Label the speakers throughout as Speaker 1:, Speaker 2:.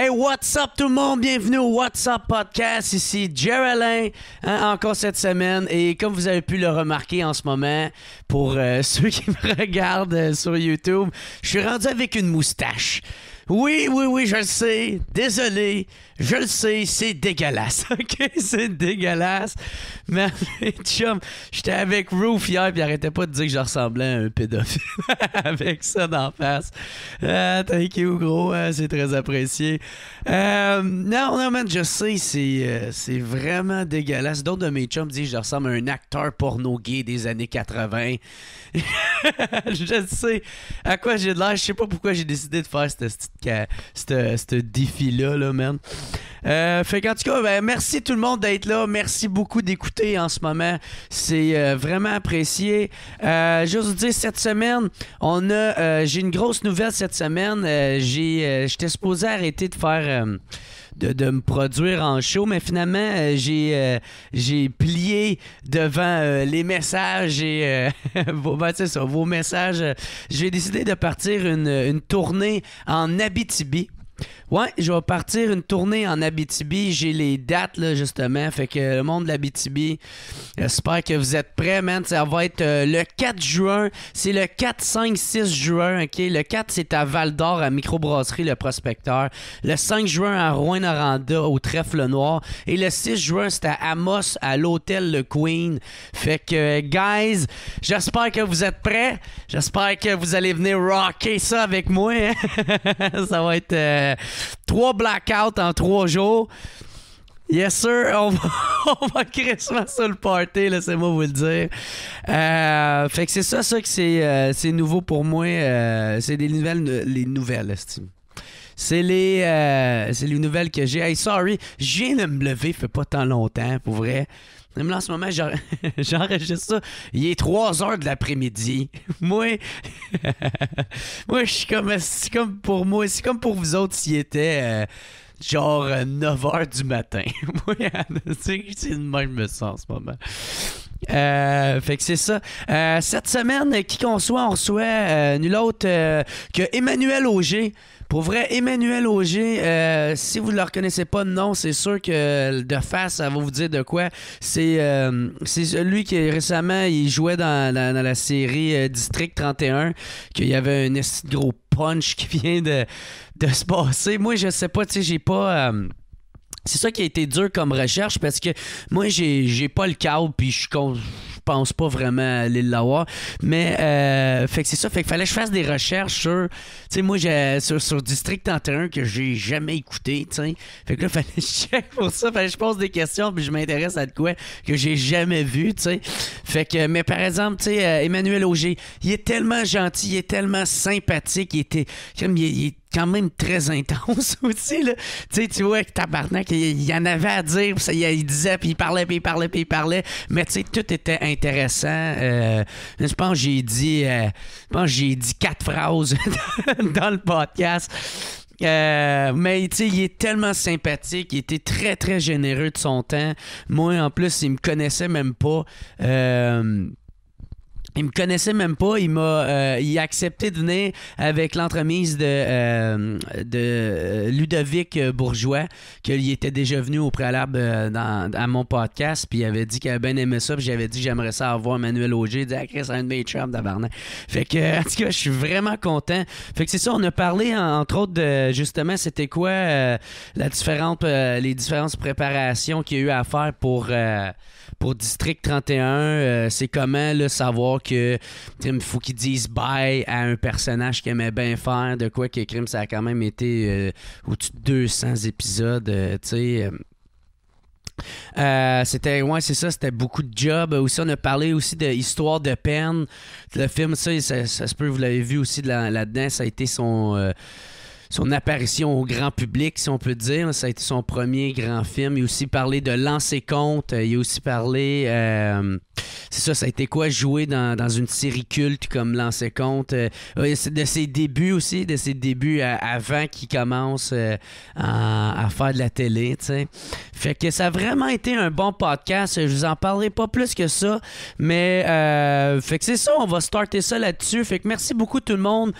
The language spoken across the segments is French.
Speaker 1: Hey, what's up tout le monde? Bienvenue au What's Up Podcast. Ici Geraldine, hein, encore cette semaine. Et comme vous avez pu le remarquer en ce moment, pour euh, ceux qui me regardent euh, sur YouTube, je suis rendu avec une moustache. Oui, oui, oui, je le sais. Désolé. Je le sais, c'est dégueulasse. OK? C'est dégueulasse. Mais, chum, j'étais avec Roof hier, puis pas de dire que je ressemblais à un pédophile avec ça d'en face. Ah, thank you, gros. Ah, c'est très apprécié. Euh, non, non, man, je sais, c'est, euh, c'est vraiment dégueulasse. D'autres de mes chums disent que je ressemble à un acteur porno gay des années 80. je sais à quoi j'ai de l'air. Je sais pas pourquoi j'ai décidé de faire ce défi-là, là, man. Euh, fait qu'en tout cas, ben, merci tout le monde d'être là. Merci beaucoup d'écouter en ce moment. C'est euh, vraiment apprécié. Je euh, juste vous dire, cette semaine, on a, j'ai une grosse nouvelle cette semaine. j'ai, j'étais supposé arrêter de faire de, me produire en show, mais finalement, euh, j'ai, euh, j'ai plié devant euh, les messages et vos, ben, vos messages. j'ai décidé de partir une, une tournée en Abitibi. Ouais, je vais partir une tournée en Abitibi. J'ai les dates, là, justement. Fait que le monde de l'Abitibi, j'espère que vous êtes prêts, man. Ça va être euh, le 4 juin. C'est le 4, 5, 6 juin, OK? Le 4, c'est à Val d'Or, à Microbrasserie, le prospecteur. Le 5 juin, à rouyn noranda au Trèfle Noir. Et le 6 juin, c'est à Amos, à l'Hôtel Le Queen. Fait que, guys, j'espère que vous êtes prêts. J'espère que vous allez venir rocker ça avec moi. Hein. ça va être... Euh, Trois blackouts en trois jours. Yes, sir, on va, on va sur le party, laissez-moi vous le dire. Euh, fait que c'est ça, ça que c'est, euh, c'est nouveau pour moi. Euh, c'est des nouvelles, les nouvelles, c'est les, c'est les nouvelles que j'ai. Hey, sorry, j'ai me lever, fait pas tant longtemps, pour vrai. Même là, en ce moment, j'enregistre ça. Il est 3 heures de l'après-midi. moi, moi, je suis comme, comme pour moi, c'est comme pour vous autres s'il était euh, genre 9 heures du matin. moi, c'est le même sens en ce moment. Euh, fait que c'est ça. Euh, cette semaine, qui qu'on soit, on reçoit euh, nul autre euh, que Emmanuel Auger. Pour vrai, Emmanuel Auger, si vous ne le reconnaissez pas de nom, c'est sûr que de face, ça va vous dire de quoi. C'est euh, celui qui récemment, il jouait dans, dans, la série District 31, qu'il y avait un gros punch qui vient de, de se passer. Moi, je sais pas, tu sais, j'ai pas c'est ça qui a été dur comme recherche parce que moi j'ai pas le câble puis je pense pas vraiment à l'île Lawa mais euh, fait que c'est ça fait que fallait que je fasse des recherches sur tu sais moi j'ai sur, sur, district 31 que j'ai jamais écouté tu fait que là fallait que je pour ça fallait que je pose des questions puis je m'intéresse à de quoi que j'ai jamais vu fait que mais par exemple tu sais euh, Emmanuel Auger il est tellement gentil il est tellement sympathique il était quand même très intense aussi. Là. Tu, sais, tu vois que Tabarnak, il, y en avait à dire, ça, il, disait, puis il parlait, puis il parlait, puis il parlait. Mais tu sais, tout était intéressant. Euh, je pense que j'ai dit, euh, j'ai dit quatre phrases dans le podcast. Euh, mais tu sais, il est tellement sympathique, il était très très généreux de son temps. Moi, en plus, il me connaissait même pas. Il me connaissait même pas. Il m'a, euh, il a accepté de venir avec l'entremise de, euh, de euh, Ludovic Bourgeois, qu'il était déjà venu au préalable dans, à mon podcast, puis il avait dit qu'il avait bien aimé ça, puis j'avais dit j'aimerais ça avoir Manuel Auger. Il dit ah, un de mes chums Fait que, en tout cas, je suis vraiment content. Fait que c'est ça, on a parlé entre autres de justement c'était quoi la les différentes préparations qu'il y a eu à faire pour, pour District 31. c'est comment le savoir que il faut qu'ils disent bye à un personnage qu'ils aimait bien faire, de quoi que Crime, ça a quand même été euh, au-dessus de 200 épisodes, euh, euh, c'était ouais c'est ça c'était beaucoup de jobs aussi on a parlé aussi de histoire de peine le film ça, se peut vous l'avez vu aussi là dedans ça a été son son apparition au grand public, si on peut dire. Ça a été son premier grand film. Il a aussi parlé de Lancer Compte. Il a aussi parlé. Euh, c'est ça, ça a été quoi jouer dans, une série culte comme Lancer Compte euh, De ses débuts aussi, de ses débuts avant qu'il commence euh, à, faire de la télé, tu Fait que ça a vraiment été un bon podcast. Je vous en parlerai pas plus que ça. Mais fait que c'est ça, on va starter ça là-dessus. Fait que merci beaucoup tout le monde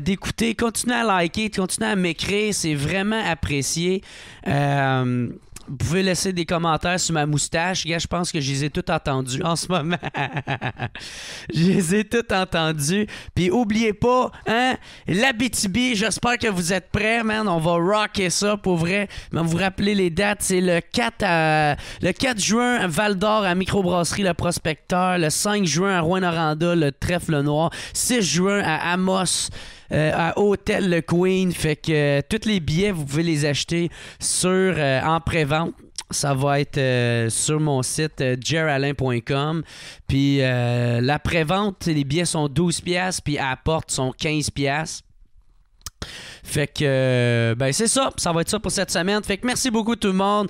Speaker 1: d'écouter. Continuez à liker continuez à m'écrire, c'est vraiment apprécié. Euh, vous pouvez laisser des commentaires sur ma moustache. je pense que je les ai tous entendus en ce moment. je les ai tous entendus. Puis oubliez pas, hein, BTB. j'espère que vous êtes prêts, On va rocker ça pour vrai. Mais vous rappelez les dates, c'est le 4 euh, le 4 juin à Val d'Or à Microbrasserie Le Prospecteur, le 5 juin à rouen Aranda, le Trèfle Noir, 6 juin à Amos euh, à Hôtel Le Queen. Fait que euh, tous les billets, vous pouvez les acheter sur euh, en pré-vente. Ça va être sur mon site jeralain.com jeralin.com. Puis la la prévente, les billets sont 12 pièces, puis à la porte sont 15 pièces. Fait que ben c'est ça, ça va être ça pour cette semaine. Fait que merci beaucoup tout le monde.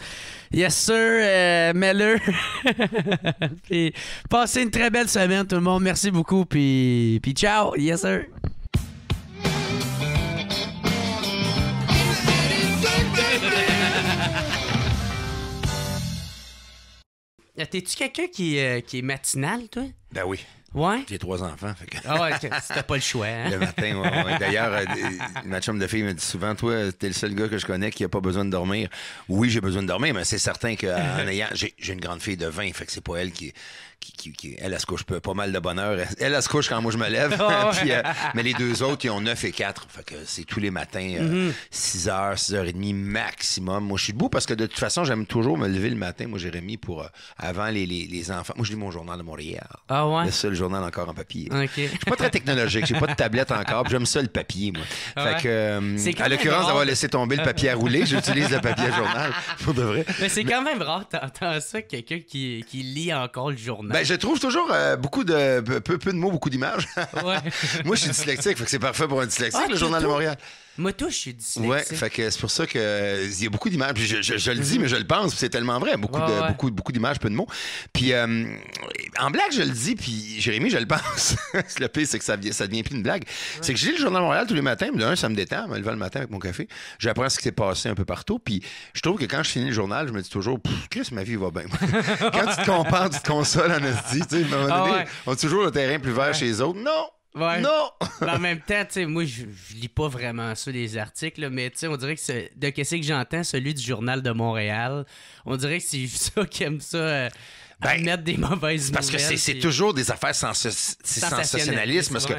Speaker 1: Yes sir, mets puis passez une très belle semaine tout le monde. Merci beaucoup puis puis ciao. Yes sir. Euh, t'es-tu quelqu'un qui, euh, qui est matinal, toi?
Speaker 2: Ben oui. Ouais. J'ai trois enfants. Fait
Speaker 1: Ah, ouais, t'as pas le choix. Hein? Le matin, ouais, D'ailleurs, euh,
Speaker 2: ma chum de fille me dit souvent Toi, t'es le seul gars que je connais qui a pas besoin de dormir. Oui, j'ai besoin de dormir, mais c'est certain qu'en ayant. J'ai une grande fille de 20, fait que c'est pas elle qui elle, se couche pas mal de bonheur. Elle, elle, se couche quand moi je me lève. Euh, mais les deux autres, ils ont 9 et 4. Fait que c'est tous les matins, 6h, euh, 6h30 mhm. maximum. Moi, je suis debout parce que de toute façon, j'aime toujours me lever le matin. Moi, Jérémy, pour euh, avant les, enfants. Moi, je lis mon journal de Montréal. Ah ouais? Le seul journal encore en papier. OK. Je suis pas très technologique. J'ai pas de tablette encore. j'aime ça le papier, moi. Ah fait que, à l'occurrence d'avoir laissé tomber le papier à rouler, j'utilise le papier à journal. Pour de vrai.
Speaker 1: Mais c'est quand même rare, t'entends ça, quelqu'un qui lit encore le journal. Ben, je
Speaker 2: trouve toujours euh, beaucoup de peu, de mots, beaucoup d'images.
Speaker 1: Moi, je suis dyslexique,
Speaker 2: fait c'est parfait pour un dyslexique, le Journal de Montréal.
Speaker 1: Moi, tout, je suis dyslexique. Ouais, fait
Speaker 2: que c'est pour ça qu'il euh, y a beaucoup d'images. Je, je, le dis, mhm. mais je le pense, c'est tellement vrai. Beaucoup, de, beaucoup, beaucoup d'images, peu de mots. Puis euh, en blague, je le dis, puis Jérémy, je le pense. le pire, c'est que ça, ça devient plus une blague. C'est que j'ai le Journal Montréal tous les matins. un, ça me détend, me lever le matin avec mon café. J'apprends ce qui s'est passé un peu partout. Puis je trouve que quand je finis le journal, je me dis toujours, Chris, ma vie va bien. quand tu te compares, tu te consoles, en tu sais, ah on a toujours le terrain plus vert chez les autres. Non! Non!
Speaker 1: en même temps, tu moi, je, lis pas vraiment ça, les articles, mais tu sais, on dirait que c'est, de qu'est-ce que j'entends, celui du Journal de Montréal, on dirait que c'est ça qui aime ça. Euh, ben, mettre des mauvaises Parce que c'est toujours
Speaker 2: des affaires sans sensationnalisme parce que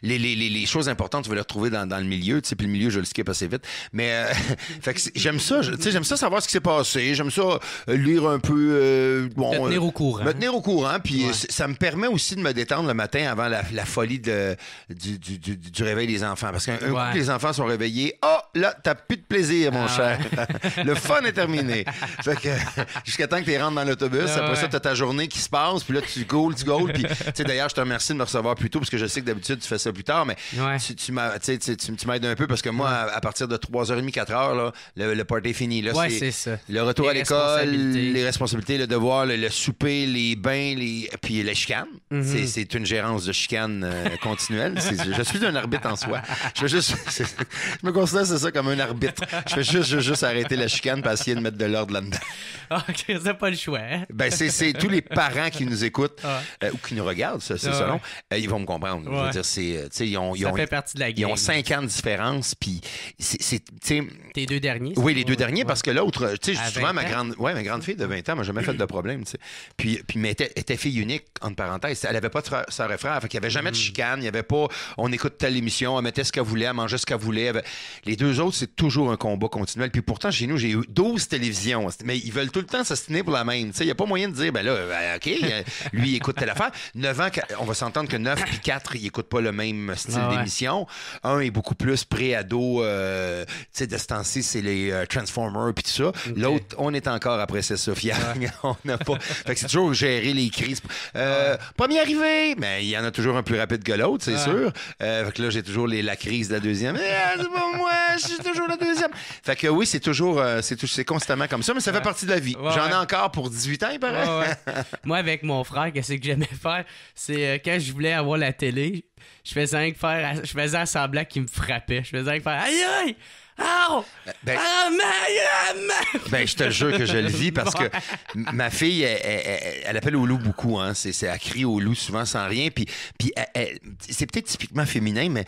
Speaker 2: les, les, les, choses importantes, tu veux les retrouver dans, dans le milieu, tu sais, puis le milieu, je le skip assez vite. Mais euh, j'aime ça, tu sais, j'aime ça savoir ce qui s'est passé, j'aime ça euh, lire un peu... Euh, bon, me tenir au courant. Me tenir au courant, puis ça me permet aussi de me détendre le matin avant la, folie de, du, du, du, du, réveil des enfants. Parce qu'un coup que les enfants sont réveillés, oh là, t'as plus de plaisir, mon ah cher. le fun est terminé. Fait que jusqu'à temps que tu rentres dans l'autobus, après ça, ta journée qui se passe, puis là, tu goals, tu goals. Puis, d'ailleurs, je te remercie de me recevoir plus tôt, parce que je sais que d'habitude, tu fais ça plus tard, mais tu, tu m'aides un peu, parce que moi, à, partir de 3h30, 4h, là, le, le, party est fini. Là, c'est Le retour à l'école, les responsabilités, le devoir, le, souper, les bains, les... puis les chicanes. Mm-hmm. C'est une gérance de chicanes euh, continuelle. je suis un arbitre en soi. Je, veux juste, je me considère, c'est ça, comme un arbitre. Je veux juste, juste, arrêter la chicane pour essayer de mettre de l'ordre là-dedans.
Speaker 1: OK, ah, c'est pas le choix. Hein? Ben, c'est tous les parents qui nous
Speaker 2: écoutent euh, ou qui nous regardent, c'est selon, euh, ils vont me comprendre. Je veux euh, ils ont, ça fait partie de la Ils ont cinq ans de différence, puis c'est, Tes deux derniers. Oui, les deux derniers, parce que l'autre, tu souvent, ma grande, ouais, ma grande fille de 20 ans m'a jamais fait de problème, Puis, puis mais était, fille unique, entre parenthèses. Elle avait pas de soeur et frère, fait qu'il n'y avait jamais de mm. chicane, il y avait pas, on écoute telle émission, elle mettait ce qu'elle voulait, elle mangeait ce qu'elle voulait. Les deux autres, c'est toujours un combat continuel. Puis pourtant, chez nous, j'ai eu 12 télévisions, mais ils veulent tout le temps s'assiner pour la même, Il n'y a pas moyen de dire, ben, euh, ben, euh, lui, écoute telle affaire. 9 ans, on va s'entendre que 9 et 4, il n'écoutent pas le même style ah d'émission. Un est beaucoup plus pré-ado, euh, tu sais, de ce c'est les euh, Transformers puis tout ça. L'autre, on est encore après c'est Sophia. on n'a pas. fait c'est toujours gérer les crises. Pas Premier arrivé, mais il y en a toujours un plus rapide que l'autre, c'est sûr. fait que là, j'ai toujours la crise de la deuxième. Eh, c'est moi, je toujours la deuxième. Fait que oui, c'est toujours, c'est constamment comme ça, mais ça fait partie de la vie. J'en ai encore pour 18 ans, il paraît.
Speaker 1: Moi, avec mon frère, qu'est-ce que j'aimais faire? C'est euh, quand je voulais avoir la télé, je faisais un faire, je faisais un semblant qu'il me frappait. Je faisais un faire, aïe aïe! frappait. Ben, ben, ah,
Speaker 2: ben, je te jure que je le vis parce que ma fille, elle, appelle au loup beaucoup. Hein. C'est, elle crie au loup souvent sans rien. Puis, puis c'est peut-être typiquement féminin, mais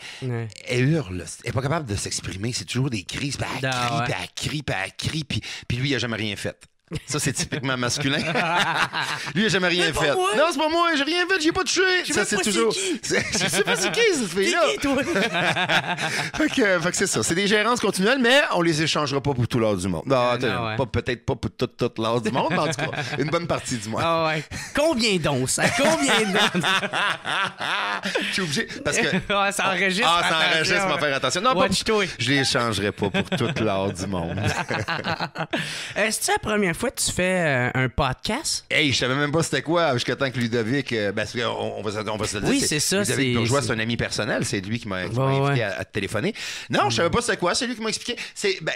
Speaker 2: elle hurle. Elle n'est pas capable de s'exprimer. C'est toujours des crises. Puis elle, ah, crie, puis elle crie, puis elle crie, puis, puis lui, il n'a jamais rien fait. Ça, c'est typiquement masculin. Lui, il n'a jamais rien fait. Non, c'est pas moi, j'ai rien fait, j'ai pas touché. Ça, c'est toujours. Je sais pas c'est qui, cette fille-là. fait toi? fait que c'est ça. C'est des gérances continuelles, mais on les échangera pas pour tout l'or du monde. Non, ah, peut-être pas pour tout, tout du monde, mais en tout cas, une bonne partie du mois.
Speaker 1: Ah ouais. Combien d'onces? ça? Combien d'onces?
Speaker 2: Je suis obligé. Parce que. Ah ça enregistre. Ah, ça enregistre, mais faire attention. Non, Watch pas, je les échangerai pas pour tout l'or du monde.
Speaker 1: Est-ce la première fois, tu fais euh, un podcast.
Speaker 2: Hey, je savais même pas c'était quoi jusqu'à temps que Ludovic. Euh, ben, on, va, se le dire. Oui, c'est ça. Ludovic Bourgeois, c'est un ami personnel. C'est lui qui m'a invité à, à, téléphoner. Non, je savais pas c'était quoi. C'est lui qui m'a expliqué. C'est. Ben,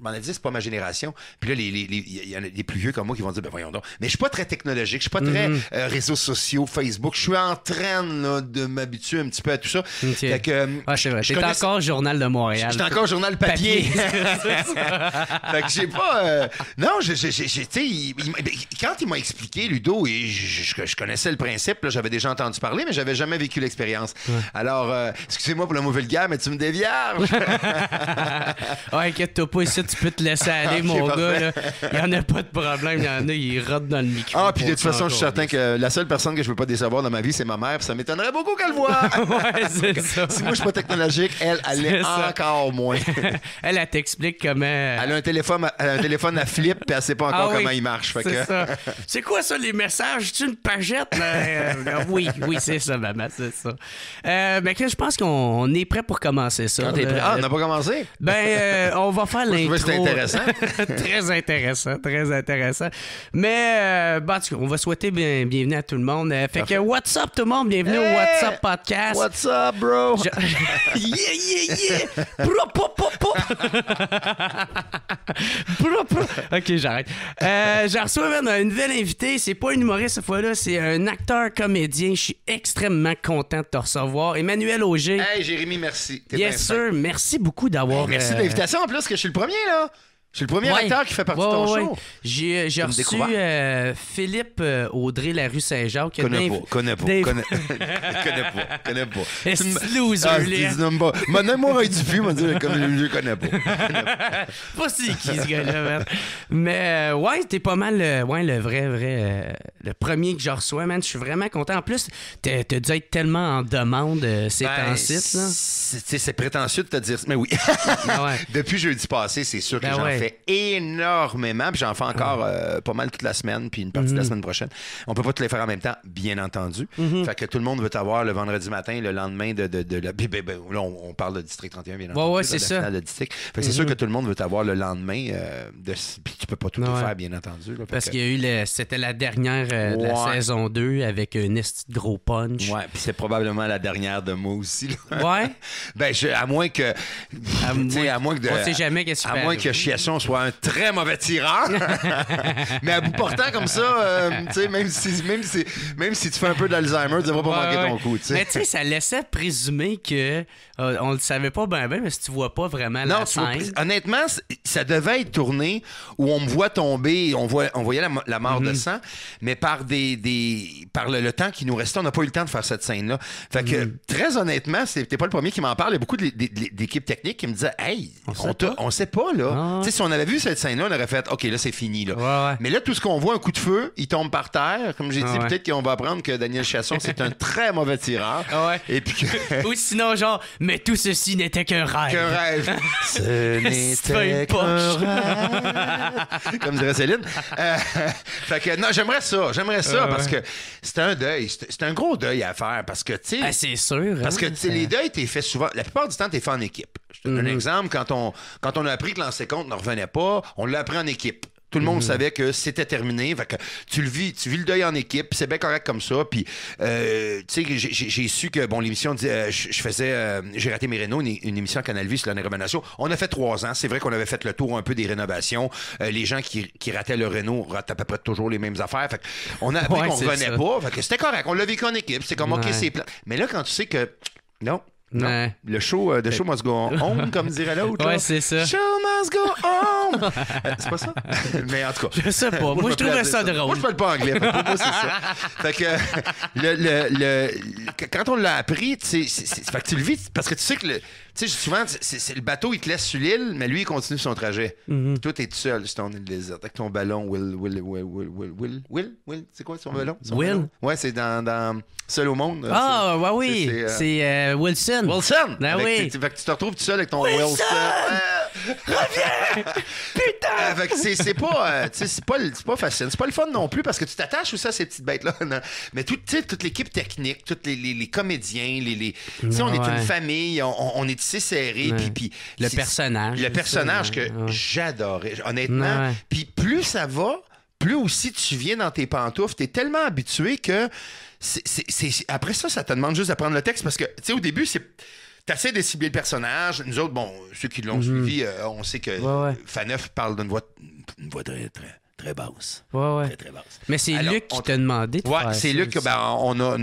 Speaker 2: m'en a dit, c'est pas ma génération. Puis là, les, il y a plus vieux comme moi qui vont dire, ben voyons donc. Mais je suis pas très technologique, je suis pas très mhm. euh, réseaux sociaux, Facebook. Je suis en train de m'habituer un petit peu à tout ça. Fait euh, c'est vrai. J'étais encore Journal de Montréal. J'étais encore Journal Papier. fait que j'ai pas. Euh, non, j'ai ben, Quand il m'a expliqué, Ludo, et je, connaissais le principe, j'avais déjà entendu parler, mais j'avais jamais vécu l'expérience. Alors, excusez-moi pour le mauvais gars, mais tu me dévières ouais, inquiète-toi pas, si
Speaker 1: tu peux te laisser aller, mon gars. Il n'y en a pas de problème. Il y en a, il rôde dans le micro. Ah, puis de toute façon, je suis certain
Speaker 2: que la seule personne que je ne veux pas décevoir dans ma vie, c'est ma mère. Puis ça m'étonnerait beaucoup qu'elle voit. c'est ça. Si moi, je suis pas technologique, elle, elle est encore moins. elle, elle t'explique comment. Euh, elle a un téléphone, un téléphone à flip, puis elle sait pas encore ah comment il marche. C'est ça. C'est quoi ça, les
Speaker 1: messages? C'est une pagette? Ben, euh, ben oui, oui, c'est
Speaker 2: ça, maman, c'est ça. Euh, ben, je
Speaker 1: pense qu'on est prêt pour commencer ça. Ah, on n'a pas commencé? Ben, euh, on va faire intro. Euh, intéressant. très intéressant, très intéressant. Mais, euh, bah, on va souhaiter bienvenue à tout le monde. Euh, fait que, what's up tout le monde? Bienvenue au What's Up Podcast. What's
Speaker 2: up, bro? yeah, yeah, yeah!
Speaker 1: OK, j'arrête. Euh, J'ai reçu nouvelle nouvelle invité. C'est pas une humoriste cette fois-là, c'est un acteur comédien. Je suis extrêmement content de te recevoir. Emmanuel Auger. Hey,
Speaker 2: Jérémy, merci. Bien sûr,
Speaker 1: merci beaucoup d'avoir. Merci de l'invitation. En plus, que je suis premier, là. C'est
Speaker 2: le premier acteur qui fait partie de ton show.
Speaker 1: J'ai, euh, reçu euh, Philippe euh,
Speaker 2: Audrey, la rue Saint-Jacques. Connais pas, connais pas, connais pas, connais pas. C'est loser, ah, connais pas. Mon amour pas. Je m'a dit, comme je connais pas. pas
Speaker 1: si qui, ce gars-là, man. Mais euh, ouais, t'es pas mal le, euh, ouais, le vrai, vrai, le premier que je reçois, man. Je suis vraiment content. En plus, t'as, dû être tellement en demande ces ben, temps-ci,
Speaker 2: C'est, prétentieux de te dire, mais oui. Ah Depuis jeudi passé, c'est sûr que ben j'en fais énormément, puis j'en fais encore ah. euh, pas mal toute la semaine, puis une partie de la mhm. semaine prochaine. On peut pas tous les faire en même temps, bien entendu. Mhm. Fait que tout le monde veut avoir le vendredi matin, le lendemain de, la... Ben, ben, là, on, parle de District 31, bien entendu. Ouais, c'est ça. Fait c'est sûr mhm. que tout le monde veut avoir le lendemain, euh, de... puis tu peux pas tout faire, bien entendu. Parce qu'il
Speaker 1: que... y a eu... C'était la dernière euh, de la saison 2 avec un gros punch. Ouais, puis c'est probablement la dernière de moi aussi.
Speaker 2: Ouais. ben, à moins que... À, moins... moins que... De... On sait jamais qu'est-ce À moins que Chiasson soit un très mauvais tireur. mais à bout portant comme ça, euh, même, si, même, si, même si tu fais un peu d'Alzheimer, tu vas pas manquer ton coup. Mais tu sais, ça laissait présumer que euh, on le savait pas bien, ben, mais si tu vois pas vraiment la scène. honnêtement, ça devait être tourné où on me voit tomber, on, voit, on voyait la, mort de mhm. sang, mais par, des, des par le, temps qui nous restait, on n'a pas eu le temps de faire cette scène-là. Fait que, mhm. très honnêtement, c'était pas le premier qui m'en parle. Il y a beaucoup d'équipes techniques qui me disaient Hey, on, on sait pas, là. Ah on avait vu cette scène-là, on aurait fait OK, là, c'est fini. Mais là, tout ce qu'on voit, un coup de feu, il tombe par terre. Comme j'ai ah, dit, peut-être qu'on va apprendre que Daniel Chasson, c'est un très mauvais tireur. Ah, Et Ou sinon, genre, mais tout ceci n'était qu'un rêve. Qu'un rêve. ce n'était rêve. Comme dirait Céline. Euh, fait que, non, j'aimerais ça. J'aimerais ça ah, parce que c'est un deuil. C'est un gros deuil à faire parce que, tu sais. c'est sûr. Parce hein, que, les deuils, t'es fait souvent. La plupart du temps, t'es fait en équipe. Je te donne un mhm. exemple. Quand on, quand on a appris que l'ancien compte ne revenait pas, on l'a appris en équipe. Tout le monde mhm. savait que c'était terminé. que tu le vis, tu vis le deuil en équipe, c'est bien correct comme ça. Puis, euh, tu sais, j'ai su que, bon, l'émission, euh, je faisais, euh, j'ai raté mes Renault, une, émission Canal sur la rénovation. On a fait trois ans. C'est vrai qu'on avait fait le tour un peu des rénovations. les gens qui, rataient le Renault ratent à peu près toujours les mêmes affaires. Fait on a appris qu'on revenait pas. Fait que c'était correct. On l'a vécu en équipe. C'est comme, OK, c'est Mais là, quand tu sais que, non, non. Le show euh, de Show Must Go On, comme dirait l'autre. Ouais, c'est ça. Show Must Go On! Euh, c'est pas ça? Mais en tout cas. Je sais pas. Moi, je trouvais ça drôle. Moi, je parle pas anglais. Pour moi, c'est ça. Fait que, le, le, quand on l'a appris, tu c'est, fait que tu le vis parce que tu sais que le, tu sais, souvent, c'est, le bateau, il te laisse sur l'île, mais lui, il continue son trajet. Mm-hmm. Toi, t'es tout seul sur ton île déserte avec ton ballon. Will, Will, Will, Will, Will, Will, Will, c'est quoi son mm-hmm. ballon? Will? Ouais, c'est dans, Seul au monde. Ah, ouais, oui. C'est, euh, euh, Wilson. Wilson! Ah, oui. Fait que tu te retrouves tout seul avec ton Wilson! Wilson! Reviens! Putain! Euh, c'est, pas, euh, c'est pas, c'est pas facile. C'est pas le fun non plus parce que tu t'attaches ou ça, ces petites bêtes-là. Mais tout, toute l'équipe technique, tous les, comédiens, les, les- on est une famille, on, est si serré. puis- Le personnage. Le personnage que j'adorais, honnêtement. Puis plus ça va, plus aussi tu viens dans tes pantoufles, t'es tellement habitué que c'est- c'est- après ça, ça te demande juste d'apprendre le texte parce que, tu sais, au début, c'est T'essaies de cibler le personnage. Nous autres, bon, ceux qui l'ont mhm. suivi, euh, on sait que Faneuf parle d'une voix, une voix très, très basse.
Speaker 1: Ouais, ouais. Très, très basse. Mais c'est Luc qui t'a
Speaker 2: demandé de c'est Luc. Ben, on, euh,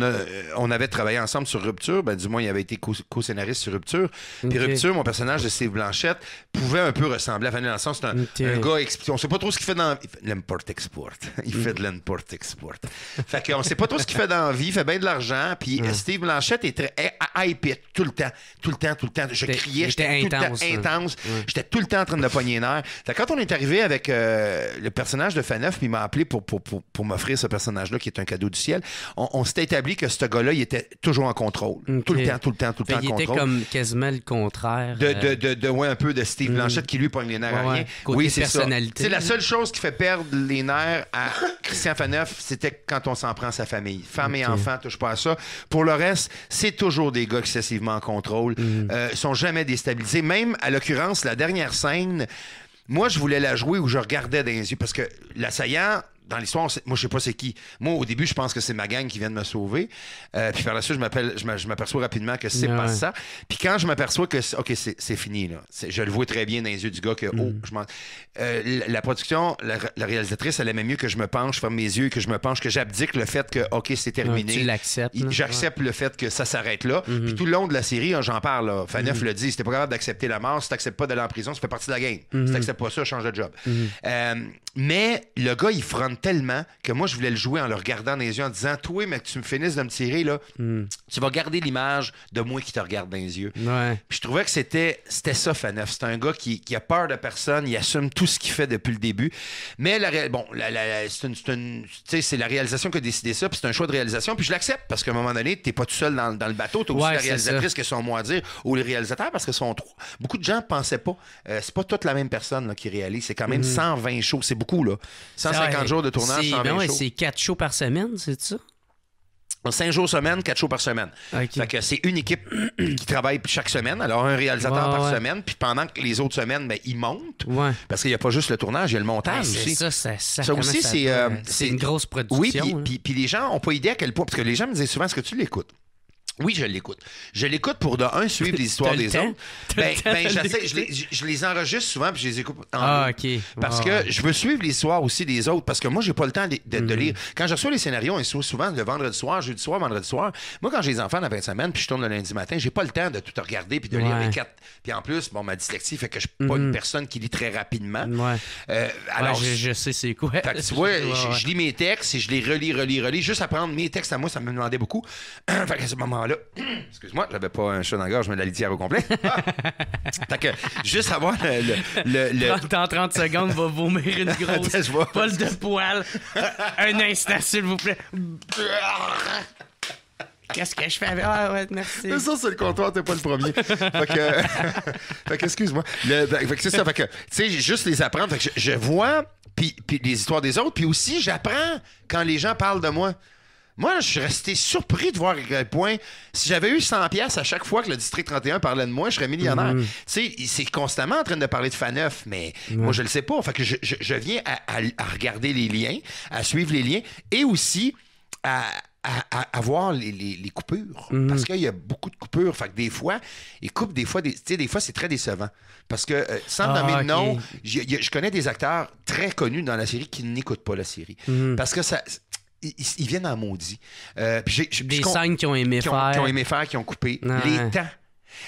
Speaker 2: on, avait travaillé ensemble sur Rupture. Ben, du moins, il avait été co-scénariste sur Rupture. Puis Rupture, mon personnage de Steve Blanchette, pouvait un peu ressembler à Fanny Lanson. C'est un, un gars... On On sait pas trop ce qu'il fait dans... L'import-export. Il fait de l'import-export. fait qu'on sait pas trop ce qu'il fait dans la vie. Il fait bien de l'argent. Puis Steve Blanchette est très hype. tout le temps. Tout le temps, tout le temps. Je criais. J'étais intense. J'étais tout le temps en train de pogner les nerfs. quand on est arrivé avec euh, le personnage de Faneuf, puis il m'a appelé pour, pour, pour, pour m'offrir ce personnage-là qui est un cadeau du ciel. On, s'est établi que ce gars-là, il était toujours en contrôle. Tout le temps, tout le temps, tout le temps en contrôle. Il était comme
Speaker 1: quasiment le contraire. De, de, euh,
Speaker 2: de, de ouais, un peu de Steve mm. Blanchett qui lui pogne les nerfs à rien. Côté oui, c'est ça. C'est la seule chose qui fait perdre les nerfs à Christian Faneuf, c'était quand on s'en prend à sa famille. Femme et enfant, touche pas à ça. Pour le reste, c'est toujours des gars excessivement en contrôle. Mm. Euh, sont jamais déstabilisés. Même, à l'occurrence, la dernière scène, moi, je voulais la jouer où je regardais dans les yeux parce que l'assaillant dans l'histoire, moi, je sais pas c'est qui. Moi, au début, je pense que c'est ma gang qui vient de me sauver. Euh, puis par la suite, je m'aperçois rapidement que c'est pas ça. Puis quand je m'aperçois que, OK, c'est fini, là. je le vois très bien dans les yeux du gars que, oh, mm. je euh, la, production, la, réalisatrice, elle aimait mieux que je me penche, ferme mes yeux, que je me penche, que j'abdique le fait que, OK, c'est ah, terminé. tu J'accepte le fait que ça s'arrête là. Mm-hmm. Puis tout le long de la série, hein, j'en parle, Faneuf mm-hmm. le dit, c'était pas capable d'accepter la mort, si t'acceptes pas d'aller en prison, ça fait partie de la game. Si mm-hmm. t'acceptes pas ça, change de job. Euh, mais le gars, il fronte tellement que moi, je voulais le jouer en le regardant dans les yeux, en disant Toi, mais que tu me finisses de me tirer, là, hmm. tu vas garder l'image de moi qui te regarde dans les yeux. je trouvais que c'était ça, Faneuf. C'est un gars qui, a peur de personne, il assume tout ce qu'il fait depuis le début. Mais la, bon, c'est la réalisation qui a décidé ça, puis c'est un choix de réalisation, puis je l'accepte parce qu'à un moment donné, t'es pas tout seul dans, le bateau, t'as aussi la réalisatrice qui sont moi à dire, ou les réalisateurs parce que sont Beaucoup de gens pensaient pas. Euh, c'est pas toute la même personne qui réalise, c'est quand même 120 hmm. shows, c'est beaucoup, là. 150 jours de tournage, ben C'est quatre shows par semaine, c'est ça? Cinq jours semaine, quatre shows par semaine. c'est une équipe qui travaille chaque semaine. Alors, un réalisateur par semaine. Puis pendant que les autres semaines, ben, ils montent. Parce qu'il n'y a pas juste le tournage, il y a le montage aussi. Ça,
Speaker 1: euh,
Speaker 2: c'est, une grosse production. Oui, puis, hein. les gens n'ont pas idée à quel point. Parce que les gens me disaient souvent, est-ce que tu l'écoutes? Oui, je l'écoute. Je l'écoute pour, de un, suivre les histoires des autres. Ben, je, les, je les enregistre souvent puis je les écoute Ah, OK. Parce ah, que je veux suivre l'histoire aussi des autres parce que moi, j'ai pas le temps de, mhm. lire. Quand je reçois les scénarios, ils sont souvent le vendredi soir, jeudi soir, vendredi soir. Moi, quand j'ai les enfants la fin de semaine puis je tourne le lundi matin, j'ai pas le temps de tout regarder puis de lire les quatre. Puis en plus, bon, ma dyslexie fait que je suis pas une mhm. personne qui lit très rapidement. Ouais. Euh, alors, je, sais c'est quoi. tu vois, je, lis mes textes et je les relis, relis, relis. Juste apprendre mes textes à moi, ça me demandait beaucoup. fait ce moment Excuse-moi, j'avais pas un chat dans la gorge, mais la litière au complet. Fait que, juste avoir le. le, 30 secondes, va vomir une grosse Paul de poil. un instant, s'il vous plaît.
Speaker 1: Qu'est-ce que je fais avec. Ah ouais, merci.
Speaker 2: ça, c'est le comptoir, t'es pas le premier. fait que. fait que, excuse-moi. Ben, fait que c'est ça. Fait que, tu sais, juste les apprendre. Fait que je, vois, vois puis, les histoires des autres. Puis aussi, j'apprends quand les gens parlent de moi. Moi, je suis resté surpris de voir à quel point, si j'avais eu 100 pièces à chaque fois que le District 31 parlait de moi, je serais millionnaire. Mm. Tu sais, c'est constamment en train de parler de Faneuf, mais moi, je le sais pas. Fait que je, viens à, regarder les liens, à suivre les liens et aussi à, à voir les, coupures. Mm. Parce qu'il y a beaucoup de coupures. Fait que des fois, ils coupent des fois, des, tu sais, des fois, c'est très décevant. Parce que, euh, sans ah, nommer de nom, je connais des acteurs très connus dans la série qui n'écoutent pas la série. Mm. Parce que ça ils, viennent en maudit. Euh, des scènes qui ont aimé faire. Qui ont aimé faire, qui ont coupé. Les temps.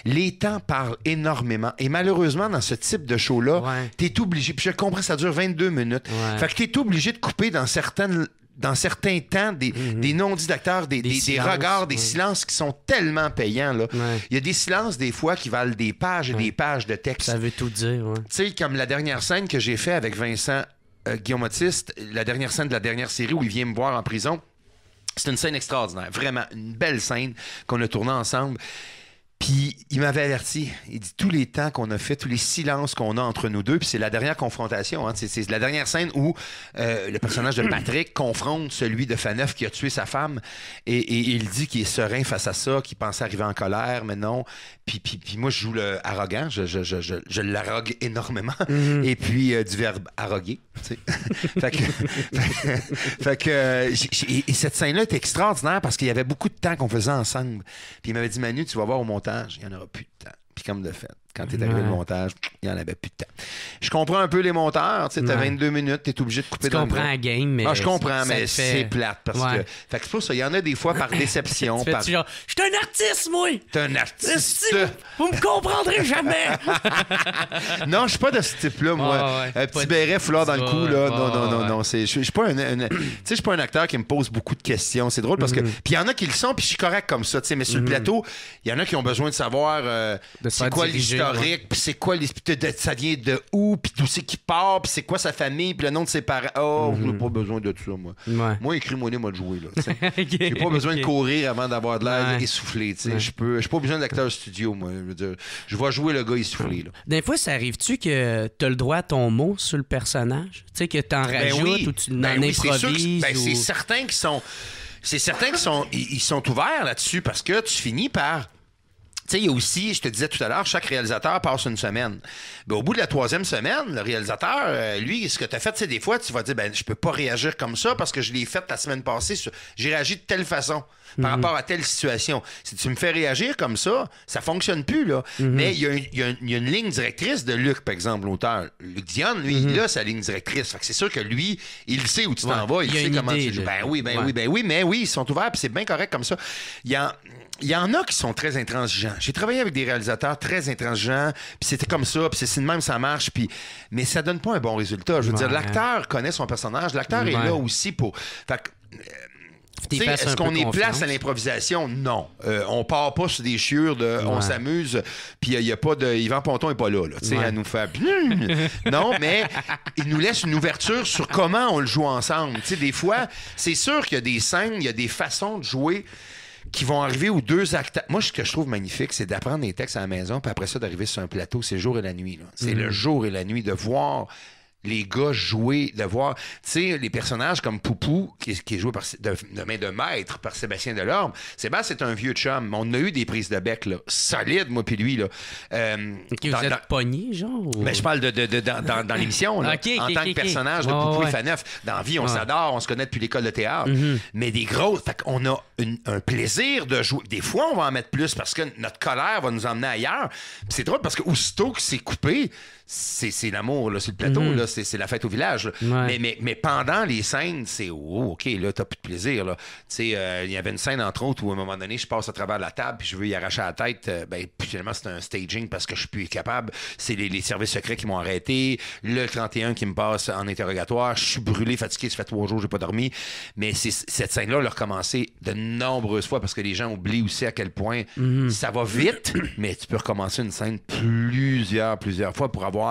Speaker 2: Les temps parlent énormément. Et malheureusement, dans ce type de show-là, tu es obligé. Puis je comprends, ça dure 22 minutes. Fait que tu es obligé de couper dans certaines dans certains temps, des, mhm. des non-dits d'acteurs, des, des, regards, des silences qui sont tellement payants. Là. Il y a des silences, des fois, qui valent des pages et des pages de texte. Ça veut tout dire. Tu sais, comme la dernière scène que j'ai fait avec Vincent euh, Guillaume Autiste, la dernière scène de la dernière série où il vient me voir en prison, c'est une scène extraordinaire. Vraiment, une belle scène qu'on a tournée ensemble. Puis il m'avait averti. Il dit tous les temps qu'on a fait, tous les silences qu'on a entre nous deux. Puis c'est la dernière confrontation. Hein. C'est la dernière scène où euh, le personnage de Patrick confronte celui de Faneuf qui a tué sa femme. Et, il dit qu'il est serein face à ça, qu'il pensait arriver en colère, mais non. Puis, moi, je joue le arrogant. Je, l'arrogue énormément. Mm-hmm. Et puis euh, du verbe arroguer. fait que. fait que euh, cette scène-là est extraordinaire parce qu'il y avait beaucoup de temps qu'on faisait ensemble. Puis il m'avait dit Manu, tu vas voir au montage il n'y en aura plus de temps. Puis comme de fait. Quand tu es arrivé le montage, il n'y en avait plus de temps. Je comprends un peu les monteurs. Tu sais, 22 minutes, tu es obligé de couper tu Je comprends la game, mais. Ah, je comprends, mais c'est plate. Parce que. Fait que c'est ça, il y en a des fois par déception. par... je suis
Speaker 1: un artiste, moi! T'es un artiste! Vous me comprendrez jamais!
Speaker 2: non, je suis pas de ce type-là, moi. Un euh, petit béret foulard dans le cou, là. non, non, non, non. Je suis pas un. tu sais, suis pas un acteur qui me pose beaucoup de questions. C'est drôle parce que. Mm-hmm. Puis il y en a qui le sont, puis je suis correct comme ça. Tu sais, mais sur le mm-hmm. plateau, il y en a qui ont besoin de savoir. Euh, c'est quoi l'histoire? c'est quoi, ça vient de où, puis d'où c'est qui part, puis c'est quoi sa famille, puis le nom de ses parents. Oh, mhm. j'ai pas besoin de tout ça, moi. Ouais. Moi, écris-moi de jouer, là. j'ai pas besoin de courir avant d'avoir de l'air essoufflé, tu sais. Je peux, pas besoin d'acteur studio, moi. Je veux vais jouer le gars essoufflé,
Speaker 1: Des fois, ça arrive-tu que t'as le droit à ton mot sur le personnage? Tu sais, que tu en ben rajoutes ou tu ben n'en ben improvises? c'est
Speaker 2: certain qu'ils sont c'est certain qu'ils sont, ils, sont ouverts là-dessus parce que tu finis par tu sais, aussi, je te disais tout à l'heure, chaque réalisateur passe une semaine. au bout de la troisième semaine, le réalisateur, euh, lui, ce que tu as fait, c'est des fois, tu vas dire, ben, je peux pas réagir comme ça parce que je l'ai fait la semaine passée. J'ai réagi de telle façon par mhm. rapport à telle situation. Si tu me fais réagir comme ça, ça fonctionne plus, là. Mhm. Mais il y, a une ligne directrice de Luc, par exemple, l'auteur. Luc Dion, lui, il mhm. a sa ligne directrice. c'est sûr que lui, il sait où tu t'en vas, il, sait comment tu joues. Ben oui, ben oui, ben oui, mais oui, ils sont ouverts, puis c'est bien correct comme ça. Il y a il y en a qui sont très intransigeants. J'ai travaillé avec des réalisateurs très intransigeants, puis c'était comme ça, puis c'est de même ça marche, puis mais ça donne pas un bon résultat. Je veux dire, l'acteur connaît son personnage, l'acteur est là aussi pour. Fait que... Euh, est-ce qu'on est place à l'improvisation? Non. Euh, on part pas sur des chiures de on s'amuse, puis il n'y a, pas de. Yvan Ponton n'est pas là, là sais, à nous faire. non, mais il nous laisse une ouverture sur comment on le joue ensemble. Tu sais, des fois, c'est sûr qu'il y a des scènes, il y a des façons de jouer qui vont arriver aux deux actes. Moi, ce que je trouve magnifique, c'est d'apprendre les textes à la maison, puis après ça, d'arriver sur un plateau, c'est jour et la nuit. C'est le mm. jour et la nuit, de voir les gars jouer, de voir, tu sais, les personnages comme Poupou, qui, est joué par, de, main de maître par Sébastien Delorme. Sébastien, c'est un vieux chum. On a eu des prises de bec, là, solides, moi puis lui, là. Euh, vous êtes pogné, genre? Mais ben, je parle de, dans, l'émission, là. en tant que personnage de Poupou et Faneuf. Dans la vie, on s'adore, on se connaît depuis l'école de théâtre. Mhm. Mais des gros, fait qu'on a un plaisir de jouer. Des fois, on va en mettre plus parce que notre colère va nous emmener ailleurs. c'est drôle parce que aussitôt que c'est coupé, c'est l'amour, c'est le plateau, mhm. là c'est la fête au village. Mais, mais, mais, pendant les scènes, c'est oh, OK, là, t'as plus de plaisir. Là. Euh, il y avait une scène, entre autres, où à un moment donné, je passe à travers la table puis je veux y arracher la tête. Euh, ben, finalement, c'est un staging parce que je suis plus capable. C'est les, services secrets qui m'ont arrêté. Le 31 qui me passe en interrogatoire. Je suis brûlé, fatigué. Ça fait trois jours, j'ai pas dormi. Mais cette scène-là, elle a recommencé de nombreuses fois parce que les gens oublient aussi à quel point mhm. ça va vite, mais tu peux recommencer une scène plusieurs, plusieurs fois pour avoir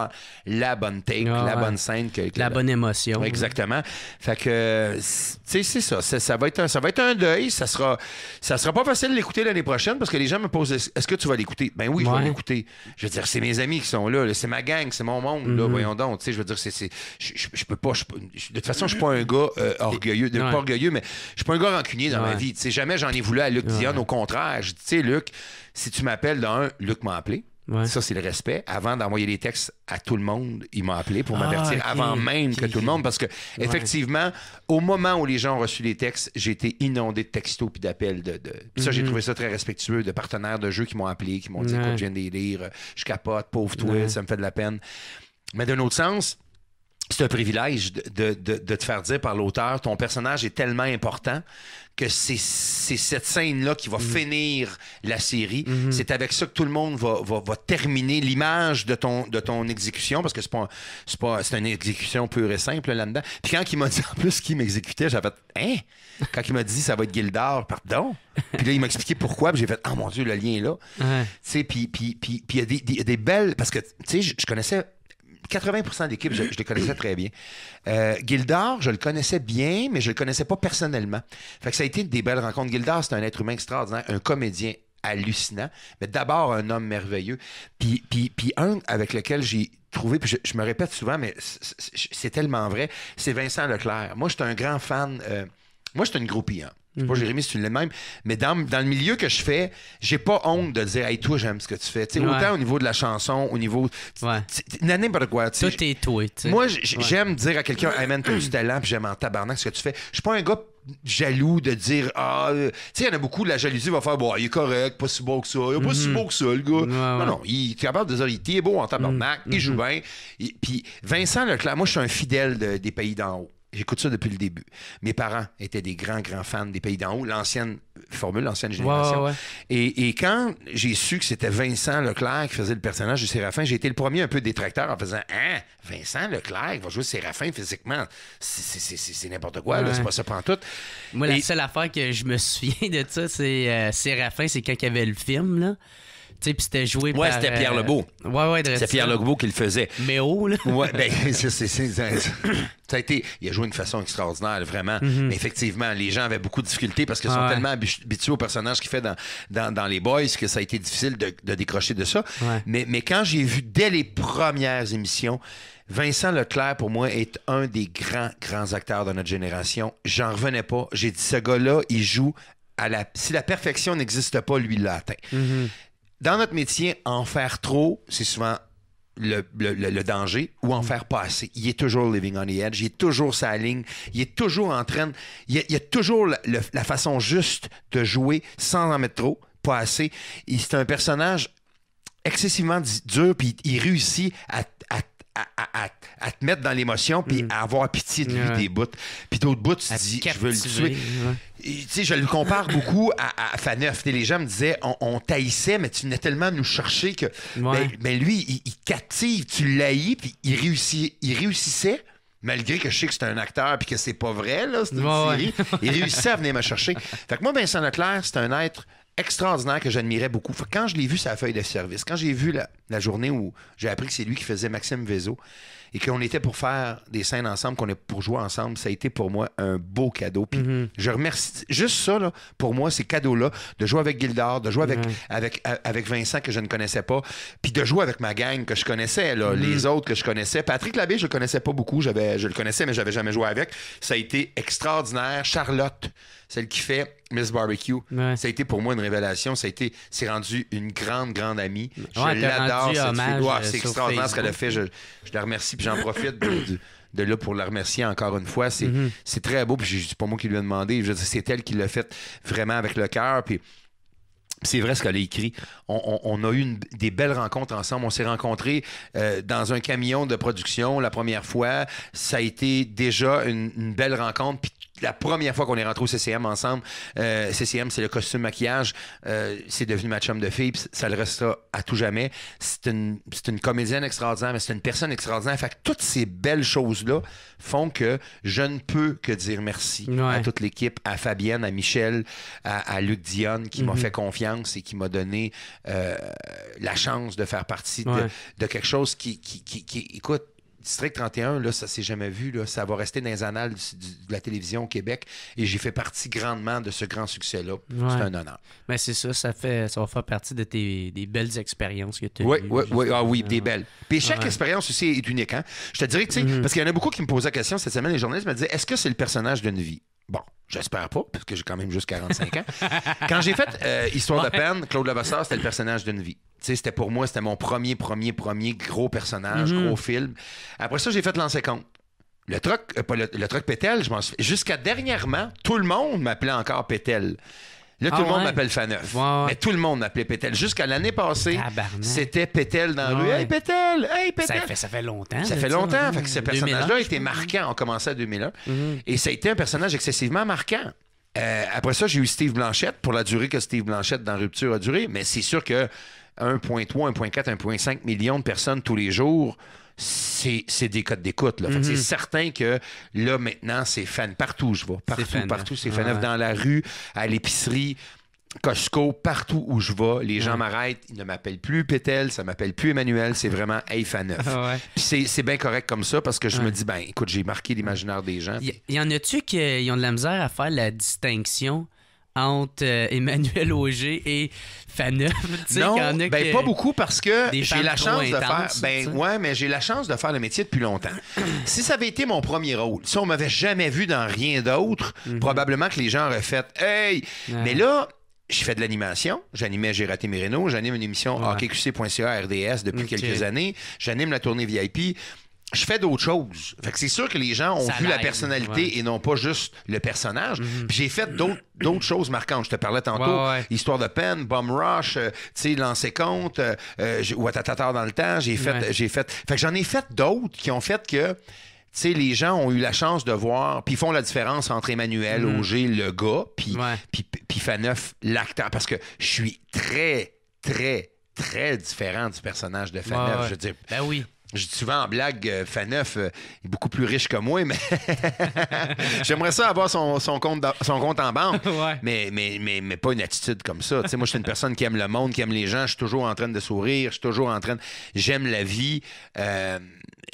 Speaker 2: la bonne take, ah la bonne scène. Que, la, bonne émotion. Exactement. Fait que, c'est ça. Ça va, être un, ça va être un deuil. Ça sera, ça sera pas facile de l'écouter l'année prochaine parce que les gens me posent est-ce que tu vas l'écouter Ben oui, je vais l'écouter. Je veux dire, c'est mes amis qui sont là. c'est ma gang, c'est mon monde. Mm-hmm. voyons donc. je veux dire, c'est, je peux pas. de toute façon, je suis pas un gars euh, orgueilleux. De, Pas orgueilleux, mais je suis pas un gars rancunier dans ma vie. jamais j'en ai voulu à Luc Dion. Au contraire, je dis, tu sais, Luc, si tu m'appelles dans Luc m'a appelé. Ça, c'est le respect. Avant d'envoyer les textes à tout le monde, il m'a appelé pour ah, m'avertir avant même que tout le monde, parce que effectivement, au moment où les gens ont reçu les textes, j'ai été inondé de textos puis d'appels. De, de... ça, j'ai mhm. trouvé ça très respectueux de partenaires de jeu qui m'ont appelé, qui m'ont dit écoute, les lire, je capote, pauvre toi, ça me fait de la peine. Mais d'un autre sens, c'est un privilège de, de, de, te faire dire par l'auteur ton personnage est tellement important que c'est cette scène-là qui va mhm. finir la série. Mhm. C'est avec ça que tout le monde va, va, terminer l'image de ton, de ton exécution, parce que c'est pas, pas une exécution pure et simple là-dedans. Puis quand il m'a dit en plus qu'il m'exécutait, j'avais Hein? Quand il m'a dit ça va être Gildard, pardon. Puis là, il m'a expliqué pourquoi, puis j'ai fait oh, mon Dieu, le lien est là. Tu sais, puis il y a des belles. Parce que, tu sais, je connaissais 80 d'équipes, je, je, les connaissais très bien. Euh, je le connaissais bien, mais je le connaissais pas personnellement. Fait ça a été des belles rencontres. Gildard, c'est un être humain extraordinaire, un comédien hallucinant, mais d'abord un homme merveilleux. Puis, puis, un avec lequel j'ai trouvé, puis je, me répète souvent, mais c'est tellement vrai, c'est Vincent Leclerc. Moi, j'étais un grand fan. Euh, moi, j'étais une groupie. Hein. Je sais pas, mhm. Jérémy, si tu l'es même. Mais dans, dans, le milieu que je fais, j'ai pas honte de dire, hey, toi, j'aime ce que tu fais. Autant au niveau de la chanson, au niveau. Ouais. N'importe quoi. Tout est toi. Moi, j'aime dire à quelqu'un, hey, tu t'as du talent, puis j'aime en tabarnak ce que tu fais. Je suis pas un gars jaloux de dire ah euh, tu sais il y en a beaucoup la jalousie va faire bon il est correct pas si beau que ça il est pas si mhm. beau que ça le gars non non il est capable de dire il est beau en tabarnak mhm. il joue bien puis Vincent Leclerc moi je suis un fidèle des pays d'en haut J'écoute ça depuis le début. Mes parents étaient des grands, grands fans des Pays d'en haut, l'ancienne formule, l'ancienne génération. et, quand j'ai su que c'était Vincent Leclerc qui faisait le personnage de Séraphin, j'ai été le premier un peu détracteur en faisant Hein, Vincent Leclerc va jouer Séraphin physiquement. C'est n'importe quoi, c'est pas ça tout. » Moi, la seule
Speaker 1: affaire que je me souviens de ça, c'est euh, Séraphin, c'est quand il y avait le film, là. Puis c'était joué ouais, c'était Pierre euh, Lebeau.
Speaker 2: Ouais, C'est Pierre Lebeau qui le faisait. Mais où, là. ouais, ben, ça a été... Il a joué une façon extraordinaire, vraiment. Mhm. effectivement, les gens avaient beaucoup de difficultés parce qu'ils sont ah, tellement habitués au personnage qu'il fait dans, dans, les Boys que ça a été difficile de, décrocher de ça. Mais, mais quand j'ai vu dès les premières émissions... Vincent Leclerc, pour moi, est un des grands, grands acteurs de notre génération. J'en revenais pas. J'ai dit, ce gars-là, il joue à la... Si la perfection n'existe pas, lui, il l'a atteint. Mhm dans notre métier, en faire trop, c'est souvent le, danger ou en mm. faire pas assez. Il est toujours living on the edge, il est toujours sa ligne, il est toujours en train, il y a, toujours la façon juste de jouer sans en mettre trop, pas assez. C'est un personnage excessivement dur, puis il réussit à à, te mettre dans l'émotion puis mm. à avoir pitié de lui des bouts. Puis d'autres bouts, tu te dis, je veux le tuer. Tu sais, je le compare beaucoup à, à Faneuf. Les gens me disaient, on, on mais tu venais tellement nous chercher que. Mais ben, ben, lui, il, captive, tu l'haïs, puis il, réussit, il réussissait. Malgré que je sais que c'est un acteur puis que c'est pas vrai, là, c'est série, il réussissait à venir me chercher. Fait que moi, Vincent Leclerc, c'est un être extraordinaire que j'admirais beaucoup. Quand je l'ai vu sa feuille de service, quand j'ai vu la, journée où j'ai appris que c'est lui qui faisait Maxime Vézo et qu'on était pour faire des scènes ensemble, qu'on est pour jouer ensemble, ça a été pour moi un beau cadeau. Puis mhm. je remercie juste ça, pour moi, ces cadeaux-là, de jouer avec Gildard, de jouer avec, avec, Vincent que je ne connaissais pas, puis de jouer avec ma gang que je connaissais, mhm. les autres que je connaissais. Patrick Labbé, je le connaissais pas beaucoup, je le connaissais, mais j'avais jamais joué avec. Ça a été extraordinaire. Charlotte, celle qui fait Miss Barbecue. Ça a été pour moi une révélation. Ça a été, c'est rendu une grande, grande amie. je l'adore. Euh, c'est extraordinaire ce qu'elle a fait. Je, la remercie. Puis j'en profite de, là pour la remercier encore une fois. C'est, mm-hmm. très beau. Puis c'est pas moi qui lui ai demandé. c'est elle qui l'a fait vraiment avec le cœur. Puis c'est vrai ce qu'elle a écrit. On, a eu des belles rencontres ensemble. On s'est rencontrés euh, dans un camion de production la première fois. Ça a été déjà une, belle rencontre. Puis la première fois qu'on est rentré au CCM ensemble. Euh, CCM, c'est le costume maquillage. Euh, c'est devenu ma chum de fille. ça le restera à tout jamais. C'est une, une, comédienne extraordinaire, mais c'est une personne extraordinaire. Fait que toutes ces belles choses-là font que je ne peux que dire merci à toute l'équipe, à Fabienne, à Michel, à, Luc Dionne qui m'a mhm. fait confiance et qui m'a donné euh, la chance de faire partie de, quelque chose qui, qui, qui, qui écoute, District 31, là, ça s'est jamais vu. Là. Ça va rester dans les annales de la télévision au Québec. Et j'ai fait partie grandement de ce grand succès-là. C'est un honneur.
Speaker 1: Mais ben, c'est ça, ça, fait, ça va faire partie de des belles
Speaker 2: expériences que tu as oui, eues. Oui, oui, ah, oui, des ah. belles. Puis chaque expérience aussi est unique. Hein? Je te dirais, tu sais, mhm. parce qu'il y en a beaucoup qui me posaient la question cette semaine, les journalistes me disaient est-ce que c'est le personnage d'une vie Bon, j'espère pas, parce que j'ai quand même juste 45 ans. Quand j'ai fait euh, Histoire de peine, Claude Levasseur, c'était le personnage d'une vie c'était pour moi, c'était mon premier, premier, premier gros personnage, mhm. gros film. Après ça, j'ai fait l'ancien compte. Le truc, euh, pas le, truc Pétel, je m'en suis... Jusqu'à dernièrement, tout le monde m'appelait encore Pétel. Là, tout ah le monde m'appelle Faneuf. Mais tout le monde m'appelait Pétel. Jusqu'à l'année passée, c'était Pétel dans la rue. Hey, Pétel! Hey, Pétel! Ça fait, ça fait longtemps. Ça fait longtemps. ce personnage-là était été marquant. On commençait à 2001. Mhm. Et ça a été un personnage excessivement marquant. Euh, après ça, j'ai eu Steve Blanchette pour la durée que Steve Blanchette dans Rupture a duré. Mais c'est sûr que 1,3, 1,4, 1,5 millions de personnes tous les jours, c'est des cotes d'écoute. C'est mhm. certain que là, maintenant, c'est fan partout. Je vais partout, partout. Hein. C'est fan dans la rue, à l'épicerie. Costco, partout où je vais, les gens m'arrêtent, ils ne m'appellent plus Pétel, ça m'appelle plus Emmanuel, c'est vraiment Hey fan-off ah c'est bien correct comme ça parce que je me dis, ben écoute, j'ai marqué l'imaginaire des gens. Il
Speaker 1: y, en a-tu qui ont de la misère à faire la distinction entre euh, Emmanuel Auger et Faneuf. non, ben, pas beaucoup
Speaker 2: parce que j'ai la chance de faire. Ben, ouais, mais j'ai la chance de faire le métier depuis longtemps. si ça avait été mon premier rôle, si on m'avait jamais vu dans rien d'autre, mhm. probablement que les gens auraient fait Hey! Mais là, je fais de l'animation. J'animais J'ai raté J'anime une émission ouais. hockeyqc.ca RDS depuis quelques années. J'anime la tournée VIP je fais d'autres choses. c'est sûr que les gens ont vu la personnalité et non pas juste le personnage. Mhm. J'ai fait d'autres choses marquantes. Je te parlais tantôt, Histoire de peine, Bomb Rush, euh, Lancer Compte, euh, euh tata dans le temps. J'ai fait, j'ai fait. que j'en ai fait d'autres qui ont fait que. les gens ont eu la chance de voir, puis font la différence entre Emmanuel mhm. Auger, le gars, puis puis Faneuf, l'acteur, parce que je suis très, très, très différent du personnage de Faneuf. Je dis ben oui. Je dis souvent en blague, euh, Faneuf euh, est beaucoup plus riche que moi, mais j'aimerais ça avoir son, compte, son compte en banque, mais, mais, mais, pas une attitude comme ça. moi, je suis une personne qui aime le monde, qui aime les gens, je suis toujours en train de sourire, je suis toujours en train de... J'aime la vie. Euh,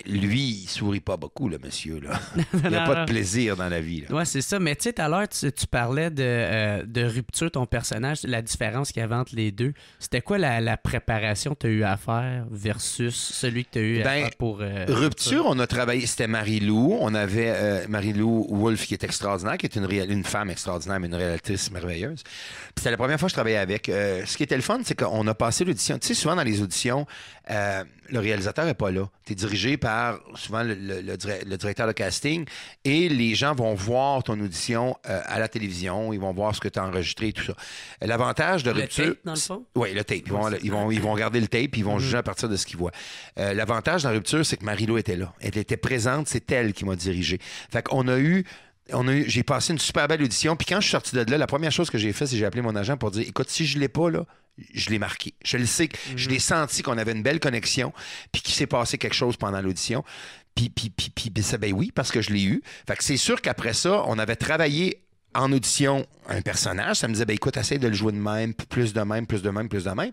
Speaker 2: lui, il sourit pas beaucoup, le monsieur. Là. Il a pas de plaisir dans la vie.
Speaker 1: Oui, c'est ça. Mais tu sais, tout à l'heure, tu, parlais de, euh, de, rupture, ton personnage, la différence qu'il y avait entre les deux. C'était quoi la, préparation que tu as eu à faire versus celui que tu as eu à ben, faire pour. Euh, rupture,
Speaker 2: on a travaillé. C'était Marie-Lou. On avait euh, Marie-Lou wolf qui est extraordinaire, qui est une, une femme extraordinaire, mais une réaliste merveilleuse. Puis c'était la première fois que je travaillais avec. ce qui était le fun, c'est qu'on a passé l'audition. Tu sais, souvent dans les auditions, euh, le réalisateur n'est pas là. Tu es dirigé par souvent le, directeur de casting et les gens vont voir ton audition euh, à la télévision, ils vont voir ce que tu as enregistré tout ça. L'avantage de rupture. Le le Oui, le tape. Ils vont, ils vont, regarder le tape, ils vont mm-hmm. juger à partir de ce qu'ils voient. Euh, l'avantage dans rupture, c'est que Marie-Lou était là. Elle était présente, c'est elle qui m'a dirigé. Fait qu'on a eu j'ai passé une super belle audition. Puis quand je suis sorti de là, la première chose que j'ai fait, c'est que j'ai appelé mon agent pour dire Écoute, si je ne l'ai pas, là, je l'ai marqué. Je le sais, je l'ai mhm. senti qu'on avait une belle connexion, puis qu'il s'est passé quelque chose pendant l'audition. Puis, puis, puis, puis, ben, ben oui, parce que je l'ai eu. Fait que c'est sûr qu'après ça, on avait travaillé en audition un personnage. Ça me disait, ben écoute, essaye de le jouer de même, plus de même, plus de même, plus de même.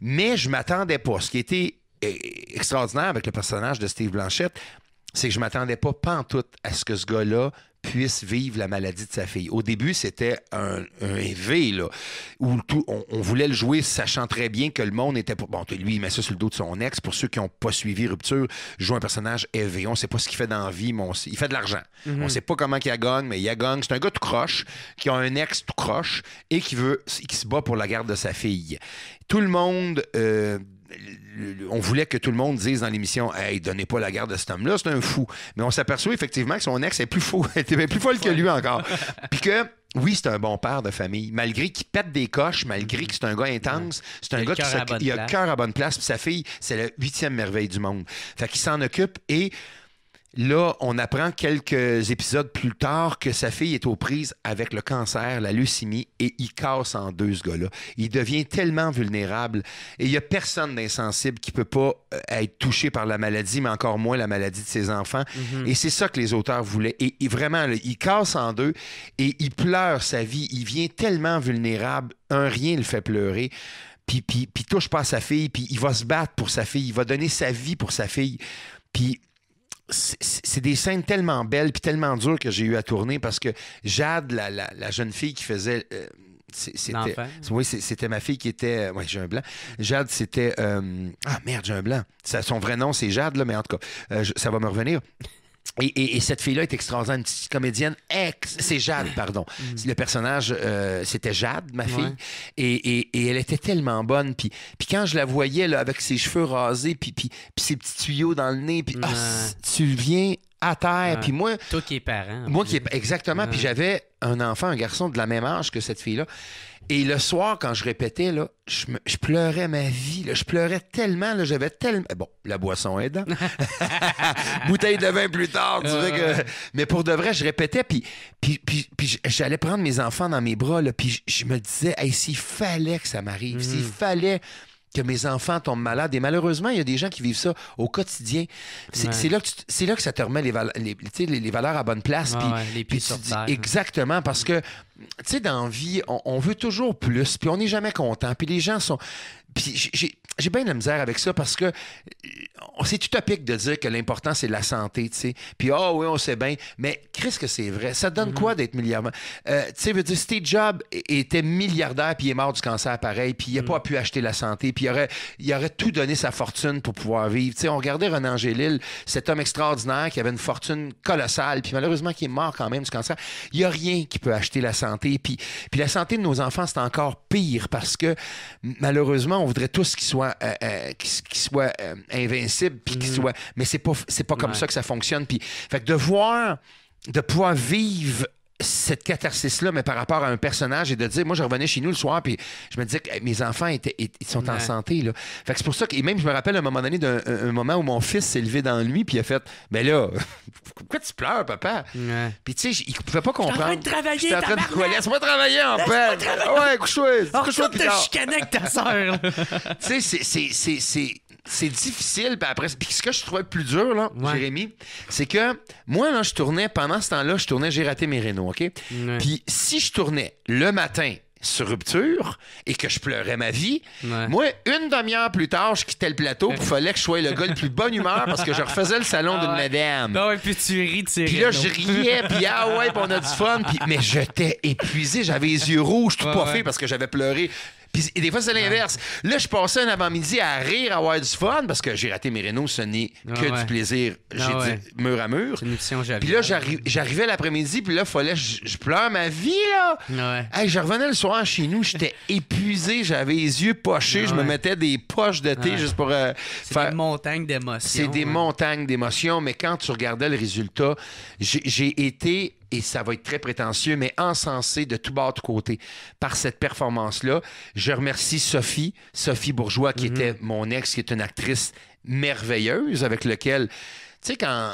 Speaker 2: Mais je m'attendais pas. Ce qui était eh, extraordinaire avec le personnage de Steve Blanchette, c'est que je m'attendais pas, pas en tout à ce que ce gars-là puisse vivre la maladie de sa fille. Au début, c'était un, un là, où tout, on, voulait le jouer sachant très bien que le monde était... Pour... Bon, lui, il met ça sur le dos de son ex. Pour ceux qui n'ont pas suivi Rupture, joue un personnage EV, On ne sait pas ce qu'il fait dans la vie, mais il fait de l'argent. Mhm. On ne sait pas comment il a gagne, mais il a gagne. C'est un gars tout croche, qui a un ex tout croche et qui veut qui se bat pour la garde de sa fille. Tout le monde... Euh, on voulait que tout le monde dise dans l'émission Hey, donnez pas la garde à cet homme-là, c'est un fou. Mais on s'aperçoit effectivement que son ex est plus fou, était plus folle que lui encore. Puis que. Oui, c'est un bon père de famille. Malgré qu'il pète des coches, malgré mm-hmm. que c'est un gars intense, c'est un gars qui a le cœur à bonne place. Puis sa fille, c'est la huitième merveille du monde. Fait qu'il s'en occupe et Là, on apprend quelques épisodes plus tard que sa fille est aux prises avec le cancer, la leucémie, et il casse en deux ce gars-là. Il devient tellement vulnérable et il n'y a personne d'insensible qui peut pas euh, être touché par la maladie, mais encore moins la maladie de ses enfants. Mhm. Et c'est ça que les auteurs voulaient. Et, vraiment, il casse en deux et il pleure sa vie. Il vient tellement vulnérable, un rien le fait pleurer puis, touche pas sa fille, puis il va se battre pour sa fille, il va donner sa vie pour sa fille. Puis c'est des scènes tellement belles puis tellement dures que j'ai eu à tourner parce que Jade, la, jeune fille qui faisait. Euh, c'était, oui, c'était ma fille qui était. Euh, oui, j'ai un blanc. Jade, c'était. Euh, ah merde, j'ai un blanc. son vrai nom, c'est Jade, mais en tout cas, ça va me revenir. Et, cette fille-là est extraordinaire, une petite comédienne. Ex, c'est Jade, pardon. Mm. Le personnage, euh, c'était Jade, ma fille. Et, elle était tellement bonne. Puis, puis quand je la voyais là, avec ses cheveux rasés, puis, puis, ses petits tuyaux dans le nez, puis ah, tu viens à terre. Puis moi. Toi qui es parent. Moi qui est, Exactement. Puis j'avais un enfant, un garçon de la même âge que cette fille-là. Et le soir, quand je répétais, là, je, pleurais ma vie. je pleurais tellement. j'avais tellement. Eh, bon, la boisson est dedans. Bouteille de vin plus tard, tu sais que. Mais pour de vrai, je répétais. Puis, puis, puis, j'allais prendre mes enfants dans mes bras. Là, puis je, me disais, hey, s'il fallait que ça m'arrive, s'il mm. fallait que mes enfants tombent malades. Et malheureusement, il y a des gens qui vivent ça au quotidien. C'est là, là, que ça te remet les, les, valeurs à bonne place. Puis Exactement, parce que, tu sais, dans vie, on, on, veut toujours plus, puis on n'est jamais content. Puis les gens sont... Puis j'ai j'ai bien de la misère avec ça parce que c'est utopique de dire que l'important, c'est la santé, tu sais. Puis, ah oh, oui, on sait bien. Mais qu'est-ce que c'est vrai? Ça donne quoi mm-hmm. d'être milliardaire? Euh, tu sais, veut dire, Steve Jobs était milliardaire, puis il est mort du cancer pareil, puis il n'a pas mm-hmm. pu acheter la santé, puis il aurait, il aurait tout donné sa fortune pour pouvoir vivre. Tu sais, on regardait René Angélil, cet homme extraordinaire qui avait une fortune colossale, puis malheureusement, qui est mort quand même du cancer. Il n'y a rien qui peut acheter la santé. Puis, puis la santé de nos enfants, c'est encore pire parce que malheureusement, on voudrait tous qu'ils soient, euh, euh, qu'ils, qu'ils euh, puis qu'ils mm-hmm. soient. Mais c'est pas, c'est pas comme ça que ça fonctionne. Puis, fait que de voir, de pouvoir vivre cette catharsis-là, mais par rapport à un personnage et de dire, moi, je revenais chez nous le soir, puis je me disais que mes enfants étaient, ils sont en santé. Là. Fait que c'est pour ça que, et même, je me rappelle à un moment donné d'un moment où mon fils s'est levé dans lui, puis il a fait, mais ben là, pourquoi tu pleures, papa? Puis tu sais, il pouvait pas comprendre. Je suis en train de travailler. en de quoi? Laisse-moi travailler en paix. Ouais, couche-toi. Couche-toi, puis te chicaner avec ta soeur. tu sais, c'est c'est difficile. Puis après, ce que je trouvais plus dur, là, Jérémy, c'est que moi, là, je tournais pendant ce temps-là, je tournais J'ai raté mes rénaux, OK? Puis si je tournais le matin sur rupture et que je pleurais ma vie. Moi, une demi-heure plus tard, je quittais le plateau, puis fallait que je sois le gars le plus bonne humeur parce que je refaisais le salon de ah d'une madame. Non, ah et puis tu ris, tu Puis là, je riais, puis ah ouais, puis on a du fun, puis mais j'étais épuisé, j'avais les yeux rouges, tout poffé, parce que j'avais pleuré et des fois, c'est l'inverse. Là, je passais un avant-midi à rire, à avoir du fun, parce que j'ai raté mes rénaux, ce n'est ah que du plaisir. Ah j'ai dit mur à mur. Puis là, j'arrivais l'après-midi, puis là, fallait je pleure ma vie, là. Hey, je revenais le soir chez nous, j'étais épuisé, j'avais les yeux pochés, je me mettais des poches de thé juste pour faire... Euh, faire. des montagnes d'émotions. C'est des montagnes d'émotions, mais quand tu regardais le résultat, j'ai été et ça va être très prétentieux, mais encensé de tout bord, de côté par cette performance-là. Je remercie Sophie, Sophie Bourgeois, qui mhm. était mon ex, qui est une actrice merveilleuse avec laquelle, tu sais, quand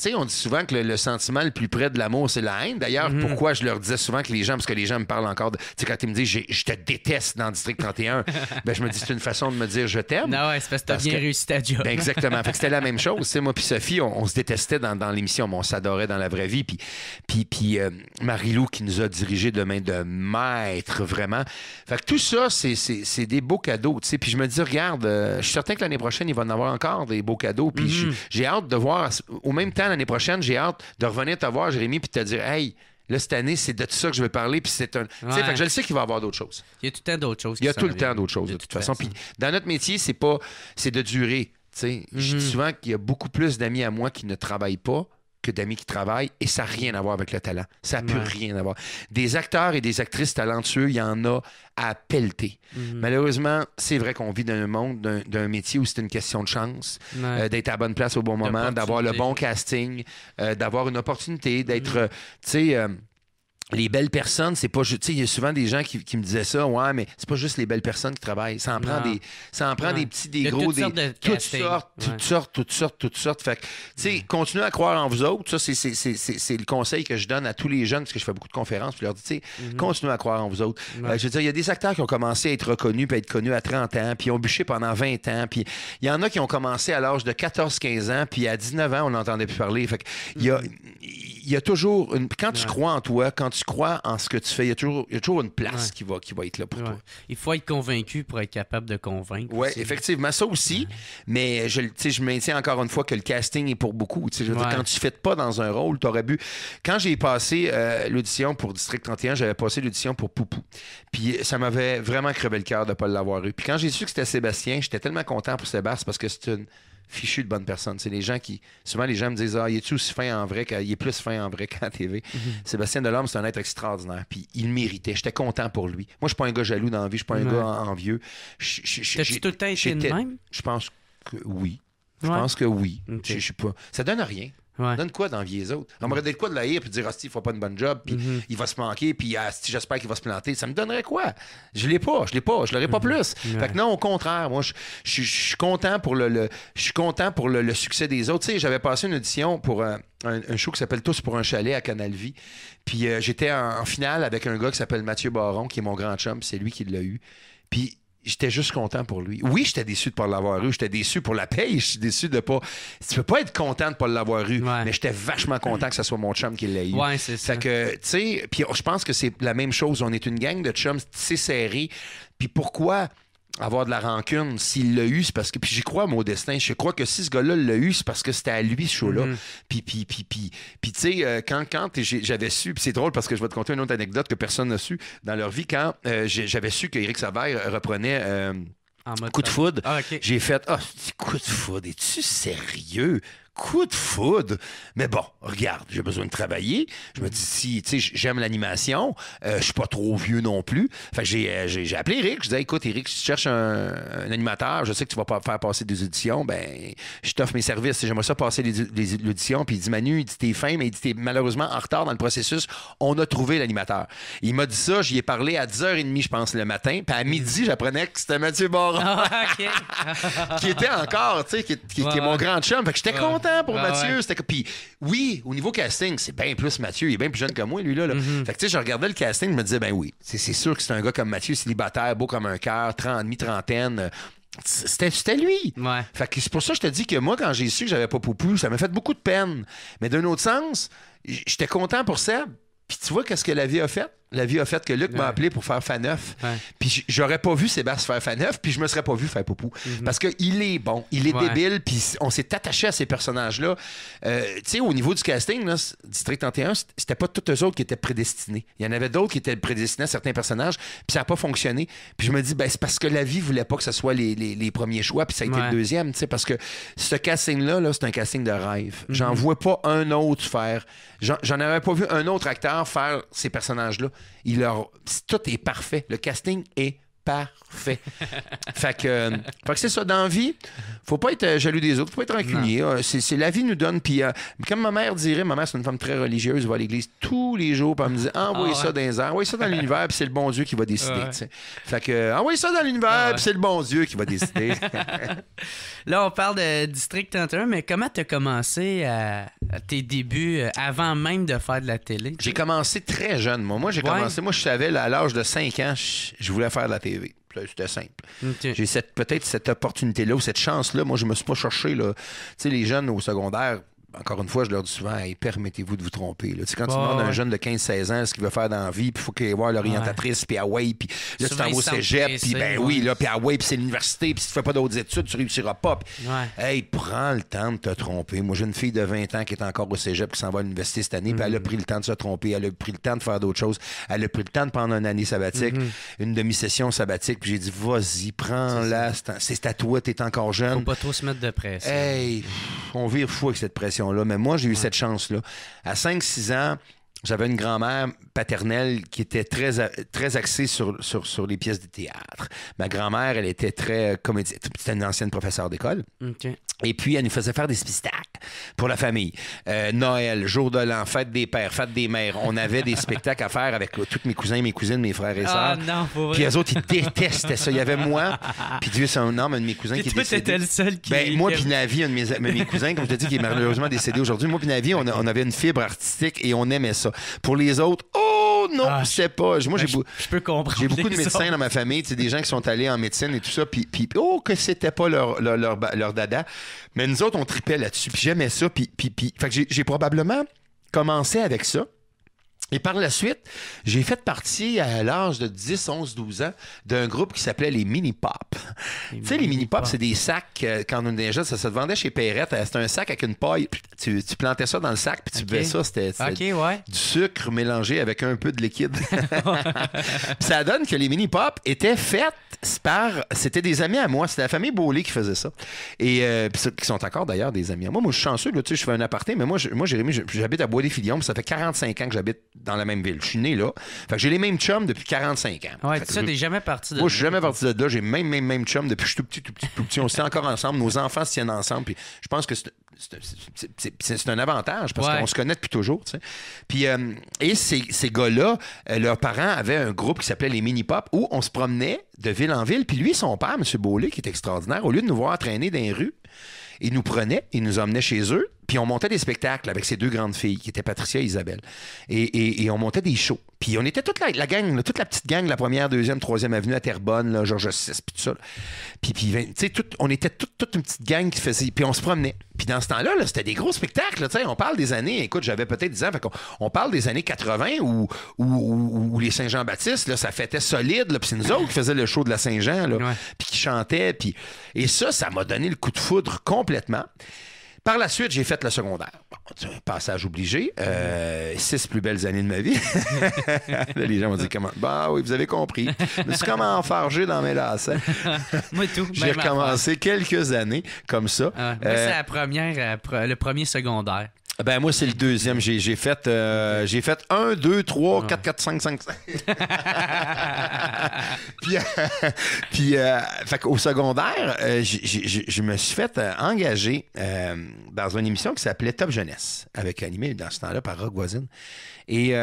Speaker 2: sais, on dit souvent que le, sentiment le plus près de l'amour, c'est la haine. D'ailleurs, mhm. pourquoi je leur disais souvent que les gens, parce que les gens me parlent encore de. Tu sais, quand ils me disent je te déteste dans District 31, ben, je me dis c'est une façon de me dire je t'aime. Non, ah ouais, c'est parce que t'as bien réussi ta job. Ben, exactement. fait que c'était la même chose. moi puis Sophie, on, se détestait dans, l'émission, mais on s'adorait dans la vraie vie. Puis, euh, Marie-Lou qui nous a dirigé de main de maître, vraiment. Fait que tout ça, c'est des beaux cadeaux. Puis je me dis, regarde, euh, je suis certain que l'année prochaine, il va en avoir encore des beaux cadeaux. Puis mhm. j'ai hâte de voir, au même temps, l'année prochaine, j'ai hâte de revenir te voir, Jérémy, puis te dire, hey, là, cette année, c'est de ça que je veux parler. Puis c'est un. Ouais. Fait que je le sais qu'il va y avoir d'autres choses. Il y a tout le temps d'autres choses. Il y a tout le temps d'autres choses, de, toute façon. Puis dans notre métier, c'est pas. C'est de durer. tu sais Je dis mhm. souvent qu'il y a beaucoup plus d'amis à moi qui ne travaillent pas que d'amis qui travaillent et ça n'a rien à voir avec le talent. Ça n'a plus rien à voir. Des acteurs et des actrices talentueux, il y en a à pelleter. Mhm. Malheureusement, c'est vrai qu'on vit dans un monde, d'un métier où c'est une question de chance, euh, d'être à la bonne place au bon moment, d'avoir le bon casting, euh, d'avoir une opportunité, d'être, mhm. euh, tu sais les belles personnes, c'est pas juste. Tu sais, il y a souvent des gens qui, me disaient ça, ouais, mais c'est pas juste les belles personnes qui travaillent. Ça en prend des, ça en prend des petits, des gros, toutes des. toutes, sortes, toutes sortes, toutes sortes, toutes sortes, Fait que, tu sais, continuez à croire en vous autres. Ça, c'est le conseil que je donne à tous les jeunes, parce que je fais beaucoup de conférences, je leur dis, tu sais, mm-hmm. continuez à croire en vous autres. Euh, je veux dire, il y a des acteurs qui ont commencé à être reconnus, puis à être connus à 30 ans, puis ont bûché pendant 20 ans, puis il y en a qui ont commencé à l'âge de 14-15 ans, puis à 19 ans, on n'entendait plus parler. Fait que, il y a mm-hmm il y a toujours une. Quand tu crois en toi, quand tu crois en ce que tu fais, il y a toujours, une place qui, va, qui va être là pour toi. Il faut être convaincu pour être capable de convaincre. Oui, effectivement, ça aussi. Mais je, je maintiens encore une fois que le casting est pour beaucoup. Je veux quand tu ne fais pas dans un rôle, tu aurais bu. Quand j'ai passé euh, l'audition pour District 31, j'avais passé l'audition pour Poupou. Puis euh, ça m'avait vraiment crevé le cœur de ne pas l'avoir eu. Puis quand j'ai su que c'était Sébastien, j'étais tellement content pour Sébastien parce que c'est une fichu de bonne personne. C'est les gens qui. Souvent, les gens me disent Ah, il est aussi fin en vrai qu'il est plus fin en vrai qu'en TV. Mhm. Sébastien Delorme, c'est un être extraordinaire. Puis il méritait. J'étais content pour lui. Moi, je suis pas un gars jaloux dans la vie. Je suis pas un gars envieux. T'as-tu tout le temps été de même? Je pense que oui. Je pense que oui. Je, pas. ça donne rien. Donne quoi d'envier les autres? On me donner quoi de la et puis dire, Asti, il fait pas une bonne job, puis mhm. il va se manquer, puis ah, j'espère qu'il va se planter. Ça me donnerait quoi? Je ne l'ai pas, je l'ai pas, je l'aurais pas mhm. plus. Fait non, au contraire, moi, je, suis content pour le, content pour le, succès des autres. Tu sais, j'avais passé une audition pour. Euh, un, show qui s'appelle Tous pour un chalet à Canal Vie. Puis euh, j'étais en, en, finale avec un gars qui s'appelle Mathieu Baron, qui est mon grand chum, c'est lui qui l'a eu. Puis j'étais juste content pour lui. Oui, j'étais déçu de ne pas l'avoir eu. J'étais déçu pour la paix. Je suis déçu de pas. Tu peux pas être content de ne pas l'avoir eu. Mais j'étais vachement content que ce soit mon chum qui l'ait eu. Oui, c'est ça. que, tu sais, puis je pense que c'est la même chose. On est une gang de chums, c'est serré. Puis pourquoi avoir de la rancune. S'il l'a eu, c'est parce que. Puis j'y crois, mon destin. Je crois que si ce gars-là l'a eu, c'est parce que c'était à lui, ce show-là. Mhm. Puis, tu sais, euh, quand, quand j'avais su, puis c'est drôle parce que je vais te conter une autre anecdote que personne n'a su dans leur vie, quand euh, j'avais su qu'Éric Saver reprenait. Euh, coup de foudre. Ah, j'ai fait Ah, oh, coup de foudre, es-tu sérieux? coup de foudre. Mais bon, regarde, j'ai besoin de travailler. Je me dis, si, tu sais, j'aime l'animation, je euh, je suis pas trop vieux non plus. Fait euh, j'ai, j'ai, appelé Eric, je disais, écoute, Eric, si tu cherches un, animateur, je sais que tu vas pas faire passer des auditions, ben, je t'offre mes services. J'aimerais ça passer l'audition. Puis il dit, Manu, il dit, t'es fin, mais il dit, malheureusement en retard dans le processus. On a trouvé l'animateur. Il m'a dit ça, j'y ai parlé à 10h30, je pense, le matin. Puis à midi, j'apprenais que c'était Mathieu Baron. Ah, qui était encore, tu sais, qui, est mon grand chum. Fait que j'étais content pour ah Mathieu. Puis oui, au niveau casting, c'est bien plus Mathieu. Il est bien plus jeune que moi, lui. Là, mm-hmm. Fait que tu sais, je regardais le casting, je me disais, ben oui, c'est sûr que c'est un gars comme Mathieu, célibataire, beau comme un cœur, 30 demi, trentaine. C'était lui. Fait que c'est pour ça que je te dis que moi, quand j'ai su que j'avais pas Poupou, ça m'a fait beaucoup de peine. Mais d'un autre sens, j'étais content pour ça Puis tu vois qu'est-ce que la vie a fait? La vie a fait que Luc m'a appelé pour faire fan 9 Puis j'aurais pas vu Sébastien faire 9 puis je me serais pas vu faire Popou. Mhm. Parce que Parce qu'il est bon, il est débile, puis on s'est attaché à ces personnages-là. Euh, tu sais, au niveau du casting, là, District 31, c'était pas tous eux autres qui étaient prédestinés. Il y en avait d'autres qui étaient prédestinés à certains personnages, puis ça n'a pas fonctionné. Puis je me dis, ben, c'est parce que la vie voulait pas que ce soit les, premiers choix, puis ça a été le deuxième, tu sais, parce que ce casting-là, c'est un casting de rêve. J'en mhm. vois pas un autre faire. J'en avais pas vu un autre acteur faire ces personnages-là. Il leur, tout est parfait. Le casting est parfait. fait que, euh, que c'est ça, dans la vie, faut pas être euh, jaloux des autres, faut pas être rancunier. Euh, c'est la vie nous donne. Puis, comme ma mère dirait, ma mère, c'est une femme très religieuse, Elle va à l'église tous les jours, puis me dire, envoyez ah ça dans ça dans l'univers, puis c'est le bon Dieu qui va décider. Fait que, envoyez ça dans l'univers, ah c'est le bon Dieu qui va décider.
Speaker 1: Là, on parle de District 31, mais comment tu as commencé à, tes
Speaker 2: débuts avant même de faire de la télé? J'ai commencé très jeune, moi. Moi, j'ai commencé, moi, je savais, à l'âge de 5 ans, je voulais faire de la télé. C'était simple. J'ai cette, peut-être cette opportunité-là ou cette chance-là. Moi, je me suis pas cherché. Là. les jeunes au secondaire, encore une fois, je leur dis souvent, hey, permettez-vous de vous tromper. Là. Tu sais, quand tu bah, demandes un jeune de 15-16 ans ce qu'il veut faire dans la vie, puis faut qu'il voir l'orientatrice, puis à puis là, tu t'en vas au cégep, puis ben oui, là, puis à puis c'est l'université, puis si tu fais pas d'autres études, tu réussiras pas. Hey, prends le temps de te tromper. Moi, j'ai une fille de 20 ans qui est encore au cégep, qui s'en va à l'université cette année, puis elle a mm-hmm. pris le temps de se tromper, elle a pris le temps de faire d'autres choses, elle a pris le temps de prendre une année sabbatique, mm-hmm. une demi-session sabbatique, puis j'ai dit, vas-y, prends-la, c'est à toi, t'es encore jeune. Faut pas
Speaker 1: trop se mettre de pression. Hey,
Speaker 2: on vire fou avec cette pression là mais moi, j'ai eu cette chance-là. À 5-6 ans, j'avais une grand-mère paternelle qui était très, très axée sur, sur, les pièces de théâtre. Ma grand-mère, elle était très euh, comédienne. C'était une ancienne professeure d'école. Et puis, elle nous faisait faire des spectacles pour la famille. Euh, Noël, jour de l'an, fête des pères, fête des mères. On avait des spectacles à faire avec toutes tous mes cousins, mes cousines, mes frères et ah, sœurs. Ah, non, Puis les autres, ils détestaient ça. Il y avait moi, puis Dieu, c'est un homme, un de mes cousins qui est décédé. le seul qui. Ben, moi, puis Navi, un de mes, mes cousins, comme je te dis, qui est malheureusement décédé aujourd'hui. Moi, puis Navi, on, on, avait une fibre artistique et on aimait ça. Pour les autres, oh non, je ah, sais pas. Moi, ben, j'ai, je, peux comprendre j'ai beaucoup de médecins dans ma famille, des gens qui sont allés en médecine et tout ça, puis, oh, que c'était pas leur, leur, leur, dada. Mais nous autres, on tripait là-dessus j'aimais ça. Puis, puis, puis, fait que j'ai probablement commencé avec ça. Et par la suite, j'ai fait partie à l'âge de 10, 11, 12 ans d'un groupe qui s'appelait les Mini pops Tu sais, les Mini pops c'est des sacs, euh, quand on était jeune, ça se vendait chez Perrette. Euh, c'était un sac avec une paille, tu, tu plantais ça dans le sac, puis tu buvais ça. C'était du sucre mélangé avec un peu de liquide. ça donne que les Mini pops étaient faites par. C'était des amis à moi. C'était la famille Beaulé qui faisait ça. Et ceux qui sont encore d'ailleurs des amis à moi. Moi, je suis chanceux, là, tu je fais un aparté, mais moi, moi Jérémy, j'habite à Bois-des-Filions, ça fait 45 ans que j'habite dans la même ville. Je suis né là. Fait j'ai les mêmes chums depuis 45 ans. tu sais, t'es jamais
Speaker 1: parti de Moi, je suis jamais
Speaker 2: parti de là. J'ai même, même, même chums depuis que je suis tout petit, tout petit, petit. On se encore ensemble. Nos enfants se tiennent ensemble. Puis je pense que c'est un avantage parce qu'on se connaît depuis toujours. Puis, euh, et ces, gars-là, euh, leurs parents avaient un groupe qui s'appelait les Mini Pop où on se promenait de ville en ville. Puis lui, son père, M. Beaulé, qui est extraordinaire, au lieu de nous voir traîner dans les rues, il nous prenait, il nous emmenait chez eux. Puis on montait des spectacles avec ces deux grandes filles, qui étaient Patricia et Isabelle. Et, on montait des shows. Puis on était toute la, gang, toute la petite gang, la première, deuxième, troisième avenue à Terrebonne, Georges VI, puis tout ça. Puis, on était toute, une petite gang qui faisait. Puis on se promenait. Puis dans ce temps-là, c'était des gros spectacles. on parle des années, écoute, j'avais peut-être 10 ans, on, parle des années 80 où, les Saint-Jean-Baptiste, ça fêtait solide, puis c'est nous autres qui faisaient le show de la Saint-Jean, puis qui chantaient. Puis... Et ça, ça m'a donné le coup de foudre complètement. Par la suite, j'ai fait le secondaire. passage obligé. Euh, six plus belles années de ma vie. les gens m'ont dit comment. Bah oui, vous avez compris. Je suis comme enfargé dans mes lacets. J'ai recommencé quelques années comme ça. Ah, ben, c'est euh, la
Speaker 1: première, euh, le premier secondaire.
Speaker 2: Ah ben moi, c'est le deuxième. J'ai fait, j'ai fait 1, 2, 3, 4, 4, 5, 5, 5. puis, euh, euh, au secondaire, euh, je me suis fait engager dans une émission qui s'appelait Top Jeunesse, avec animé dans ce temps-là par Rock Voisine. Et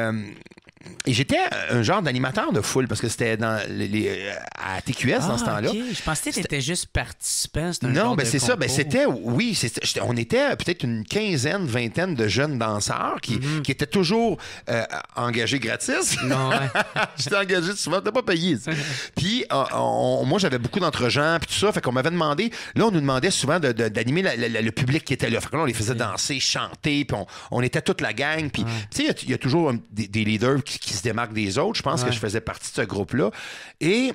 Speaker 2: et j'étais un genre d'animateur de foule parce que c'était dans les, euh, à TQS dans ce ah, temps-là. Je
Speaker 1: pensais que c'était juste
Speaker 2: participant.
Speaker 1: non, ben c'est ça. Ben c'était,
Speaker 2: oui, c'était on était euh, peut-être une quinzaine, vingtaine de jeunes danseurs qui, mhm. étaient toujours euh, engagés gratis. Non, J'étais engagé souvent, pas payé. puis moi, j'avais beaucoup d'entre-gens, puis tout ça. Fait qu'on m'avait demandé, là, on nous demandait souvent d'animer le public qui était là. Fait que on les faisait danser, chanter, puis on, était toute la gang. Puis, tu sais, il y, a toujours des leaders qui qui se démarque des autres. Je pense que je faisais partie de ce groupe-là. Et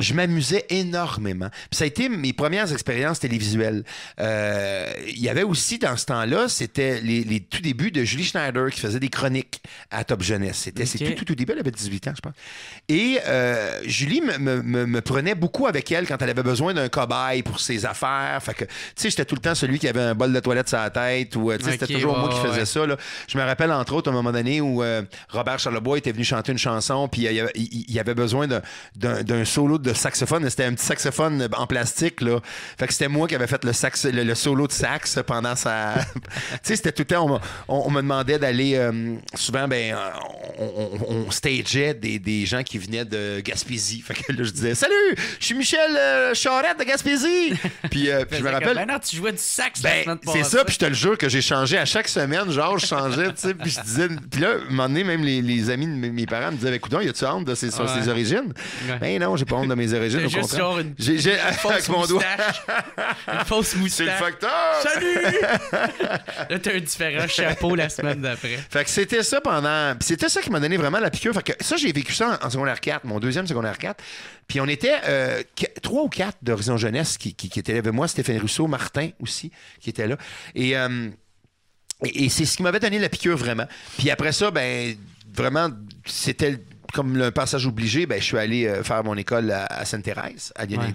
Speaker 2: je m'amusais énormément. ça a été mes premières expériences télévisuelles. Euh, il y avait aussi, dans ce temps-là, c'était les, tout débuts de Julie Schneider qui faisait des chroniques à Top Jeunesse. C'était tout, tout, début, elle avait 18 ans, je pense. Et euh, Julie me, prenait beaucoup avec elle quand elle avait besoin d'un cobaye pour ses affaires. Fait que, tu sais, j'étais tout le temps celui qui avait un bol de toilette sur la tête ou, euh, c'était toujours moi qui faisais ça. Je me rappelle, entre autres, à un moment donné où Robert Charlebois était venu chanter une chanson, puis il y avait besoin d'un solo de saxophone. C'était un petit saxophone euh, en plastique, là. Fait que c'était moi qui avais fait le, sax, le, solo de sax pendant sa. tu sais, c'était tout le temps, on, me demandait d'aller. Euh, souvent, ben, euh, on, stageait des, gens qui venaient de Gaspésie. Fait que là, je disais Salut, je suis Michel Charette de Gaspésie. puis, je me ben, rappelle. Maintenant,
Speaker 1: tu jouais du sax ben, C'est ça,
Speaker 2: puis je te le jure que j'ai changé à chaque semaine. Genre, je changeais, tu sais, puis je disais. Puis là, un moment donné, même les, amis de mes parents me disaient Écoute, ben, y a-tu honte de ses, origines Ben non, j'ai pas honte de mes origines. juste genre une, j'ai, fausse une
Speaker 1: fausse moustache. C'est le facteur. Salut! là, t'as un différent chapeau la semaine d'après.
Speaker 2: Fait que c'était ça pendant. Puis c'était ça qui m'a donné vraiment la piqûre. Fait que ça, j'ai vécu ça en, secondaire 4, mon deuxième secondaire 4. Puis on était euh, trois ou quatre d'Horizon Jeunesse qui, qui, qui étaient là avec moi, Stéphane Rousseau, Martin aussi, qui était là. Et, euh, et, et c'est ce qui m'avait donné la piqûre vraiment. Puis après ça, ben vraiment, c'était comme le passage obligé, ben, je suis allé euh, faire mon école à, Sainte-Thérèse, à Lionel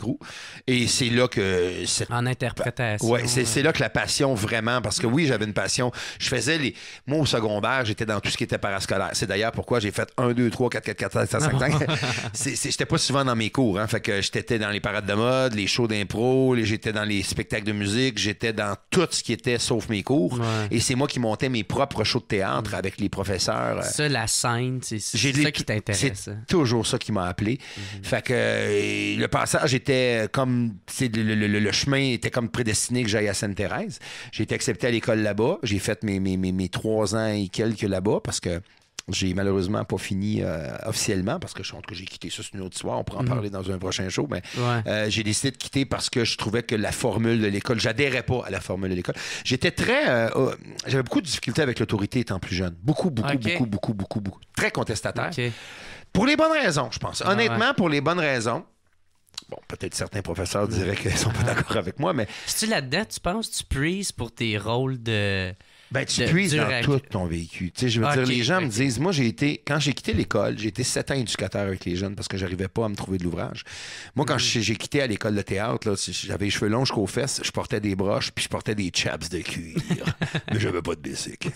Speaker 2: Et c'est là que. En interprétation. Ouais, euh. c'est là que la passion vraiment, parce que oui, j'avais une passion. Je faisais les. Moi, au secondaire, j'étais dans tout ce qui était parascolaire. C'est d'ailleurs pourquoi j'ai fait 1, 2, 3, 4, 4, 4, 5, 5, J'étais pas souvent dans mes cours. Hein. Fait que j'étais dans les parades de mode, les shows d'impro, j'étais dans les spectacles de musique, j'étais dans tout ce qui était sauf mes cours. Et c'est moi qui montais mes propres shows de théâtre mm. avec les professeurs. Euh. Ça,
Speaker 1: la scène, c'est ça qui c'est hein.
Speaker 2: toujours ça qui m'a appelé. Mhm. Fait que euh, le passage était comme. Le, le, chemin était comme prédestiné que j'aille à Sainte-Thérèse. J'ai été accepté à l'école là-bas. J'ai fait mes, mes, mes, trois ans et quelques là-bas parce que j'ai malheureusement pas fini euh, officiellement parce que je pense que j'ai quitté ça, une autre histoire. On pourra en mhm. parler dans un prochain show. Mais euh, j'ai décidé de quitter parce que je trouvais que la formule de l'école, j'adhérais pas à la formule de l'école. J'étais très. Euh, j'avais beaucoup de difficultés avec l'autorité étant plus jeune. Beaucoup, beaucoup, beaucoup, beaucoup, beaucoup, beaucoup. Très contestataire. Pour les bonnes raisons, je pense. Ah Honnêtement, pour les bonnes raisons. Bon, peut-être certains professeurs diraient qu'ils sont pas d'accord avec moi, mais.
Speaker 1: Si tu la dedans tu penses, tu prises pour tes rôles de. Ben, tu puises dans tout ton
Speaker 2: vécu. Tu sais, je veux dire, les gens me disent, moi, j'ai été, quand j'ai quitté l'école, j'ai été sept ans éducateur avec les jeunes parce que j'arrivais pas à me trouver de l'ouvrage. Moi, quand mm. j'ai quitté à l'école de théâtre, j'avais les cheveux longs jusqu'aux fesses, je portais des broches, puis je portais des chaps de cuir. mais je j'avais pas de bicycle.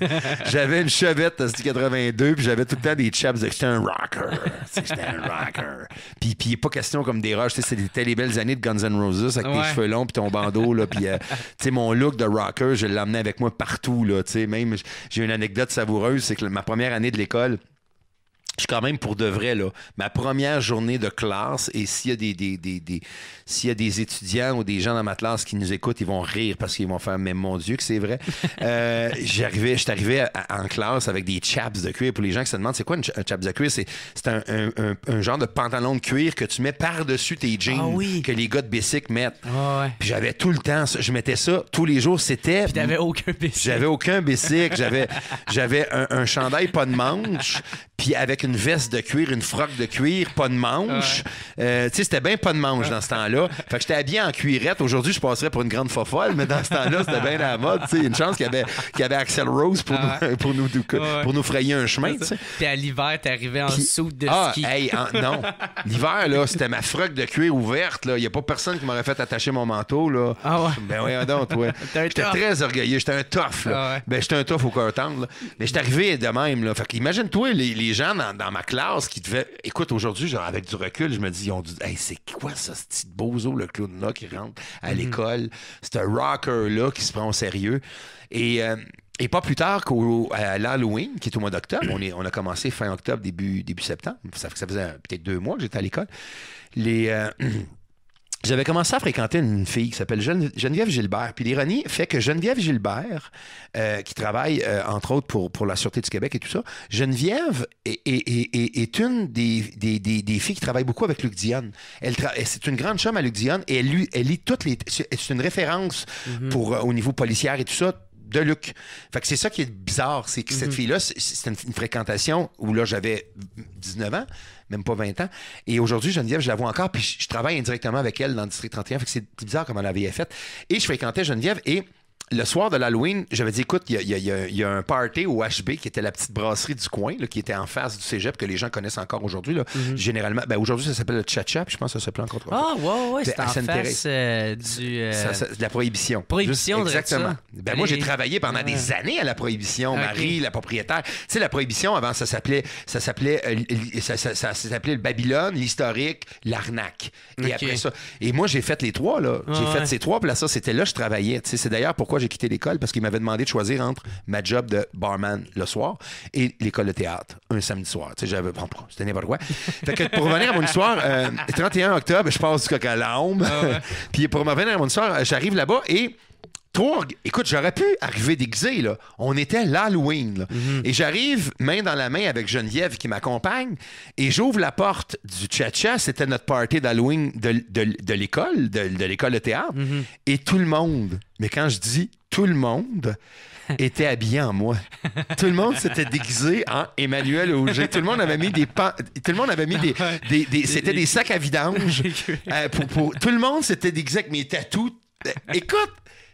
Speaker 2: j'avais une chevette de 82, puis j'avais tout le temps des chaps de. J'étais un rocker. J'étais un rocker. Puis, puis pas question comme des roches. C'était les belles années de Guns N' Roses avec cheveux longs, puis ton bandeau, Puis, euh, mon look de rocker, je l'amenais avec moi partout, là même j'ai une anecdote savoureuse, c'est que ma première année de l'école, je suis quand même pour de vrai, là, ma première journée de classe, et s'il y a des, y a des étudiants ou des gens dans ma classe qui nous écoutent, ils vont rire parce qu'ils vont faire, mais mon Dieu, que c'est vrai. Euh, j'arrivais, je arrivé en classe avec des chaps de cuir. Pour les gens qui se demandent, c'est quoi un chaps de cuir? C'est, un, genre de pantalon de cuir que tu mets par-dessus tes jeans ah que les gars de Bessic mettent. Ah puis j'avais tout le temps, je mettais ça tous les jours, c'était. Puis t'avais aucun Bessic. J'avais aucun Bessic. j'avais, j'avais un, un chandail pas de manche, puis avec une veste de cuir, une froc de cuir, pas de manche. Euh, tu sais, c'était bien pas de manche dans ce temps-là. Fait que j'étais habillé en cuirette. Aujourd'hui, je passerais pour une grande fofolle, mais dans ce temps-là, c'était bien à la mode. sais Une chance qu'il y avait, qu'il y avait Axel Rose pour, nous, pour, nous, pour nous frayer un chemin.
Speaker 1: Puis à l'hiver, arrivé en soude de ah, ski. Hey, non.
Speaker 2: L'hiver, là, c'était ma froc de cuir ouverte. Il n'y a pas personne qui m'aurait fait attacher mon manteau. Là. Ah ouais. Ben oui, donc, ouais. J'étais très orgueilleux. J'étais un tough. Ah ben, j'étais un tough au cœur tendre. Mais j'étais arrivé de même. Là. Fait qu'imagine-toi, les, les gens dans dans, ma classe qui devait. Écoute, aujourd'hui, avec du recul, je me dis, ils ont dit, c'est quoi ça, ce petit bozo, le clown-là, qui rentre à mhm. l'école? C'est un rocker-là qui se prend au sérieux. Et. Euh, pas plus tard qu'à l'Halloween, qui est au mois d'octobre, on, on, a commencé fin octobre, début, début septembre, ça, faisait peut-être deux mois que j'étais à l'école, les, euh, j'avais commencé à fréquenter une fille qui s'appelle Geneviève Gilbert. Puis l'ironie fait que Geneviève Gilbert, euh, qui travaille euh, entre autres pour, pour la Sûreté du Québec et tout ça, Geneviève est, est, une des, filles qui travaille beaucoup avec Luc Dionne. Elle c'est une grande chum à Luc Dionne et elle, elle lit toutes les. C'est une référence mhm. pour, euh, au niveau policière et tout ça de Luc. Fait que c'est ça qui est bizarre, c'est que cette mhm. fille-là, c'était une, fréquentation où là, j'avais 19 ans, même pas 20 ans. Et aujourd'hui, Geneviève, je la vois encore, puis je, travaille indirectement avec elle dans le district 31. Fait que c'est bizarre comment elle avait fait. Et je fréquentais Geneviève et le soir de l'Halloween, j'avais dit écoute, il y, a un party au HB qui était la petite brasserie du coin, qui était en face du cégep, que les gens connaissent encore aujourd'hui. Mhm. Généralement, ben, aujourd'hui, ça s'appelle le Tcha-Tcha, puis je pense que ça s'appelle encore. Ah, ouais, ouais, c'est en face euh, du. Euh, la prohibition. Prohibition, exactement. Ben, moi, j'ai travaillé pendant des ah. années à la prohibition. Marie, la propriétaire. Tu sais, la prohibition, avant, ça s'appelait ça s'appelait euh, ça, le Babylone, l'historique, l'arnaque. Et après ça. Et moi, j'ai fait les trois, là. J'ai ah, fait ces trois, puis là, ça, c'était là je travaillais. C'est d'ailleurs pourquoi j'ai quitté l'école parce qu'il m'avait demandé de choisir entre ma job de barman le soir et l'école de théâtre un samedi soir. Tu sais, j'avais. Bon, c'était n'importe quoi. Fait que pour revenir à mon soir euh, 31 octobre, je passe du coq à Puis pour revenir à mon histoire, euh, j'arrive là-bas et Tourg, écoute, j'aurais pu arriver déguisé, là. On était l'Halloween, là. Mhm. Et j'arrive main dans la main avec Geneviève qui m'accompagne et j'ouvre la porte du Tcha-Tcha. C'était notre party d'Halloween de, l'école, de, l'école de théâtre. Mhm. Et tout le monde, mais quand je dis tout le monde, était habillé en moi. Tout le monde s'était déguisé en Emmanuel Auger. Tout le monde avait mis des pans. tout le monde avait mis des, c'était des sacs à vidange. Euh, tout le monde s'était déguisé avec mes tatous. Euh, écoute,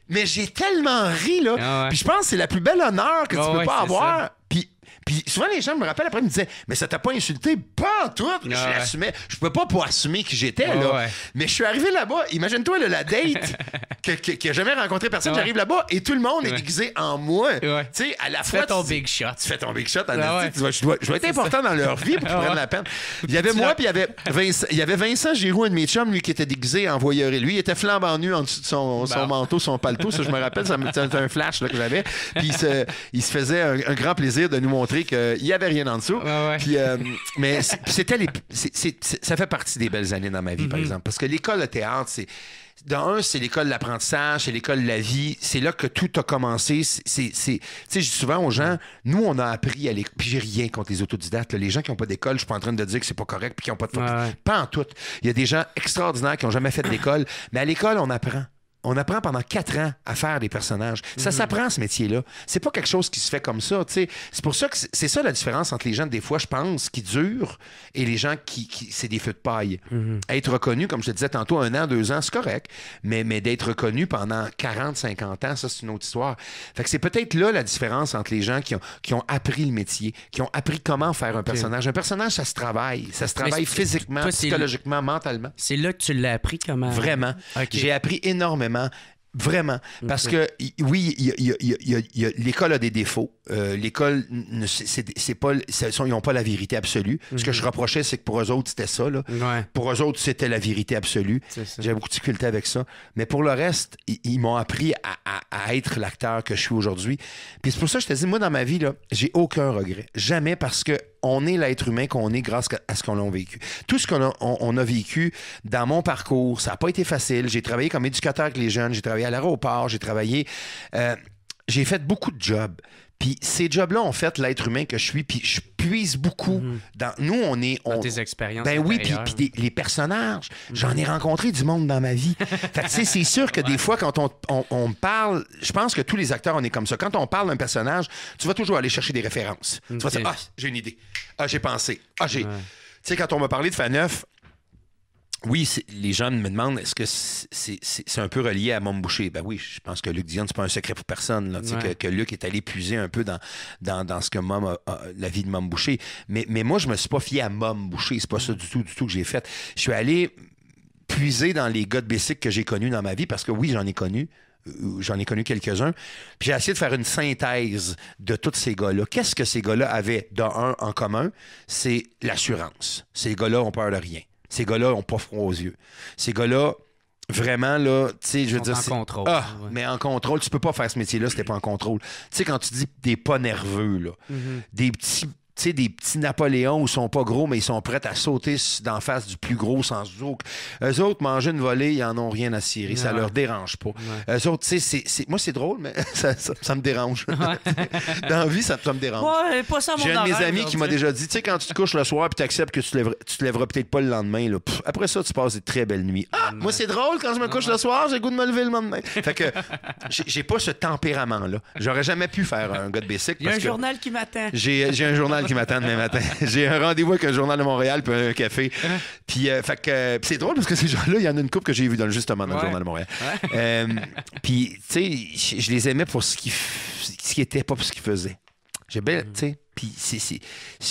Speaker 2: mais j'ai tellement ri, là. Ah Puis je pense que c'est la plus belle honneur que tu ah peux pas avoir. Puis souvent, les gens me rappellent après, ils me disaient, mais ça t'a pas insulté, pas en tout. Je ah l'assumais. Je pouvais pas pour assumer qui j'étais, ah là. Mais je suis arrivé là-bas. Imagine-toi, la date que, que, jamais rencontré personne. J'arrive là-bas et tout le monde est déguisé en moi. Tu sais, à la tu Fais ton big shot. Tu fais ton big shot. Ah tu vois, je dois, je être important dans leur vie pour qu'ils prennent la peine. Il y avait moi, puis il y avait Vincent, il Giroux, un de mes chums, lui, qui était déguisé en voyeur. Et lui, il était flambant nu en dessous de son, son manteau, son paletot. Ça, je me rappelle, ça me un flash là, que j'avais. Puis il se, faisait un grand plaisir de nous montrer qu'il n'y avait rien en dessous. mais c'était ça fait partie des belles années dans ma vie, par mm-hmm. exemple. Parce que l'école de théâtre, c'est. Dans c'est l'école de l'apprentissage, c'est l'école de la vie. C'est là que tout a commencé. Tu sais, je dis souvent aux gens, mm-hmm. nous, on a appris à l'école. Puis j'ai rien contre les autodidactes. Les gens qui n'ont pas d'école, je suis pas en train de dire que c'est pas correct puis qui n'ont pas de... Pas en tout. Il y a des gens extraordinaires qui n'ont jamais fait d'école. mais à l'école, on apprend on apprend pendant quatre ans à faire des personnages. Ça mhm. s'apprend, ce métier-là. C'est pas quelque chose qui se fait comme ça. C'est pour ça que c'est ça la différence entre les gens, des fois, je pense, qui durent et les gens qui. c'est des feux de paille. Mhm. Être reconnu, comme je te disais tantôt, un an, deux ans, c'est correct. Mais, d'être reconnu pendant 40, 50 ans, ça, c'est une autre histoire. que c'est peut-être là la différence entre les gens qui ont, appris le métier, qui ont appris comment faire un personnage. Un personnage, ça se travaille. Ça se travaille physiquement, psychologiquement, mentalement. C'est là que tu l'as appris comment. Vraiment. J'ai appris énormément Vraiment. Parce que, oui, l'école a des défauts. Euh, l'école, c'est pas, ils n'ont pas la vérité absolue. Ce que je mhm. reprochais, c'est que pour eux autres, c'était ça. Là. Pour eux autres, c'était la vérité absolue. J'avais beaucoup de difficultés avec ça. Mais pour le reste, ils, m'ont appris à, être l'acteur que je suis aujourd'hui. Puis c'est pour ça que je te dis, moi, dans ma vie, j'ai aucun regret. Jamais parce que on est l'être humain qu'on est grâce à ce qu'on a vécu. Tout ce qu'on a, vécu dans mon parcours, ça n'a pas été facile. J'ai travaillé comme éducateur avec les jeunes, j'ai travaillé à l'aéroport, j'ai travaillé... Euh, j'ai fait beaucoup de jobs. Puis ces jobs-là ont fait l'être humain que je suis, puis je puise beaucoup mhm. dans. Nous, on est. On, tes expériences. Ben oui, puis les personnages. Mhm. J'en ai rencontré du monde dans ma vie. fait c'est sûr que des fois, quand on, parle, je pense que tous les acteurs, on est comme ça. Quand on parle d'un personnage, tu vas toujours aller chercher des références. Tu vas dire, ah, j'ai une idée. Ah, j'ai pensé. Ah, j'ai. Tu sais, quand on m'a parlé de Faneuf, oui, les gens me demandent est-ce que c'est un peu relié à Mom Boucher? Ben oui, je pense que Luc Dion, c'est pas un secret pour personne. que, que, Luc est allé puiser un peu dans, dans, ce que Mom la vie de Mom Boucher. Mais, mais moi, je me suis pas fié à Mom Boucher. C'est pas ça du tout, du tout que j'ai fait. Je suis allé puiser dans les gars de Bessic que j'ai connus dans ma vie, parce que oui, j'en ai connu. Euh, j'en ai connu quelques-uns. Puis j'ai essayé de faire une synthèse de tous ces gars-là. Qu'est-ce que ces gars-là avaient d'un en commun? C'est l'assurance. Ces gars-là ont peur de rien ces gars-là ont pas froid aux yeux. Ces gars-là, vraiment, là, tu sais, je veux dire. En contrôle. Ah, mais en contrôle, tu peux pas faire ce métier-là si t'es pas en contrôle. Tu sais, quand tu dis des pas nerveux, là, mhm. des petits sais, des petits Napoléons où ils sont pas gros, mais ils sont prêts à sauter d'en face du plus gros sans zouk. Eux autres, manger une volée, ils en ont rien à cirer. Ça leur dérange pas. Eux autres, tu sais, c'est, moi, c'est drôle, mais ça, me dérange. Dans la vie, ça, me dérange. Ouais, pas ça, mon J'ai un de mes amis qui m'a déjà dit, tu sais, quand tu te couches le soir puis tu acceptes que tu te lèveras, peut-être pas le lendemain, là, après ça, tu passes des très belles nuits. Ah, moi, c'est drôle, quand je me couche le soir, j'ai goût de me lever le lendemain. Fait que j'ai pas ce tempérament-là. J'aurais jamais pu faire un gars de bicycle. j'ai un journal qui m'attend. J'ai un journal qui demain matin. J'ai un rendez-vous avec le Journal de Montréal puis un café. Ah. Puis, euh, euh, c'est drôle parce que ces gens-là, il y en a une couple que j'ai vu dans, justement dans le Journal de Montréal. Euh, puis, tu sais, je les aimais pour ce qui ce qui était, pas pour ce qu'ils faisaient. J'ai bien, mhm. tu Puis si, si,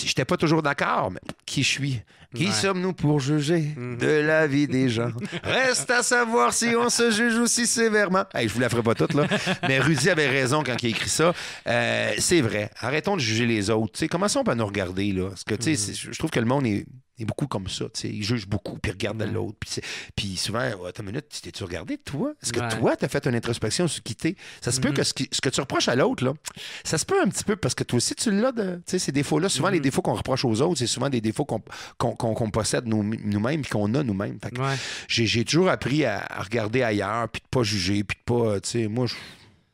Speaker 2: j'étais pas toujours d'accord, mais qui je suis? Qui sommes-nous pour juger mhm. de la vie des gens? Reste à savoir si on se juge aussi sévèrement. Hey, je vous la ferai pas toute, là. mais Rudy avait raison quand il a écrit ça. Euh, c'est vrai. Arrêtons de juger les autres. commençons par nous regarder, là. Parce que, tu sais, mhm. je trouve que le monde est il est beaucoup comme ça, tu sais. Il juge beaucoup, puis regarde l'autre. Puis, souvent, oh, attends une minute, t'es-tu regardé, toi? Est-ce que toi, t'as fait une introspection sur quitter? Ça se peut mm-hmm. que ce, que tu reproches à l'autre, là, ça se peut un petit peu, parce que toi aussi, tu l'as, tu sais, ces défauts-là. Souvent, les mm-hmm. défauts qu'on reproche aux autres, c'est souvent des défauts qu'on possède nous-mêmes, qu'on a nous-mêmes. J'ai toujours appris à, regarder ailleurs, puis de pas juger, puis de pas, moi, je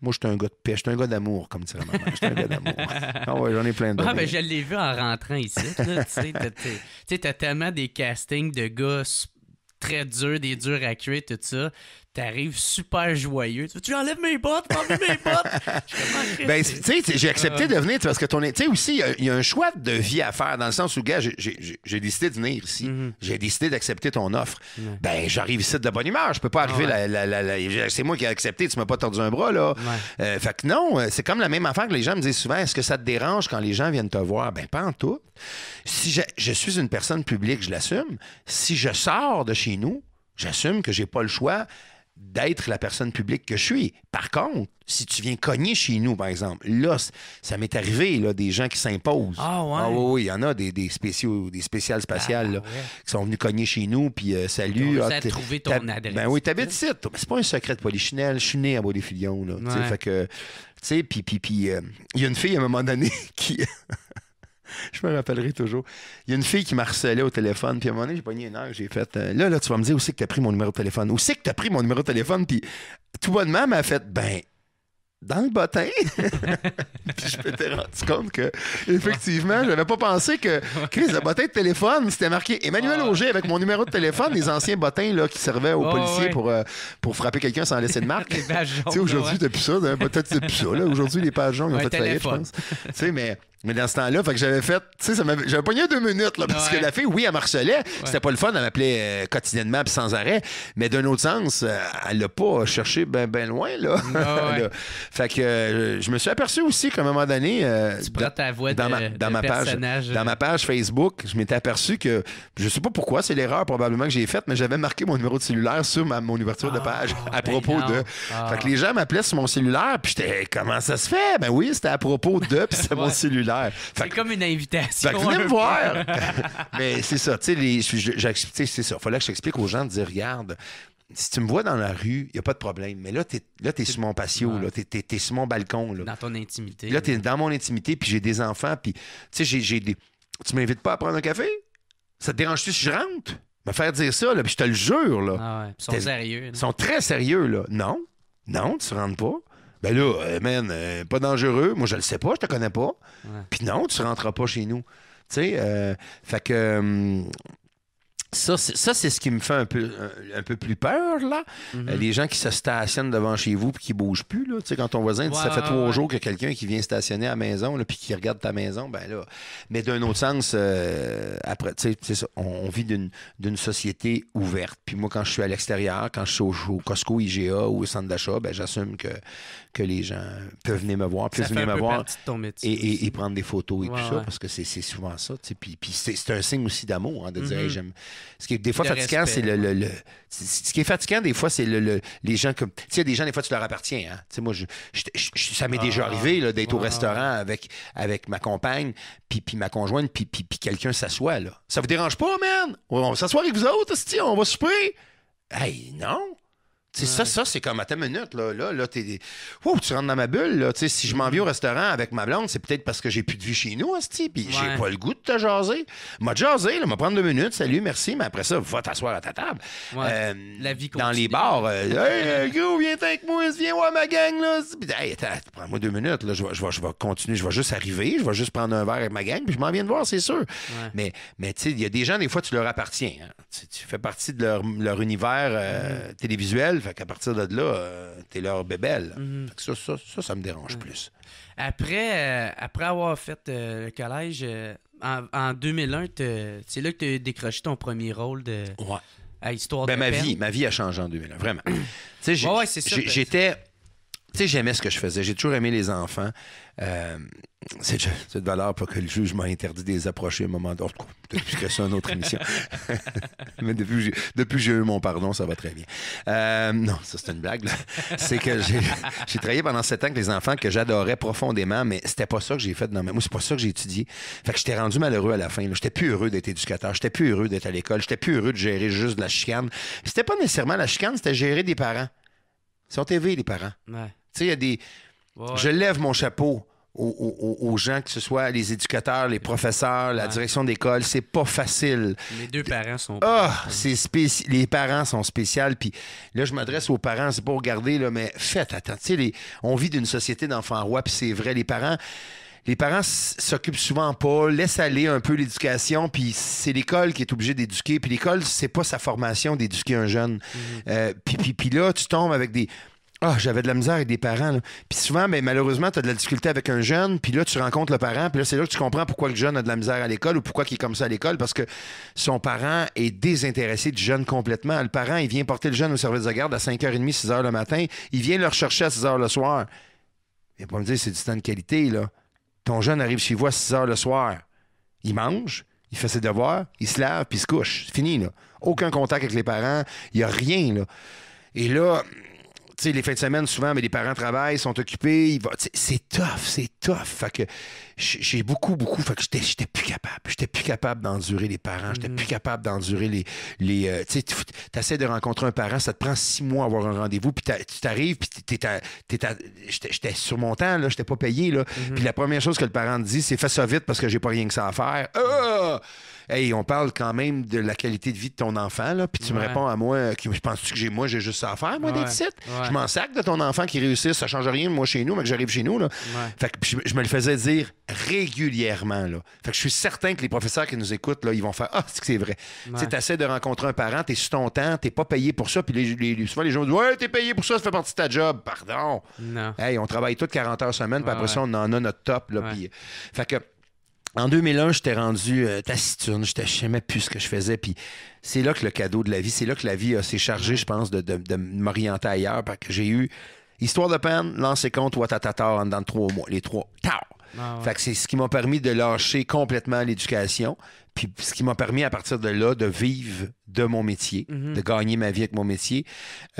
Speaker 2: moi, je j'étais un gars de paix, suis un gars d'amour, comme dirait maman. J'étais un gars d'amour. Ah ouais, j'en ai plein d'autres. Ah, ben, je
Speaker 1: l'ai vu en rentrant ici. Tu sais, t'as tellement des castings de gars très durs, des durs à cuire, tout ça arrives super joyeux. Tu enlèves mes bottes, enlèves mes bottes. Ah,
Speaker 2: ben, tu sais, j'ai accepté ah. de venir parce que ton. Tu sais, aussi, il y, a un choix de vie à faire dans le sens où, gars, j'ai décidé de venir ici. Mhm. J'ai décidé d'accepter ton offre. Ben, j'arrive ici de bonne humeur. Je peux pas ah arriver. c'est moi qui ai accepté. Tu m'as pas tordu un bras, là. Euh, fait que non, euh, c'est comme la même affaire que les gens me disent souvent. Est-ce que ça te dérange quand les gens viennent te voir? Ben, pas en tout. Si je, je suis une personne publique, je l'assume. Si je sors de chez nous, j'assume que j'ai pas le choix d'être la personne publique que je suis. Par contre, si tu viens cogner chez nous, par exemple, là, ça m'est arrivé, là, des gens qui s'imposent. Ah, ouais. Ah, oui, il y en a des, spéciaux, des spéciales spatiales, ah, qui sont venus cogner chez nous, puis euh, salut. Ah, tu trouvé ton ben adresse. Ben oui, t'habites ici. C'est pas un secret de Polichinelle. Je suis né à Beaudéfilion, là. Ouais. Fait que, tu sais, puis, euh, il y a une fille à un moment donné qui. je me rappellerai toujours. Il y a une fille qui m'harcelait au téléphone, puis à un moment donné, j'ai pogné une heure, j'ai fait euh, Là, là, tu vas me dire où c'est que tu as pris mon numéro de téléphone. Où c'est que tu as pris mon numéro de téléphone? Puis tout bonnement, m'a fait Ben, dans le bottin. puis je m'étais rendu compte que, effectivement, n'avais pas pensé que, Chris, le bottin de téléphone, c'était marqué Emmanuel ah Auger avec mon numéro de téléphone, les anciens bottins là, qui servaient aux ah policiers pour, euh, pour frapper quelqu'un sans laisser de marque. Tu
Speaker 1: sais, aujourd'hui, depuis
Speaker 2: ça, peut-être depuis ça. aujourd'hui, les pages jaunes, ont fait faillite, je pense. Tu sais, mais mais dans ce temps-là, fait que j'avais fait, tu sais, pogné deux minutes, là, parce que la fille, oui, elle marcelait. C'était pas le fun, elle m'appelait euh, quotidiennement puis sans arrêt. Mais d'un autre sens, euh, elle l'a pas cherché bien ben loin, là. Fait que euh, je me suis aperçu aussi qu'à un moment donné. dans, ma, page, Dans ma page Facebook, je m'étais aperçu que, je sais pas pourquoi, c'est l'erreur probablement que j'ai faite, mais j'avais marqué mon numéro de cellulaire sur ma, mon ouverture de ah, page à ben propos de. Ah. que les gens m'appelaient sur mon cellulaire, puis j'étais, comment ça se fait? Ben oui, c'était à propos de, puis c'est mon cellulaire. C'est comme une invitation. me voir! Mais c'est ça, tu sais, c'est ça. Fallait que j'explique aux gens de dire, regarde, si tu me vois dans la rue, il n'y a pas de problème. Mais là, tu es, es, sur mon patio, tu es, sur mon balcon. Dans ton
Speaker 1: intimité. Là, tu es
Speaker 2: dans mon intimité, puis j'ai des enfants, puis tu sais, j'ai des... Tu m'invites pas à prendre un café? Ça te dérange-tu si je rentre? Me faire dire ça, là, puis je te le jure. Là. Ah ils sont sérieux. Ils sont très sérieux. là. Non, non, tu ne rentres pas. Ben là, euh, man, euh, pas dangereux. Moi, je le sais pas, je te connais pas. Puis non, tu rentreras pas chez nous. Tu sais, euh, fait que. ça, c'est ce qui me fait un peu, un, peu plus peur, là. Mhm. Les gens qui se stationnent devant chez vous puis qui bougent plus, là. Tu sais, quand ton voisin ça fait trois qu'il jours que quelqu'un qui vient stationner à la maison, là, puis qui regarde ta maison, ben là. Mais d'un autre sens, après, tu sais, on, vit d'une société ouverte. Puis moi, quand je suis à l'extérieur, quand je suis au, au, Costco, IGA ou au centre d'achat, ben j'assume que que les gens peuvent venir me voir, puis venir me voir et, prendre des photos et tout ça, parce que c'est souvent ça. Puis, c'est un signe aussi d'amour, hein, de dire mm-hmm. j'aime. Ce qui est des fois fatigant, c'est le, Ce qui est fatigant, des fois, c'est le, les gens comme. Tu sais, des gens, des fois, tu leur appartiens. Hein. moi, je, ça m'est ah, déjà arrivé d'être au restaurant avec, avec ma compagne, puis, ma conjointe, puis, puis, quelqu'un s'assoit. Ça vous dérange pas, man? On va s'asseoir avec vous autres, on va souper. Hey, non! Ça, ça c'est comme, à ta minute, là, là, là t'es, tu rentres dans ma bulle, là. si je m'en vais au mm-hmm. restaurant avec ma blonde, c'est peut-être parce que j'ai plus de vie chez nous, Asti, puis j'ai pas le goût de te jaser. M'a jasé, là, m'a prendre deux minutes, salut, merci, mais après ça, va t'asseoir à ta table. Euh, la vie Dans les bars, euh, hey, euh, gros, viens avec moi, viens voir ma gang, là. prends-moi deux minutes, je vais, je continuer, je vais juste arriver, je vais juste prendre un verre avec ma gang, puis je m'en viens de voir, c'est sûr. Mais, mais tu sais, il y a des gens, des fois, tu leur appartiens. Hein. Tu, fais partie de leur, leur univers mm-hmm. télévisuel fait qu'à partir de là, euh, t'es leur bébelle. Mhm. ça, ça, me dérange plus.
Speaker 1: Après, euh, après avoir fait euh, le collège, en, 2001, c'est là que tu as décroché ton premier rôle de.
Speaker 2: Ouais. À Histoire ben, de ma vie, ma vie a changé en 2001, vraiment. tu sais, ben, j'étais. Tu sais, j'aimais ce que je faisais. J'ai toujours aimé les enfants. Euh, c'est cette, valeur pour que le juge m'a interdit de les approcher à un moment donné. Depuis que c'est une autre émission. Mais depuis, que j'ai eu mon pardon, ça va très bien. Euh, non, ça c'est une blague. C'est que j'ai travaillé pendant sept ans avec les enfants que j'adorais profondément, mais c'était pas ça que j'ai fait dans ma... Moi, c'est pas ça que j'ai étudié. Fait que j'étais rendu malheureux à la fin. J'étais plus heureux d'être éducateur. J'étais plus heureux d'être à l'école. J'étais plus heureux de gérer juste la chicane. C'était pas nécessairement la chicane, c'était gérer des parents. Ils sont éveillés, les parents. Tu sais, il y a des. Je lève mon chapeau. Aux, gens, que ce soit les éducateurs, les professeurs, la direction d'école, c'est pas facile.
Speaker 1: Les deux parents sont. Ah, oh,
Speaker 2: les parents sont spéciaux. Puis là, je m'adresse aux parents, c'est pas regarder mais faites attention. Les... On vit d'une société d'enfants rois, puis c'est vrai, les parents. Les parents s'occupent souvent pas, laissent aller un peu l'éducation, puis c'est l'école qui est obligée d'éduquer. Puis l'école, c'est pas sa formation d'éduquer un jeune. Mhm. Euh, puis là, tu tombes avec des ah, j'avais de la misère avec des parents. Puis souvent, mais ben, malheureusement, tu as de la difficulté avec un jeune, puis là, tu rencontres le parent, puis là, c'est là que tu comprends pourquoi le jeune a de la misère à l'école ou pourquoi il est comme ça à l'école, parce que son parent est désintéressé du jeune complètement. Le parent, il vient porter le jeune au service de garde à 5h30, 6h le matin, il vient le rechercher à 6h le soir. Il va me dire, c'est du temps de qualité, là. Ton jeune arrive chez vous à 6h le soir. Il mange, il fait ses devoirs, il se lave, puis il se couche. C'est fini, là. Aucun contact avec les parents, il n'y a rien, là. Et là, les fins de semaine, souvent, mais les parents travaillent, sont occupés. C'est tough, c'est tough. Fait que j'ai beaucoup, beaucoup. Fait que j'étais plus capable. J'étais plus capable d'endurer les parents. J'étais mm-hmm. plus capable d'endurer les. les euh, tu sais, t'essaies de rencontrer un parent, ça te prend six mois à avoir un rendez-vous, puis tu t'arrives, puis j'étais sur mon temps, là, j'étais pas payé, là. Mm-hmm. Puis la première chose que le parent te dit, c'est fais ça vite parce que j'ai pas rien que ça à faire. Ah! hey, on parle quand même de la qualité de vie de ton enfant, là, puis tu me réponds à moi, qui, je pense que j'ai moi, j'ai juste ça à faire, moi, des d'être Je m'en sac de ton enfant qui réussit, ça change rien, moi, chez nous, mais que j'arrive chez nous. Là. Fait que je, me le faisais dire régulièrement. Là. Fait que je suis certain que les professeurs qui nous écoutent, là, ils vont faire Ah, c'est vrai. » c'est vrai. Tu de rencontrer un parent, t'es sur ton temps, t'es pas payé pour ça, puis les, souvent les gens disent Ouais, t'es payé pour ça, ça fait partie de ta job. Pardon. Non. Hey, on travaille toutes 40 heures semaine, puis après ça, on en a notre top. Là, euh, Fait que en 2001, j'étais rendu euh, taciturne, je ne plus ce que je faisais. Puis c'est là que le cadeau de la vie, c'est là que la vie s'est chargée, je pense, de, de, m'orienter ailleurs parce que j'ai eu Histoire de peine, lancer compte, Watatata en dans trois mois. Les trois, tard. Ah fait que c'est ce qui m'a permis de lâcher complètement l'éducation, puis ce qui m'a permis à partir de là de vivre de mon métier, mhm. de gagner ma vie avec mon métier.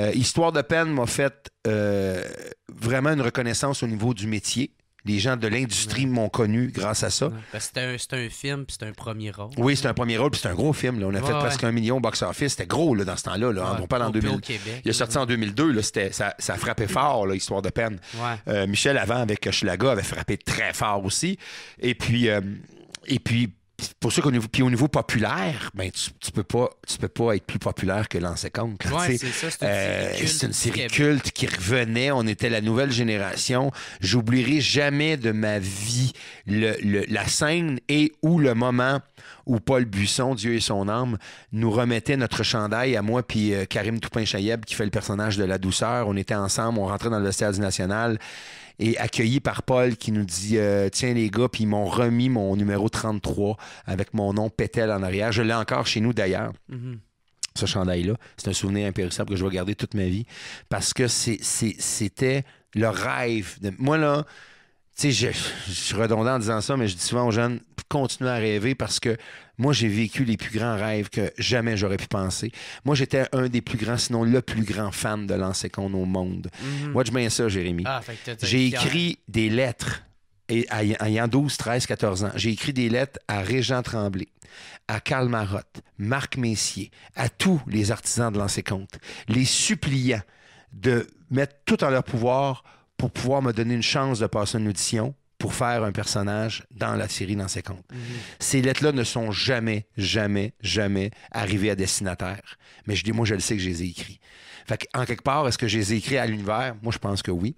Speaker 2: Euh, Histoire de peine m'a fait euh, vraiment une reconnaissance au niveau du métier. Les gens de l'industrie m'ont connu grâce à ça.
Speaker 1: Ben, c'est un, film, puis c'est un premier rôle.
Speaker 2: Oui, c'est un premier rôle, puis c'est un gros film. On a fait presque un million box-office. C'était gros là, dans ce temps-là. Là. on en 2000. Il est sorti en 2002. Là, ça, ça frappait fort, l'histoire de peine. Euh, Michel, avant, avec Schlaga, avait frappé très fort aussi. Et puis, euh, et puis pour ça qu'au puis au niveau populaire, ben, tu, peux pas, tu peux pas être plus populaire que l'an 50. c'est c'est une, euh, série culte qui revenait. On était la nouvelle génération. J'oublierai jamais de ma vie la scène et ou le moment où Paul Buisson, Dieu et son âme, nous remettait notre chandail à moi puis euh, Karim Toupin-Chayeb qui fait le personnage de la douceur. On était ensemble, on rentrait dans le stade du National et accueilli par Paul qui nous dit euh, Tiens les gars, puis ils m'ont remis mon numéro 33 avec mon nom Pétel en arrière. Je l'ai encore chez nous d'ailleurs. Mhm. Ce chandail-là, c'est un souvenir impérissable que je vais garder toute ma vie parce que c'était le rêve. De... Moi, là, je, suis redondant en disant ça, mais je dis souvent aux jeunes, continuez à rêver parce que moi, j'ai vécu les plus grands rêves que jamais j'aurais pu penser. Moi, j'étais un des plus grands, sinon le plus grand fan de Lancecon au monde. Moi mhm. je Watch bien ça, Jérémy. Ah, j'ai écrit des lettres et, ayant 12, 13, 14 ans, j'ai écrit des lettres à Régent Tremblay, à Karl Marotte, Marc Messier, à tous les artisans de l'Ancien les suppliant de mettre tout en leur pouvoir pour pouvoir me donner une chance de passer une audition pour faire un personnage dans la série Dans ses comptes. Mhm. Ces lettres-là ne sont jamais, jamais, jamais arrivées à destinataire. Mais je dis, moi, je le sais que je les ai Fait en quelque part, est-ce que je les ai à l'univers? Moi, je pense que oui.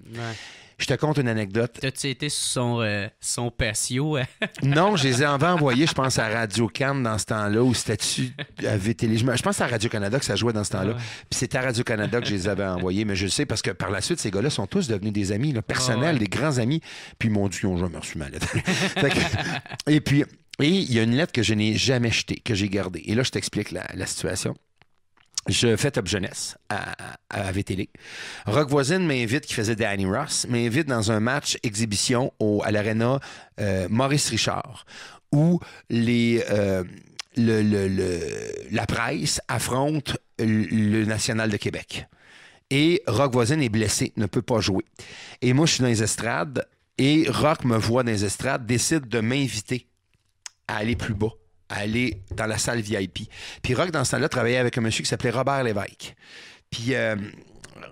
Speaker 2: Je te compte une anecdote. T'as-tu été sur son, euh, son patio? Hein? non, je les ai envoyés, je pense, à Radio-Can dans ce temps-là, où c'était-tu à Je pense à Radio-Canada que ça jouait dans ce temps-là. Puis c'était à Radio-Canada que je les avais envoyés, mais je le sais parce que par la suite, ces gars-là sont tous devenus des amis, personnels, des grands amis. Puis mon Dieu, je me jamais reçu Et puis, et il y a une lettre que je n'ai jamais jetée, que j'ai gardée. Et là, je t'explique la situation. Je fais Top Jeunesse à, à, VTL. Rock Voisine m'invite, qui faisait Danny Ross, m'invite dans un match exhibition au, à l'aréna euh, Maurice Richard, où les, euh, le, la presse affronte le National de Québec. Et Rock Voisine est blessé, ne peut pas jouer. Et moi, je suis dans les estrades, et Rock me voit dans les estrades, décide de m'inviter à aller plus bas aller dans la salle VIP. Puis Rock, dans ce temps-là, travaillait avec un monsieur qui s'appelait Robert Lévesque. Puis euh,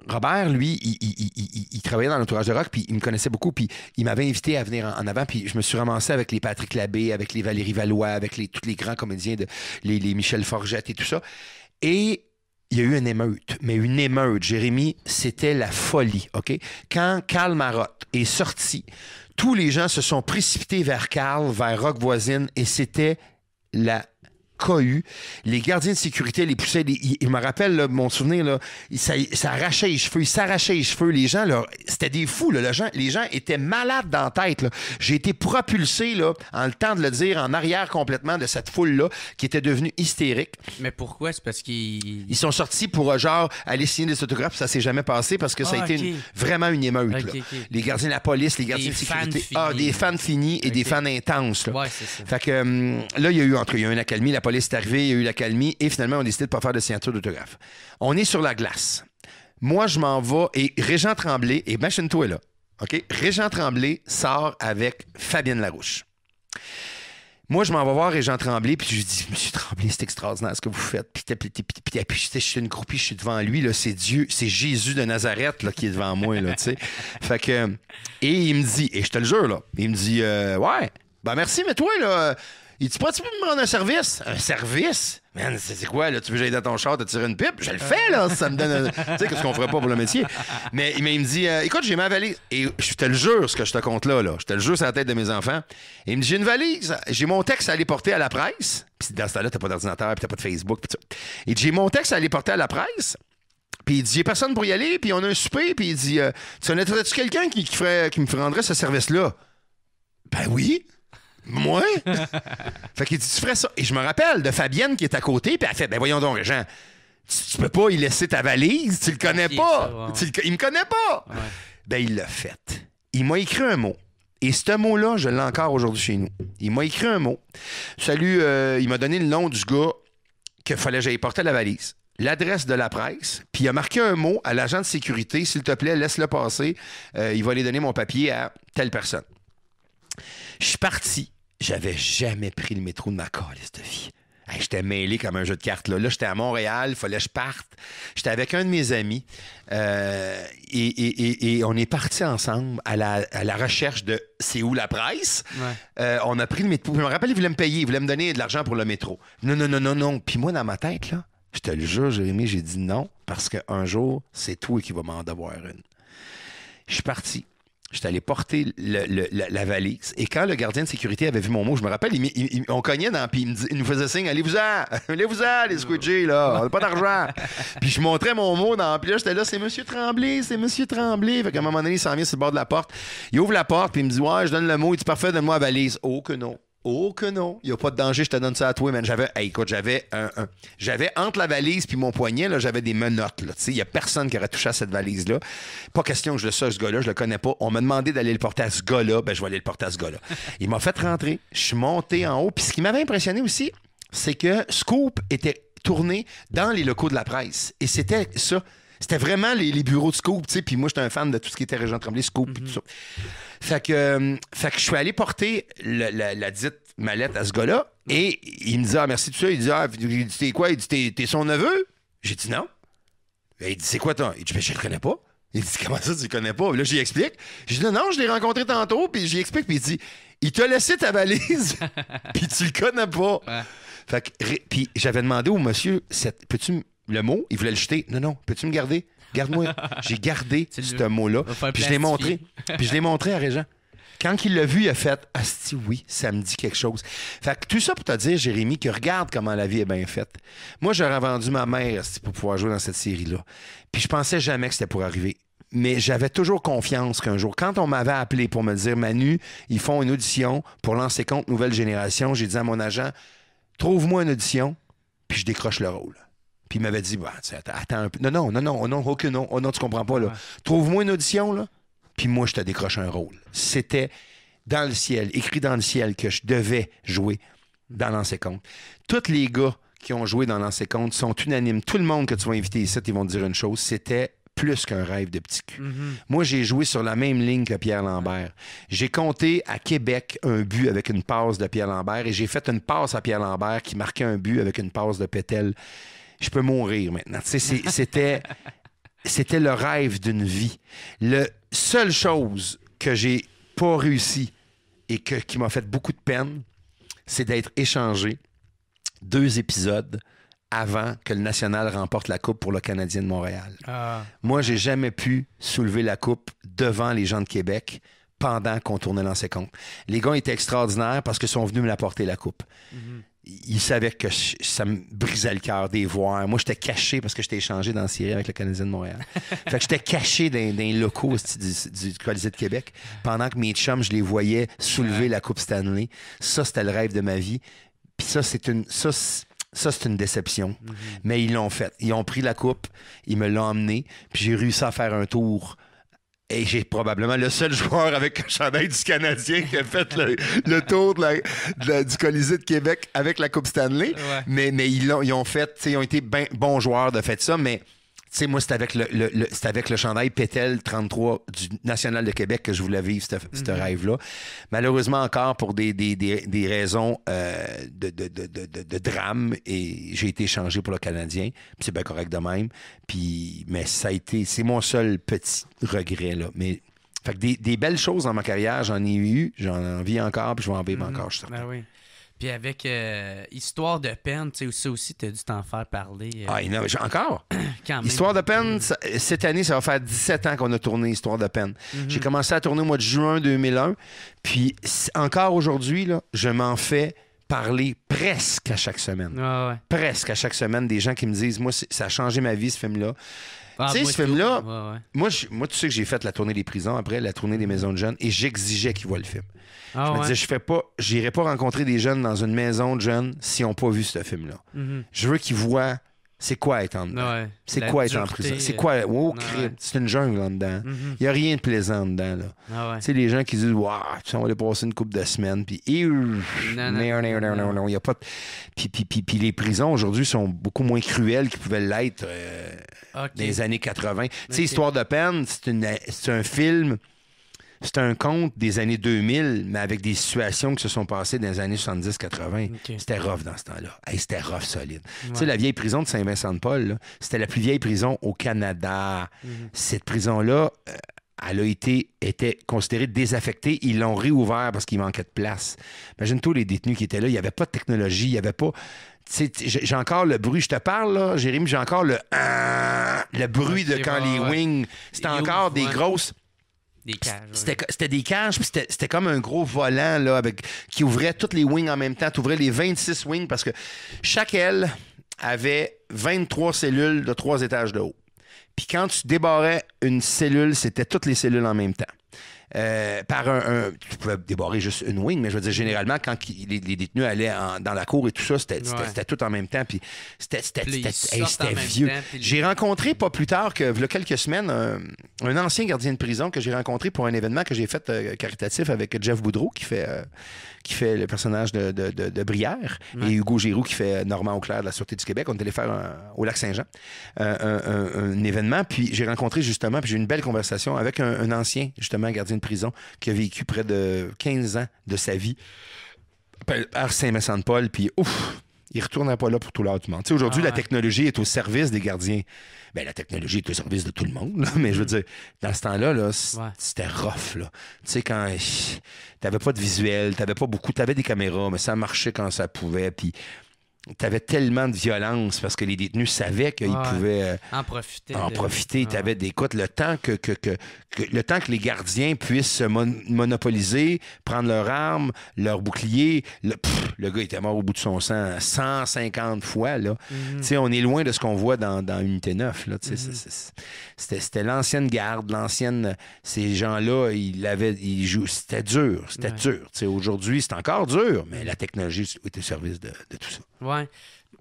Speaker 2: Robert, lui, il, travaillait dans l'entourage de rock, puis il me connaissait beaucoup, puis il m'avait invité à venir en, avant, puis je me suis ramassé avec les Patrick Labbé, avec les Valérie Valois, avec les, tous les grands comédiens, de, les, Michel Forgette et tout ça. Et il y a eu une émeute, mais une émeute, Jérémy, c'était la folie, OK? Quand Karl Marotte est sorti, tous les gens se sont précipités vers Karl, vers Rock Voisine, et c'était la les gardiens de sécurité les poussaient. ils, me rappellent mon souvenir, là, ça, ça, arrachait les cheveux, ils s'arrachaient les cheveux. Les gens, c'était des fous. gens, les gens étaient malades dans la tête. J'ai été propulsé, là, en le temps de le dire, en arrière complètement de cette foule-là qui était devenue hystérique. Mais pourquoi? C'est parce qu'ils... Ils sont sortis pour, euh, genre, aller signer des autographes. Ça s'est jamais passé parce que ça a ah, été vraiment une émeute. Les gardiens de la police, les gardiens de sécurité. Ah, des fans finis et des fans intenses. Là. que hum, là, il y a eu entre... Il y a eu une accalmie c'est est il y a eu la calmie et finalement, on décide de ne pas faire de signature d'autographe. On est sur la glace. Moi, je m'en vais et Régent Tremblay, et toi, est là. OK? Régent Tremblay sort avec Fabienne Larouche. Moi, je m'en vais voir Régent Tremblay, puis je lui dis, Monsieur Tremblay, c'est extraordinaire ce que vous faites. Puis, puis, je suis une groupie, je suis devant lui, c'est Dieu, c'est Jésus de Nazareth là, qui est devant moi, Fait que, et il me dit, et je te le jure, là, il me dit, euh, ouais, ben merci, mais toi, là, il dit, tu me rendre un service? Un service? Man, c'est quoi, là? Tu veux que j'aille dans ton char, te tirer une pipe? Je le euh. fais, là, ça me donne. tu sais, qu'est-ce qu'on ferait pas pour le métier? Mais, il me dit, euh, écoute, j'ai ma valise. Et je te le jure, ce que je te compte là, là. Je te le jure, c'est la tête de mes enfants. il me dit, j'ai une valise. J'ai mon texte à aller porter à la presse. Puis dans ce temps-là, t'as pas d'ordinateur, puis t'as pas de Facebook, pis Il dit, j'ai mon texte à aller porter à la presse. Puis il dit, j'ai personne pour y aller, puis on a un souper, puis il dit, euh, tu connaîtrais-tu quelqu'un qui, qui, ferait, qui me rendrait ce service-là? Ben oui. Moi? fait qu'il tu ferais ça. Et je me rappelle de Fabienne qui est à côté, puis elle fait, ben voyons donc, Jean, tu, tu peux pas y laisser ta valise, tu le connais pas. il me connaît pas. Ben, il l'a fait. Il m'a écrit un mot. Et ce mot-là, je l'ai encore aujourd'hui chez nous. Il m'a écrit un mot. Salut, euh, il m'a donné le nom du gars que fallait que j'aille porter la valise, l'adresse de la presse, puis il a marqué un mot à l'agent de sécurité, s'il te plaît, laisse-le passer, euh, il va aller donner mon papier à telle personne. Je suis parti j'avais jamais pris le métro de ma calice de vie. j'étais mêlé comme un jeu de cartes. Là, là j'étais à Montréal, il fallait que je parte. J'étais avec un de mes amis euh, et, on est parti ensemble à la, recherche de c'est où la presse. Euh, on a pris le métro. Je me rappelle, il voulait me payer, il voulait me donner de l'argent pour le métro. Non, non, non, non, non. Puis moi, dans ma tête, là, je te le jure, Jérémy, j'ai dit non parce qu'un jour, c'est toi qui vas m'en devoir une. Je suis parti. J'étais allé porter la, valise. Et quand le gardien de sécurité avait vu mon mot, je me rappelle, on cognait dans puis il, nous faisait signe Allez-vous-en Allez-vous-en, les squidgés, là On n'a pas d'argent Puis je montrais mon mot dans. Puis là, j'étais là C'est Monsieur Tremblay, c'est Monsieur Tremblay. Fait qu'à un moment donné, il s'en vient sur le bord de la porte. Il ouvre la porte, puis il me dit Ouais, je donne le mot. Il dit Parfait, donne-moi la valise. Oh, que non. Oh que non, il n'y a pas de danger, je te donne ça à toi, mais J'avais, écoute, j'avais un, j'avais entre la valise puis mon poignet, là, j'avais des menottes. Il n'y a personne qui aurait touché à cette valise-là. Pas question que je le sache, ce gars-là, je le connais pas. On m'a demandé d'aller le porter à ce gars-là, ben je vais aller le porter à ce gars-là. Il m'a fait rentrer, je suis monté en haut. Puis ce qui m'avait impressionné aussi, c'est que Scoop était tourné dans les locaux de la presse. Et c'était ça c'était vraiment les, bureaux de Scoop, tu sais. Puis moi, j'étais un fan de tout ce qui était Régent Tremblay, Scoop, tout mhm. ça. Euh, fait que, je suis allé porter la, dite mallette à ce gars-là. Et il me dit Ah, merci de ça. Il dit Ah, t'es quoi Il dit T'es son neveu J'ai dit Non. il dit C'est quoi toi ?» Il dit ben, Je le connais pas. Il dit Comment ça, tu le connais pas? là, j'y explique. J'ai dit Non, je l'ai rencontré tantôt. Puis j'explique. explique. Puis il dit Il t'a laissé ta valise. puis tu le connais pas. Fait que, puis j'avais demandé au monsieur Peux-tu le mot, il voulait le jeter. Non, non, peux-tu me garder? Garde-moi. J'ai gardé ce mot-là. Puis je l'ai montré. Puis je l'ai montré à Régent. Quand il l'a vu, il a fait Ah, si oui, ça me dit quelque chose. Fait que tout ça pour te dire, Jérémy, que regarde comment la vie est bien faite. Moi, j'aurais vendu ma mère pour pouvoir jouer dans cette série-là. Puis je pensais jamais que c'était pour arriver. Mais j'avais toujours confiance qu'un jour, quand on m'avait appelé pour me dire Manu, ils font une audition pour lancer compte Nouvelle Génération, j'ai dit à mon agent Trouve-moi une audition, puis je décroche le rôle il m'avait dit, bah, attends un peu. Non, non, non, non, aucun oh oh non, oh, non, tu comprends pas, là. Trouve-moi une audition, là. Puis moi, je te décroche un rôle. C'était dans le ciel, écrit dans le ciel, que je devais jouer dans l'ancien compte. Tous les gars qui ont joué dans l'ancien compte sont unanimes. Tout le monde que tu vas inviter ici, ils vont te dire une chose. C'était plus qu'un rêve de petit cul. Mm-hmm. Moi, j'ai joué sur la même ligne que Pierre Lambert. J'ai compté à Québec un but avec une passe de Pierre Lambert et j'ai fait une passe à Pierre Lambert qui marquait un but avec une passe de Pétel je peux mourir maintenant. C'était, le rêve d'une vie. La seule chose que j'ai pas réussi et qui m'a fait beaucoup de peine, c'est d'être échangé deux épisodes avant que le National remporte la Coupe pour le Canadien de Montréal. Ah. Moi, j'ai jamais pu soulever la Coupe devant les gens de Québec pendant qu'on tournait dans ces comptes. Les gars étaient extraordinaires parce qu'ils sont venus me la porter, la Coupe. Mhm il savait que ça me brisait le cœur des voir. Moi, j'étais caché parce que j'étais échangé dans Syrie avec le Canadien de Montréal. fait que j'étais caché dans, les locaux du, du, de Québec pendant que mes chums, je les voyais soulever la Coupe Stanley. Ça, c'était le rêve de ma vie. Puis ça, c'est une. Ça, ça, c'est une déception. Mm-hmm. Mais ils l'ont fait. Ils ont pris la coupe, ils me l'ont emmené, puis j'ai réussi à faire un tour et j'ai probablement le seul joueur avec un chandail du Canadien qui a fait le, tour de la, du Colisée de Québec avec la Coupe Stanley. Mais, ils, ont, fait, ont été ben, bons joueurs de fait ça, mais sais, moi, c'est avec le, le, avec le chandail Pétel 33 du National de Québec que je voulais vivre ce, mhm. rêve-là. Malheureusement, encore pour des, des, des, des raisons euh, de, de, de, de, drame, et j'ai été changé pour le Canadien. C'est bien correct de même. Puis, mais ça a été, c'est mon seul petit regret, là. Mais. Fait que des, des belles choses dans ma carrière, j'en ai eu, j'en vis encore, puis je vais en vivre mhm. encore, je suis ben
Speaker 1: puis avec euh, Histoire de peine, tu sais, ça aussi, tu as dû t'en faire parler. Euh. Ah,
Speaker 2: non, encore? Histoire de peine, mm. cette année, ça va faire 17 ans qu'on a tourné Histoire de peine. Mm-hmm. J'ai commencé à tourner au mois de juin 2001. Puis encore aujourd'hui, je m'en fais parler presque à chaque semaine. Ah, presque à chaque semaine des gens qui me disent, moi, ça a changé ma vie, ce film-là. Ah, tu sais, ce film-là, moi, moi, tu sais que j'ai fait la tournée des prisons, après la tournée des maisons de jeunes, et j'exigeais qu'ils voient le film. Ah, je me disais, je fais pas, j'irai pas rencontrer des jeunes dans une maison de jeunes s'ils n'ont pas vu ce film-là. Mhm. Je veux qu'ils voient c'est quoi être en dedans? c'est quoi être en prison? C'est quoi? Euh, c'est une jungle en dedans. Mhm. Il n'y a rien de plaisant dedans. Là. Ah les gens qui disent, waouh, on va aller passer une couple de semaines, puis. Eh, non, non, non, non, il a puis, puis, puis, puis, les prisons aujourd'hui sont beaucoup moins cruelles qu'ils pouvaient l'être euh, dans les années 80. Tu sais, Histoire de peine, c'est un film c'est un conte des années 2000, mais avec des situations qui se sont passées dans les années 70-80. C'était rough dans ce temps-là. c'était rough solide. Tu sais, la vieille prison de Saint-Vincent-de-Paul, c'était la plus vieille prison au Canada. Mhm. Cette prison-là, euh, elle a été considérée désaffectée. Ils l'ont réouvert parce qu'il manquait de place. Imagine tous les détenus qui étaient là. Il n'y avait pas de technologie, il n'y avait pas. J'ai encore le bruit, je te parle, là, Jérémy, j'ai encore le. Hein, le bruit de quand les wings. C'était encore des grosses des cages. C'était, des cages, puis c'était, comme un gros volant là, avec, qui ouvrait toutes les wings en même temps. Tu ouvrais les 26 wings parce que chaque aile avait 23 cellules de trois étages de haut. Puis quand tu débarrais une cellule, c'était toutes les cellules en même temps. Euh, par un, Tu pouvais débarrer juste une wing, mais je veux dire, généralement, quand les, détenus allaient dans la cour et tout ça, c'était tout en même temps. Puis c'était vieux. J'ai rencontré pas plus tard que, il y a quelques semaines, un, ancien gardien de prison que j'ai rencontré pour un événement que j'ai fait euh, caritatif avec Jeff Boudreau, qui fait. Euh, qui fait le personnage de, Brière, et Hugo Giroux qui fait Normand Auclair de la Sûreté du Québec. On était allé faire au lac Saint-Jean euh, un, événement, puis j'ai rencontré justement, puis j'ai eu une belle conversation avec un, ancien, justement, gardien de prison, qui a vécu près de 15 ans de sa vie à Saint-Messan-de-Paul, puis ouf, il retourne à pas là pour tout l'heure du monde. Aujourd'hui, la ah technologie est au service des gardiens ben, la technologie est au service de tout le monde, mais je veux mm. dire, dans ce temps-là, là, c'était rough. Là. Tu sais, quand t'avais pas de visuel, t'avais pas beaucoup, t'avais des caméras, mais ça marchait quand ça pouvait, puis t'avais tellement de violence parce que les détenus savaient qu'ils pouvaient euh, en profiter. En profiter. T'avais des coûts. le temps que, le temps que les gardiens puissent se monopoliser, prendre leur arme, leur bouclier, le, gars était mort au bout de son sang 150 fois. Là. Mhm. On est loin de ce qu'on voit dans, dans, Unité 9. Mhm. C'était l'ancienne garde, l'ancienne. Ces gens-là, ils avaient. Ils C'était dur. C'était dur. Aujourd'hui, c'est encore dur, mais la technologie est au service de tout
Speaker 1: ça. Ouais.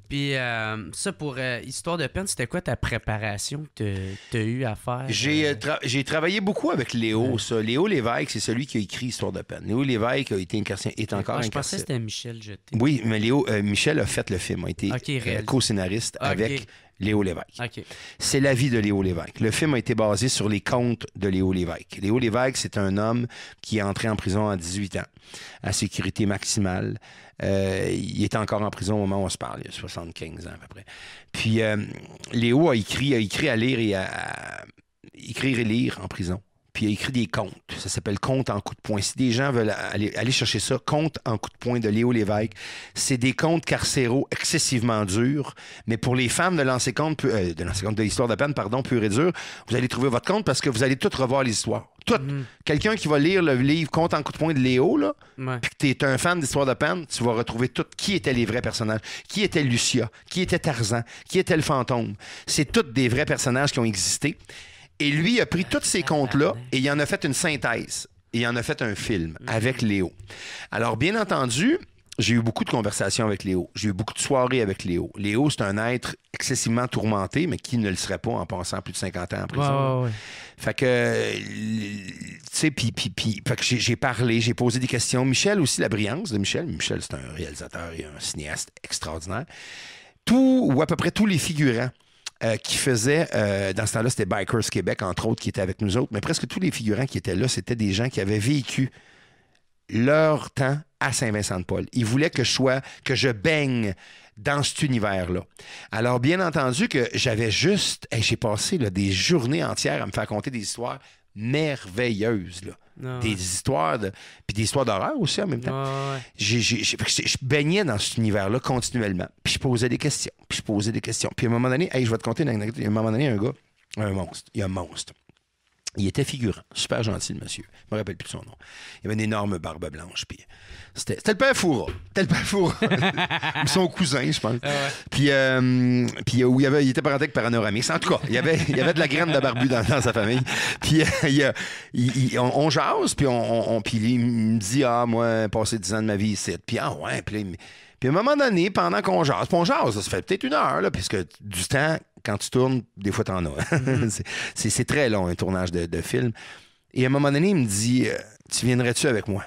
Speaker 1: Puis euh, ça, pour euh, Histoire de peine, c'était quoi ta préparation que tu as eu à faire?
Speaker 2: Euh? J'ai, travaillé beaucoup avec Léo, ça. Léo Lévesque, c'est celui qui a écrit Histoire de peine. Léo Lévesque a été est encore Je pensais que c'était
Speaker 1: Michel Jeté.
Speaker 2: Oui, mais Léo, Michel a fait le film, a été co-scénariste avec Léo Lévesque. C'est la vie de Léo Lévesque. Le film a été basé sur les contes de Léo Lévesque. Léo Lévesque, c'est un homme qui est entré en prison à 18 ans, à sécurité maximale. Euh, il est encore en prison au moment où on se parle, il a 75 ans à peu près. Puis euh, Léo a écrit, écrit à lire et à écrire et lire en prison puis il a écrit des contes. Ça s'appelle Contes en coup de poing. Si des gens veulent aller, aller chercher ça, Contes en coup de poing de Léo Lévesque, c'est des contes carcéraux excessivement durs, mais pour les femmes de lancer compte, euh, de de l'histoire de peine, pardon, pure et dure, vous allez trouver votre compte parce que vous allez toutes revoir les histoires. Toutes. Mm-hmm. Quelqu'un qui va lire le livre Contes en coup de poing de Léo, là, puis que tu es un fan d'histoire de peine, tu vas retrouver tout. Qui étaient les vrais personnages? Qui était Lucia? Qui était Tarzan? Qui était le fantôme? C'est toutes des vrais personnages qui ont existé. Et lui a pris tous ces comptes là et il en a fait une synthèse. Et il en a fait un film mhm. avec Léo. Alors, bien entendu, j'ai eu beaucoup de conversations avec Léo. J'ai eu beaucoup de soirées avec Léo. Léo, c'est un être excessivement tourmenté, mais qui ne le serait pas en passant plus de 50 ans en prison. Fait que, tu sais, puis, puis, fait que j'ai parlé, j'ai posé des questions. Michel aussi, la brillance de Michel. Michel, c'est un réalisateur et un cinéaste extraordinaire. Tout, ou à peu près tous les figurants euh, qui faisait, euh, dans ce temps-là, c'était Bikers Québec, entre autres, qui était avec nous autres, mais presque tous les figurants qui étaient là, c'était des gens qui avaient vécu leur temps à Saint-Vincent-de-Paul. Ils voulaient que je sois, que je baigne dans cet univers-là. Alors, bien entendu que j'avais juste, j'ai passé des journées entières à me faire conter des histoires merveilleuses. Ah, des histoires Puis des histoires d'horreur aussi en même temps. Ah, je baignais dans cet univers-là continuellement. Puis je posais des questions. Puis je posais des questions. Puis à un moment donné, je vais te conter une anecdote. À un moment donné, un gars, un monstre. Il y a un monstre. Il était figurant. Super gentil, le monsieur. Je me rappelle plus de son nom. Il avait une énorme barbe blanche. Puis euh, c'était, le père Foura. C'était le père Foura. son cousin, je pense. Ah puis, euh, puis euh, il, avait, il était parenté avec Paranoramix. En tout cas, il y avait, il avait de la graine de barbu dans, sa famille. Puis il, on, jase, puis, on, puis il me dit Ah, moi, passé 10 ans de ma vie ici. Puis ah, ouais. Puis puis à un moment donné, pendant qu'on jase, on jase, ça fait peut-être une heure, là, puisque du temps, quand tu tournes, des fois, t'en as. Mm-hmm. c'est très long, un tournage de, film. Et à un moment donné, il me dit euh, Tu viendrais-tu avec moi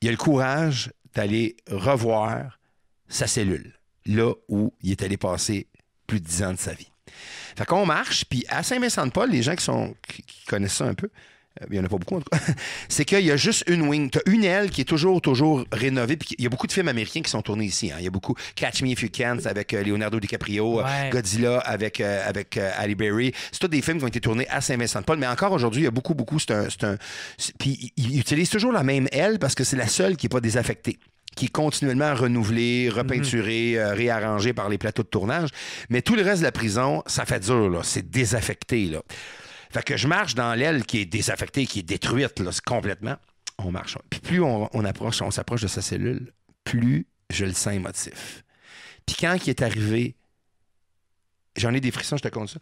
Speaker 2: Il a le courage d'aller revoir sa cellule, là où il est allé passer plus de dix ans de sa vie. Fait qu'on marche, puis à Saint-Vincent-de-Paul, les gens qui, sont, qui connaissent ça un peu, euh, il n'y en a pas beaucoup, en tout cas, c'est qu'il y a juste une wing. Tu as une aile qui est toujours, toujours rénovée. Puis il y a beaucoup de films américains qui sont tournés ici. Hein. Il y a beaucoup Catch Me If You Can avec euh, Leonardo DiCaprio, euh, Godzilla avec, avec Ali Berry. C'est des films qui ont été tournés à Saint-Vincent-de-Paul. Mais encore aujourd'hui, il y a beaucoup, beaucoup. Puis ils utilisent toujours la même aile parce que c'est la seule qui n'est pas désaffectée qui est continuellement renouvelée, repeinturée mm-hmm. Réarrangée par les plateaux de tournage. Mais tout le reste de la prison, ça fait dur, là. C'est désaffecté, là. Fait que je marche dans l'aile qui est désaffectée, qui est détruite là, complètement. On marche. Puis plus on, approche, on s'approche de sa cellule, plus je le sens émotif. Puis quand il est arrivé, j'en ai des frissons, je te compte ça.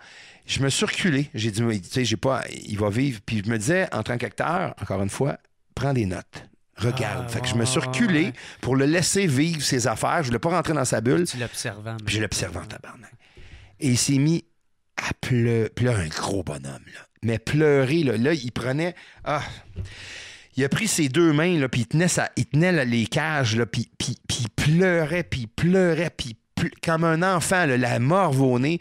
Speaker 2: Je me suis reculé. J'ai dit, tu sais, j'ai pas, il va vivre. Puis je me disais, en tant qu'acteur, encore une fois, prends des notes regarde. Ah, fait que je me suis reculé pour le laisser vivre ses affaires. Je voulais pas rentrer dans sa bulle. Tu l'observant. Hein. Puis je l'observant, tabarnak. Et il s'est mis puis un gros bonhomme, Mais pleurer, là, il prenait. Ah, il a pris ses deux mains, là, puis il tenait, les cages, là, puis, puis, il pleurait, puis il pleurait, puis comme un enfant, la la mort au nez.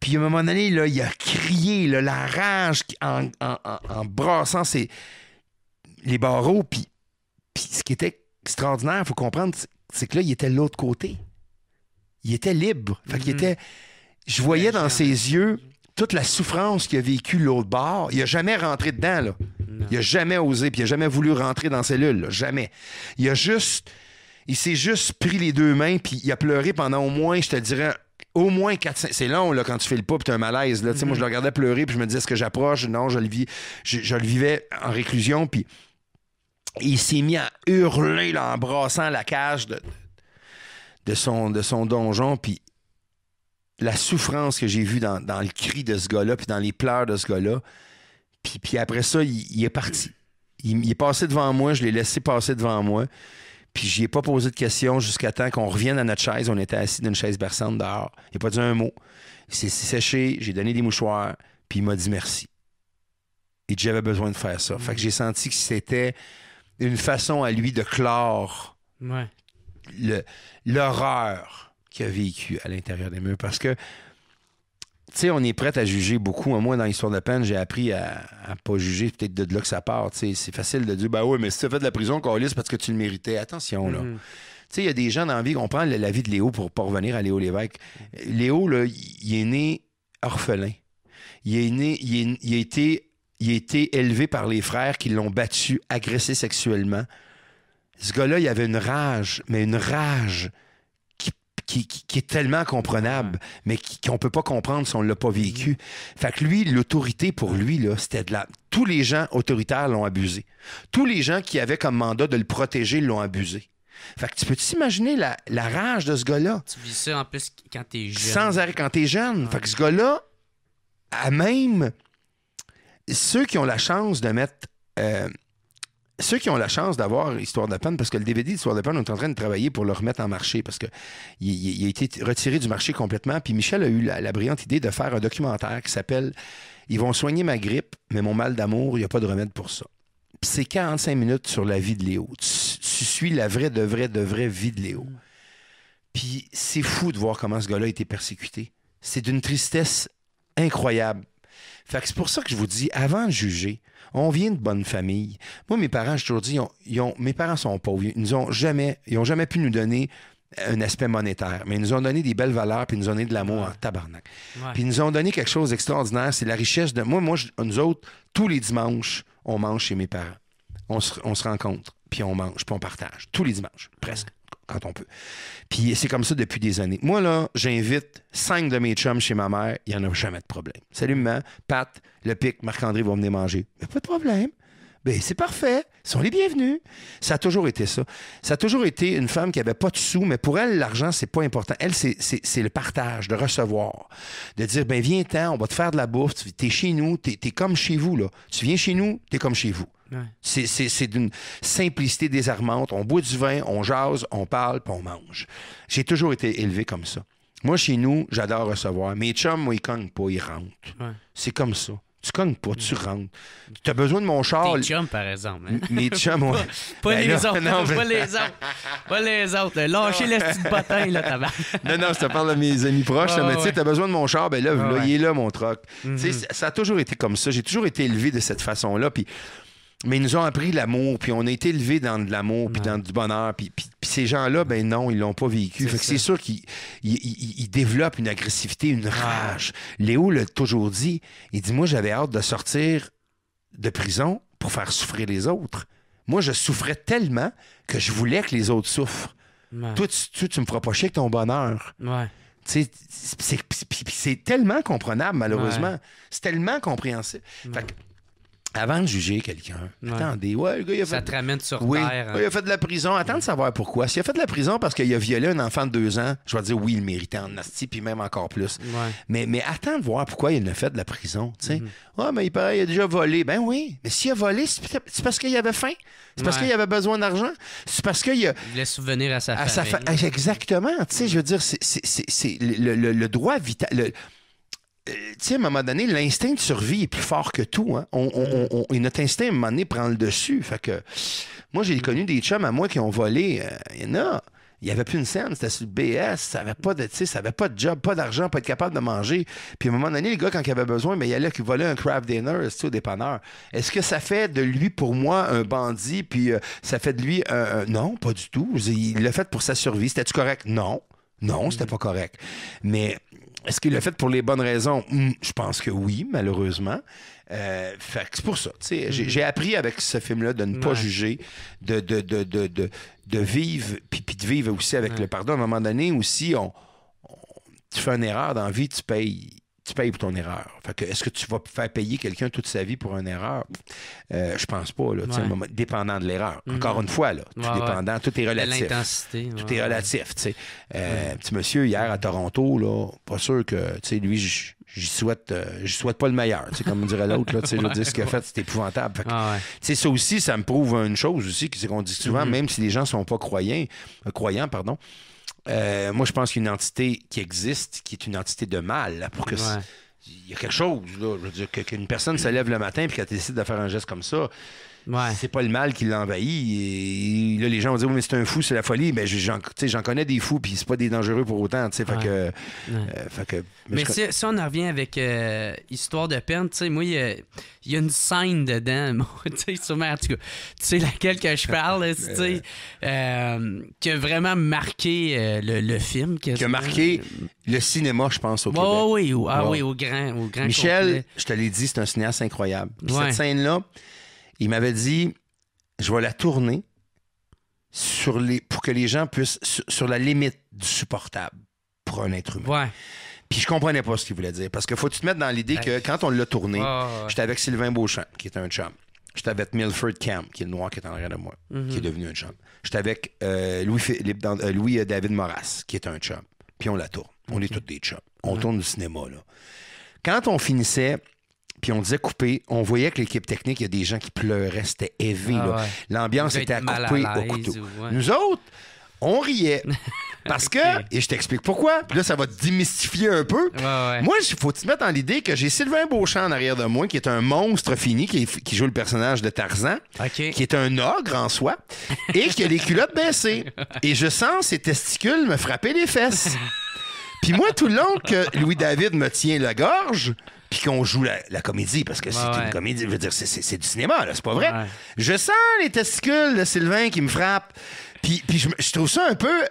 Speaker 2: Puis à un moment donné, il a crié la rage en, brassant ses, les barreaux. Puis, ce qui était extraordinaire, il faut comprendre, c'est que là, il était de l'autre côté. Il était libre. Fait qu'il mhm. était je voyais dans ses yeux toute la souffrance qu'il a vécue l'autre bord. Il n'a jamais rentré dedans, là. Il a jamais osé, puis il n'a jamais voulu rentrer dans la cellule, jamais. Il a juste. Il s'est juste pris les deux mains, puis il a pleuré pendant au moins, je te dirais, au moins 4 C'est long là, quand tu fais le pas puis t'as un malaise. Là. Tu Moi, je le mm-hmm. regardais pleurer puis je me disais, ce que j'approche? Non, je le, vis, je, le vivais en réclusion. Puis il s'est mis à hurler en brassant la cage de, de, son, de son donjon. Puis la souffrance que j'ai vue dans, le cri de ce gars-là, puis dans les pleurs de ce gars-là. Puis, puis après ça, il, est parti. Il, est passé devant moi, je l'ai laissé passer devant moi. Puis j'y ai pas posé de questions jusqu'à temps qu'on revienne à notre chaise. On était assis d'une chaise berçante dehors. Il n'a pas dit un mot. Il s'est séché, j'ai donné des mouchoirs, puis il m'a dit merci. Et j'avais besoin de faire ça. Fait que j'ai senti que c'était une façon à lui de clore l'horreur qui a vécu à l'intérieur des murs. Parce que, tu sais, on est prêt à juger beaucoup. Moi, dans l'histoire de peine, j'ai appris à, ne pas juger, peut-être de, là que ça part. C'est facile de dire, ben oui, mais si tu as fait de la prison, c'est parce que tu le méritais. Attention, là. Mm-hmm. Tu sais, il y a des gens dans la vie, qui prend la vie de Léo pour pas revenir à Léo Lévesque. Léo, là, il est né orphelin. Il est né, il, il a été il a été élevé par les frères qui l'ont battu, agressé sexuellement. Ce gars-là, il avait une rage, mais une rage qui, est tellement comprenable, mais qu'on ne peut pas comprendre si on ne l'a pas vécu. Fait que lui, l'autorité pour lui, là, c'était de la. Tous les gens autoritaires l'ont abusé. Tous les gens qui avaient comme mandat de le protéger l'ont abusé. Fait que tu peux t'imaginer la, rage de ce gars-là. Tu
Speaker 1: vis ça en plus quand t'es jeune. Sans
Speaker 2: arrêt quand t'es jeune. Fait que ce gars-là, a même ceux qui ont la chance de mettre euh, ceux qui ont la chance d'avoir Histoire de la peine, parce que le DVD d'Histoire de la peine, on est en train de travailler pour le remettre en marché, parce qu'il il a été retiré du marché complètement. Puis Michel a eu la, brillante idée de faire un documentaire qui s'appelle Ils vont soigner ma grippe, mais mon mal d'amour, il n'y a pas de remède pour ça. C'est 45 minutes sur la vie de Léo. Tu, tu, suis la vraie, de vraie, de vraie vie de Léo. Puis c'est fou de voir comment ce gars-là a été persécuté. C'est d'une tristesse incroyable. Fait que c'est pour ça que je vous dis, avant de juger, on vient de bonne famille. Moi, mes parents, aujourd'hui, ils ont, mes parents sont pauvres. Ils n'ont jamais, ils jamais pu nous donner un aspect monétaire, mais ils nous ont donné des belles valeurs, puis ils nous ont donné de l'amour en tabarnak. Puis ils nous ont donné quelque chose d'extraordinaire, c'est la richesse de... Moi, moi nous autres, tous les dimanches, on mange chez mes parents. On se, rencontre, puis on mange, puis on partage. Tous les dimanches, presque quand on peut. Puis c'est comme ça depuis des années. Moi, là, j'invite cinq de mes chums chez ma mère. Il n'y en a jamais de problème. Salut, maman. Pat, le pic, Marc-André vont venir manger. Mais pas de problème. Ben, c'est parfait. Ils sont les bienvenus. Ça a toujours été ça. Ça a toujours été une femme qui n'avait pas de sous, mais pour elle, l'argent, c'est pas important. Elle, c'est le partage, de recevoir. De dire, ben, viens-t'en, on va te faire de la bouffe. Tu es chez nous, tu comme chez vous, là. Tu viens chez nous, tu es comme chez vous. C'est d'une simplicité désarmante. On boit du vin, on jase, on parle, puis on mange. J'ai toujours été élevé comme ça. Moi, chez nous, j'adore recevoir. Mes chums, moi, ils cognent pas, ils rentrent. C'est comme ça. Tu cognes pas, tu rentres. Tu as besoin de mon char. Mes chums, par exemple. Hein? Mes chums, ouais. pas, ben les autres, non, pas les
Speaker 1: autres. Pas les autres. Lâchez le petit mère. là,
Speaker 2: non, non, je te parle de mes amis proches. mais tu sais, tu as besoin de mon char. Ben là, il est là, mon troc. Mm-hmm. Ça a toujours été comme ça. J'ai toujours été élevé de cette façon-là. Puis mais ils nous ont appris l'amour, puis on a été élevés dans de l'amour, puis dans du bonheur. Puis, ces gens-là, ben non, ils l'ont pas vécu. Fait que c'est sûr qu'ils développent une agressivité, une rage. Léo l'a toujours dit. Il dit Moi, j'avais hâte de sortir de prison pour faire souffrir les autres. Moi, je souffrais tellement que je voulais que les autres souffrent. Toi, tu, tu, me feras pas chier avec ton bonheur. Ouais. C'est tellement comprenable, malheureusement. C'est tellement compréhensible. Fait que, avant de juger quelqu'un, attendez, ouais, il a Ça te ramène sur terre. Hein. il a fait de la prison. Attends de savoir pourquoi. S'il a fait de la prison parce qu'il a violé un enfant de deux ans, je vais dire oui, il méritait en asti, puis même encore plus. Mais, mais attends de voir pourquoi il a fait de la prison, tu mhm. ah, mais il paraît, il a déjà volé. Ben oui, mais s'il a volé, c'est parce qu'il avait faim. C'est parce qu'il avait besoin d'argent. C'est parce qu'il a...
Speaker 1: Il voulait souvenir à sa famille.
Speaker 2: Exactement, tu sais, je veux dire, c'est le, droit vital... Euh, tiens à un moment donné, l'instinct de survie est plus fort que tout. Hein. Mm. On, et notre instinct, à un moment donné, prend le dessus. Fait que, moi, j'ai connu des chums à moi qui ont volé. Euh, il y en a. Il n'y avait plus une scène, c'était sur le BS, ça n'avait pas de, ça avait pas de job, pas d'argent, pas être capable de manger. Puis à un moment donné, le gars, quand il avait besoin, mais ben, il y allait qui volait un craft dinner au dépanneur. Est-ce que ça fait de lui, pour moi, un bandit, puis euh, ça fait de lui un... Non, pas du tout. Il l'a fait pour sa survie. C'était-tu correct? Non. Non, c'était mm. pas correct. Mais est-ce qu'il l'a fait pour les bonnes raisons? Hmm, je pense que oui, malheureusement. Euh, c'est pour ça. Mm. J'ai appris avec ce film-là de ne pas juger, de, de, de, de, de vivre, puis, de vivre aussi avec le pardon. À un moment donné aussi, on, tu fais une erreur dans la vie, tu payes tu pour ton erreur. Fait que, est-ce que tu vas faire payer quelqu'un toute sa vie pour une erreur? Euh, je pense pas, là, dépendant de l'erreur. Mm-hmm. Encore une fois, là, tout tout est relatif. L'intensité, tout est relatif, tu euh, petit monsieur, hier à Toronto, là, pas sûr que, tu lui, je j'y souhaite, euh, souhaite pas le meilleur, comme dirait l'autre, là, je dis ce qu'il a fait, c'est épouvantable. Ah, ça aussi, ça me prouve une chose aussi, c'est qu'on dit souvent, mm-hmm. même si les gens sont pas croyants, euh, croyants, pardon, euh, moi, je pense qu'une entité qui existe, qui est une entité de mal, pour que. Il y a quelque chose, qu'une personne se lève le matin et qu'elle décide de faire un geste comme ça, c'est pas le mal qui l'envahit. Et, là, les gens vont dire, mais c'est un fou, c'est la folie. Mais ben, j'en, connais des fous, puis c'est pas des dangereux pour autant. Euh, fait que, mais, si,
Speaker 1: on en revient avec euh, Histoire de peine, tu sais, moi, il y, a une scène dedans, tu sais, tu sais laquelle que je parle, euh, qui a vraiment
Speaker 2: marqué le, film. Qui a marqué le cinéma, je pense, au Québec. oui, ah, oui, au grand, au Michel, je te l'ai dit, c'est un cinéaste incroyable. cette scène-là, il m'avait dit je vais la tourner pour que les gens puissent, sur, la limite du supportable pour un être humain. Puis je comprenais pas ce qu'il voulait dire. Parce qu'il faut te mettre dans l'idée ben, que quand on l'a tourné, j'étais avec Sylvain Beauchamp, qui est un chum. J'étais avec Milford Camp, qui est le noir qui est en arrière de moi, mhm. qui est devenu un chum. J'étais avec euh, euh, Louis, Louis euh, David Moras, qui est un chum. Puis on la tourne. On est tous des chums. On tourne du cinéma, là. Quand on finissait, puis on disait couper. On voyait que l'équipe technique, il y a des gens qui pleuraient. C'était évé ah L'ambiance était à couper au couteau. Nous autres, on riait. Parce que, et je t'explique pourquoi, là, ça va te démystifier un peu. Moi, il faut te mettre dans l'idée que j'ai Sylvain Beauchamp en arrière de moi, qui est un monstre fini, qui, joue le personnage de Tarzan, qui est un ogre en soi, et qui a les culottes baissées. Et je sens ses testicules me frapper les fesses. Puis moi, tout le long que Louis-David me tient la gorge, puis qu'on joue la, comédie, parce que c'est une comédie. Je dire, c'est du cinéma, là, c'est pas vrai. Je sens les testicules de Sylvain qui me frappent. Puis, puis je, trouve ça un peu. Euh,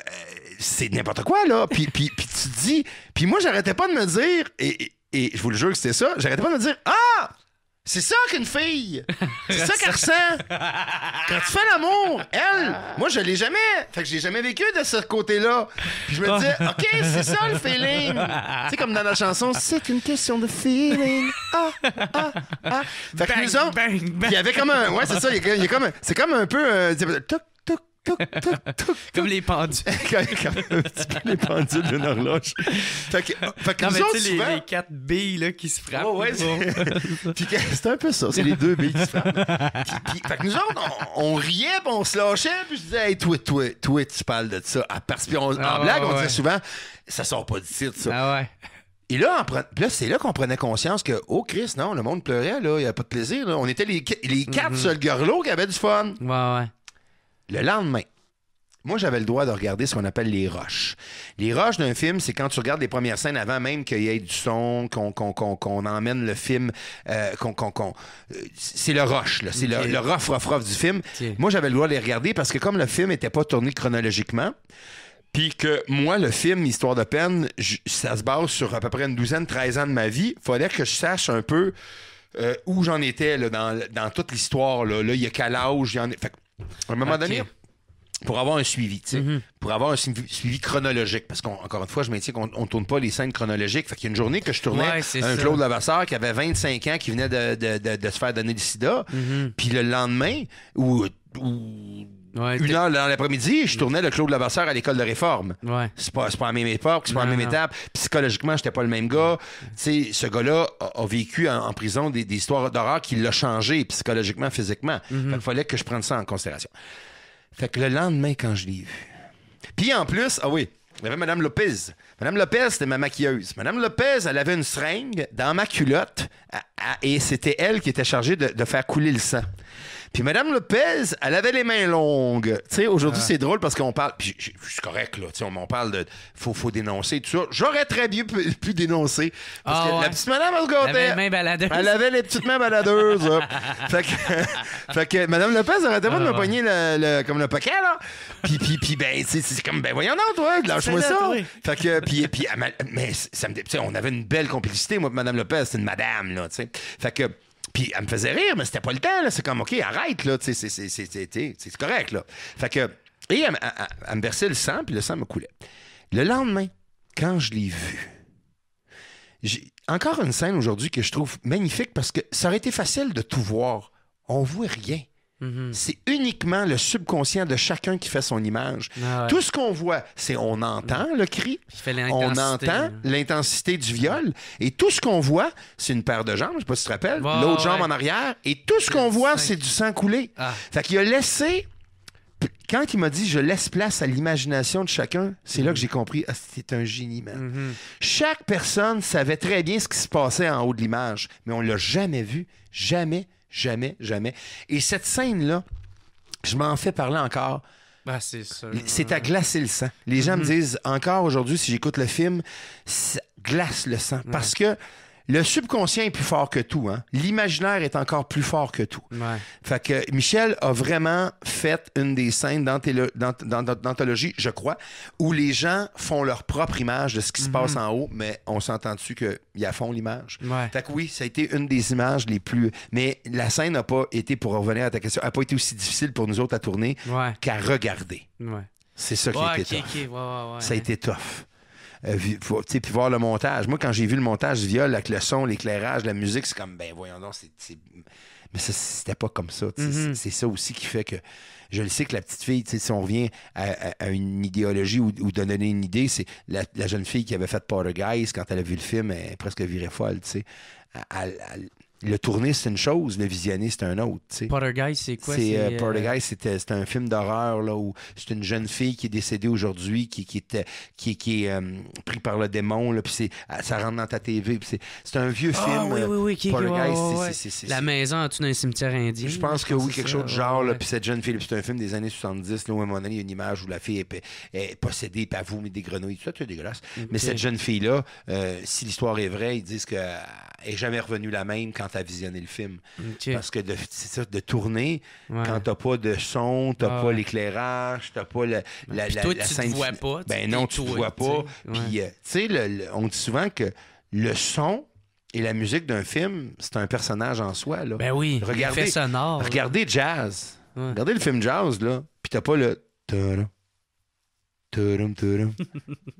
Speaker 2: c'est n'importe quoi, là. Puis, puis, puis tu te dis. Puis moi, j'arrêtais pas de me dire, et je vous le jure que c'était ça, j'arrêtais pas de me dire Ah! C'est ça qu'une fille! C'est ça qu'elle ressent! Quand tu fais l'amour, elle, moi je l'ai jamais. Fait que l'ai jamais vécu de ce côté-là. Puis je me disais, ah. OK, c'est ça le feeling! tu sais, comme dans la chanson, c'est une question de feeling. Ah, ah, ah. Fait que il y avait comme un. Ouais, c'est ça, il y a, comme C'est comme un peu. Euh, comme les pendus comme, les pendus d'une horloge. Fait que, nous les,
Speaker 1: quatre billes là, qui se frappent. Oh, c'est
Speaker 2: un peu ça. C'est les deux billes qui se frappent. fait que nous autres, on, riait, puis on se lâchait, puis je disais, hey, toi, toi, tu parles de ça. À ah, en ah, blague, on disait souvent, ça sort pas d'ici, ça. Ah ouais. Et là, là c'est là qu'on prenait conscience que, oh Chris, non, le monde pleurait, là, il n'y a pas de plaisir. On était les, quatre mm-hmm. seuls gurlots qui avaient du fun. Ouais, ouais. Le lendemain, moi, j'avais le droit de regarder ce qu'on appelle les roches. Les roches d'un film, c'est quand tu regardes les premières scènes avant même qu'il y ait du son, qu'on emmène le film, euh, euh, c'est le roche, c'est le, rough, rough, rough du film. Moi, j'avais le droit de les regarder parce que comme le film n'était pas tourné chronologiquement, puis que moi, le film Histoire de peine, ça se base sur à peu près une douzaine, treize ans de ma vie, fallait que je sache un peu... Euh, où j'en étais dans, toute l'histoire. Là, il y a quel il Y en... fait à un moment donné, pour avoir un suivi, tu sais, mhm. pour avoir un suivi chronologique. Parce qu'encore une fois, je maintiens qu'on ne tourne pas les scènes chronologiques. Fait qu'il y a une journée que je tournais un Claude Lavasseur qui avait 25 ans, qui venait de, se faire donner le sida. Mhm. Puis le lendemain, ou dans l'après-midi, je tournais le Claude Lavasseur à l'école de réforme. C'est pas, la même époque, c'est pas la même étape. Psychologiquement, j'étais pas le même gars. sais, ce gars-là a, vécu en, prison des, histoires d'horreur qui l'ont changé psychologiquement, physiquement. Mhm. Il fallait que je prenne ça en considération. Fait que le lendemain, quand je l'ai vu. Puis en plus, ah oui, il y avait Mme Lopez. Mme Lopez, c'était ma maquilleuse. Mme Lopez, elle avait une seringue dans ma culotte et c'était elle qui était chargée de faire couler le sang. Puis Madame Lopez, elle avait les mains longues. Tu sais, aujourd'hui, ah. c'est drôle parce qu'on parle. Puis je suis correct, là. Tu sais, on m'en parle de. Faut, faut dénoncer, tout ça. J'aurais très bien pu, dénoncer. Parce ah, que la petite Madame, elle se gâtait. Elle avait les petites mains baladeuses. fait, que, fait que Madame Lopez arrêtait pas de me ah, pogner le, comme le paquet, là. Puis, puis, puis ben, c'est comme, ben, voyons donc, toi, lâche-moi ça. Fait que, puis, puis, mais ça me. Tu sais, on avait une belle complicité, moi, Madame Lopez. C'est une madame, là, tu sais. Fait que. Puis elle me faisait rire, mais c'était pas le temps. C'est comme, OK, arrête, là. C'est correct, là. Fait que. Et elle, me versait le sang, puis le sang me coulait. Le lendemain, quand je l'ai vu, j'ai encore une scène aujourd'hui que je trouve magnifique parce que ça aurait été facile de tout voir. On voit rien. Mhm. C'est uniquement le subconscient de chacun qui fait son image. Ah tout ce qu'on voit, c'est on entend mhm. le cri, on entend hein. l'intensité du viol, et tout ce qu'on voit, c'est une paire de jambes, je sais pas si tu te rappelles, l'autre jambe en arrière, et tout ce qu'on voit, c'est du sang coulé. Ah. Fait qu'il a laissé quand il m'a dit je laisse place à l'imagination de chacun, c'est là que mhm. j'ai compris ah, c'est un génie, man. Chaque personne savait très bien ce qui se passait en haut de l'image, mais on l'a jamais vu, jamais Jamais, jamais. Et cette scène-là, je m'en fais parler encore. Ah, c'est à glacer le sang. Les gens me mhm. disent encore aujourd'hui, si j'écoute le film, glace le sang. Parce que le subconscient est plus fort que tout. Hein? L'imaginaire est encore plus fort que tout. Fait que Michel a vraiment fait une des scènes d'anthologie, je crois, où les gens font leur propre image de ce qui se passe mhm. en haut, mais on s'entend dessus qu'ils a fond l'image. Fait que oui, ça a été une des images les plus. Mais la scène n'a pas été, pour revenir à ta question, n'a pas été aussi difficile pour nous autres à tourner qu'à regarder. C'est ça qui a été
Speaker 1: tough. Ça a
Speaker 2: été tough. Euh, sais puis voir le montage. Moi, quand j'ai vu le montage viol avec le son, l'éclairage, la musique, c'est comme, ben voyons donc, c'est. Mais c'était pas comme ça. Mm-hmm. C'est ça aussi qui fait que. Je le sais que la petite fille, tu sais, si on revient à, une idéologie ou, donner une idée, c'est la, jeune fille qui avait fait Guys quand elle a vu le film, elle est presque virée folle. tu sais le tourner, c'est une chose, le visionner, c'est un autre. T'sais.
Speaker 1: c'est quoi? C'est, euh, euh,
Speaker 2: c'était, un film d'horreur là, où c'est une jeune fille qui est décédée aujourd'hui, qui, qui est, qui, est euh, pris par le démon, là, puis c'est, ça rentre dans ta TV. C'est, un vieux ah film. Oui, oui, oui, qui, Guy, c'est, La maison en dans un cimetière indien. Je pense que oui, quelque chose de genre. Puis cette jeune fille, c'est un film des années 70, là, où à un moment donné, il y a une image où la fille est, possédée, puis elle vomit des grenouilles, tout ça, c'est dégueulasse. Mais cette jeune fille-là, si l'histoire est vraie, ils disent qu'elle n'est jamais revenue la même quand à visionner le film. Parce que de, de tourner, quand t'as pas de son, t'as ah, pas l'éclairage, t'as pas la, tu vois pas, ben non, tu vois pas. Puis, euh, tu sais, on dit souvent que le son, et la musique d'un film, c'est un personnage en soi. Là. Ben oui, regardez, sonore. Regardez Jazz. Regardez le film Jazz, là. Puis t'as pas le... Il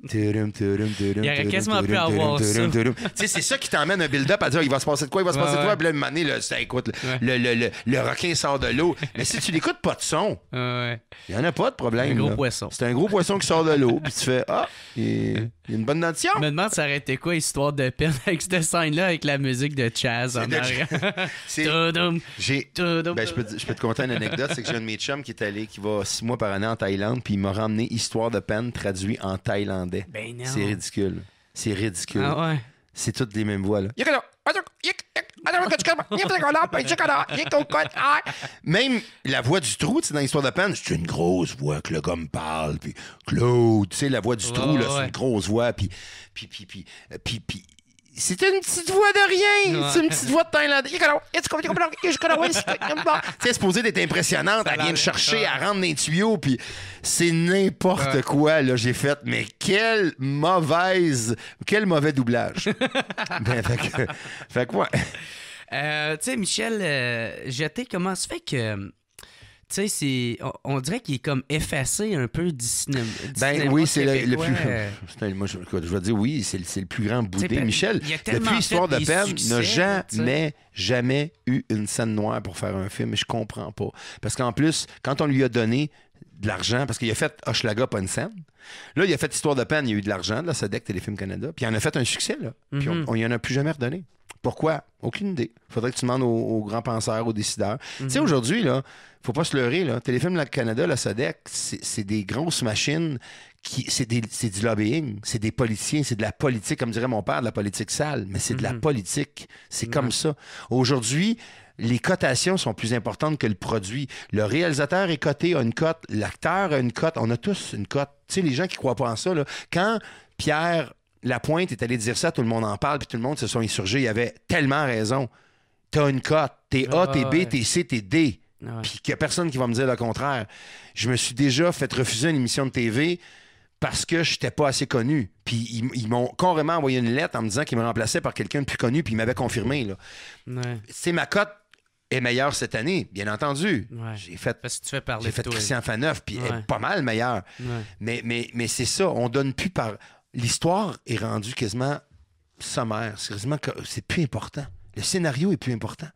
Speaker 2: y aurait quasiment pu avoir ça. Tu sais, c'est ça qui t'emmène un build-up à dire il va se passer de quoi, il va se passer de quoi. Puis là, une écoute, le, le, le, le requin sort de l'eau. Mais si tu n'écoutes pas de son, il n'y en a pas de problème. C'est un gros poisson. C'est un gros poisson qui sort de l'eau. Puis tu fais Ah, et une bonne notion. Je me demande ça aurait quoi Histoire de peine avec ce scène-là avec la musique de Chaz en arrière. J'ai... Ben, je, peux, te conter une anecdote. C'est que j'ai un de mes chums qui est allé, qui va six mois par année en Thaïlande, puis il m'a ramené Histoire de peine traduit en thaïlandais. Ben C'est ridicule. C'est ridicule. Ah ouais. C'est toutes les mêmes voix, là. Ah! Même la voix du trou, tu dans l'histoire de Pan, c'est une grosse voix que le gomme parle. Puis Claude, tu sais, la voix du trou, c'est une grosse voix. Puis, puis, puis, puis, c'est une petite voix de rien. C'est une petite voix de Thaïlande. c'est supposé d'être impressionnante. Elle vient de chercher, à rendre dans les tuyaux, puis c'est n'importe quoi. Là, j'ai fait, mais quelle mauvaise, quel mauvais doublage. ben, fait que, fait ouais.
Speaker 1: Euh, tu sais, Michel, euh, comment se fait que tu sais, on, dirait qu'il est comme effacé un peu du ben oui, c'est le, plus.
Speaker 2: je, vais dire oui, c'est le, plus grand boudé Michel, depuis l'histoire de peine, n'a jamais, jamais eu une scène noire pour faire un film. Je comprends pas. Parce qu'en plus, quand on lui a donné de l'argent parce qu'il a fait Hochelaga pas une scène. Là, il a fait Histoire de peine, il y a eu de l'argent de la SEDEC Téléfilm Canada, puis il en a fait un succès, là. Puis on, mhm. n'y y en a plus jamais redonné. Pourquoi? Aucune idée. Faudrait que tu demandes aux, grands penseurs, aux décideurs. Tu sais, mhm. aujourd'hui, là, faut pas se leurrer, là. Téléfilm Canada, la Sodec, c'est des grosses machines qui. C'est du lobbying, c'est des politiciens, c'est de la politique, comme dirait mon père, de la politique sale, mais c'est de la mhm. politique. C'est comme ça. Aujourd'hui, les cotations sont plus importantes que le produit. Le réalisateur est coté, a une cote, l'acteur a une cote, on a tous une cote. Tu sais, les gens qui croient pas en ça, là, quand Pierre Lapointe est allé dire ça, tout le monde en parle, puis tout le monde se sont insurgés, il avait tellement raison. T'as une cote, t'es A, t'es B, ah t'es C, t'es D. Ah puis qu'il n'y a personne qui va me dire le contraire. Je me suis déjà fait refuser une émission de TV parce que je n'étais pas assez connu. Puis ils, m'ont carrément envoyé une lettre en me disant qu'ils me remplaçaient par quelqu'un de plus connu, puis ils m'avaient confirmé. C'est ma cote est meilleur cette année, bien entendu. J'ai fait, Parce que tu fais parler fait Christian Faneuf, puis est pas mal meilleur. Mais, mais, mais c'est ça, on donne plus par. L'histoire est rendue quasiment sommaire. Sérieusement, c'est plus important. Le scénario est plus important.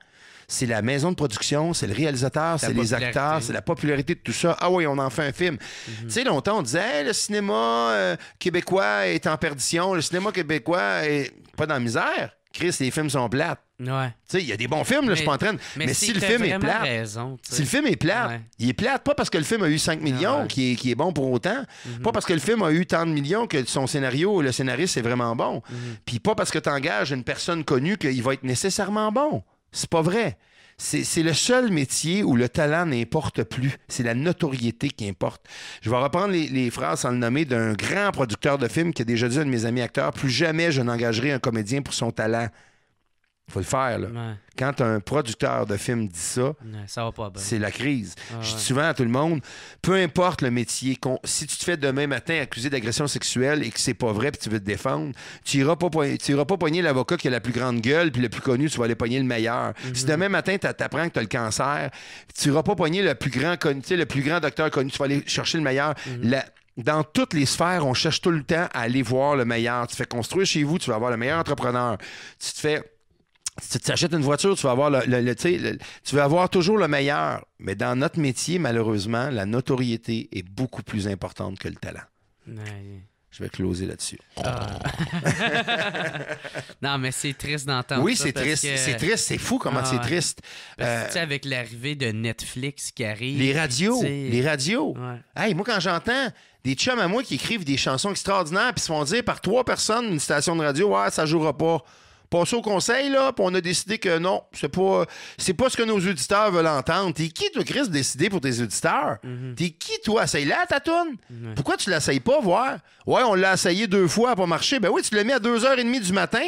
Speaker 2: C'est la maison de production, c'est le réalisateur, c'est les acteurs, c'est la popularité de tout ça. Ah oui, on en fait un film. Mhm. Tu sais, longtemps, on disait le cinéma euh, québécois est en perdition, le cinéma québécois est pas dans la misère. Chris, les films sont plates. il y a des bons films, là, je suis pas en train Mais, si, le film est plate, raison, si le film est il est plate pas parce que le film a eu 5 millions, qui, est, qui est bon pour autant, mhm. pas parce que le film a eu tant de millions que son scénario, le scénariste, est vraiment bon, mhm. puis pas parce que tu engages une personne connue qu'il va être nécessairement bon. C'est pas vrai. C'est le seul métier où le talent n'importe plus. C'est la notoriété qui importe. Je vais reprendre les, phrases sans le nommer d'un grand producteur de films qui a déjà dit à un de mes amis acteurs Plus jamais je n'engagerai un comédien pour son talent faut le faire. Quand un producteur de film dit ça, c'est la crise. je dis souvent à tout le monde, peu importe le métier, si tu te fais demain matin accuser d'agression sexuelle et que c'est pas vrai puis tu veux te défendre, tu iras pas, poigner l'avocat qui a la plus grande gueule puis le plus connu, tu vas aller pogner le meilleur. Si mhm. demain matin tu apprends que tu as le cancer, tu iras pas pogner le plus grand connu, le plus grand docteur connu, tu vas aller chercher le meilleur. Mhm. dans toutes les sphères, on cherche tout le temps à aller voir le meilleur. Tu fais construire chez vous, tu vas avoir le meilleur entrepreneur. Tu te fais si tu achètes une voiture, tu vas avoir le, tu vas avoir toujours le meilleur. Mais dans notre métier, malheureusement, la notoriété est beaucoup plus importante que le talent. Je vais closer là-dessus. Ah.
Speaker 1: non, mais c'est triste d'entendre. Oui, c'est triste. C'est triste. C'est fou comment ah, c'est triste. Euh, tu sais, avec l'arrivée de Netflix qui arrive. Les radios. Les radios.
Speaker 2: Hey, moi, quand j'entends des chums à moi qui écrivent des chansons extraordinaires puis se font dire par trois personnes une station de radio Ouais, ah, ça jouera pas passé au conseil, là, puis on a décidé que non, c'est pas, c'est pas ce que nos auditeurs veulent entendre. T'es qui, toi, Chris, décider pour tes auditeurs? Mhm. T'es qui, toi? Essaye-la, ta Pourquoi tu l'essayes pas, voir? Ouais, on l'a essayé deux fois, elle pas marché. Ben oui, tu le mets à 2h30 du matin.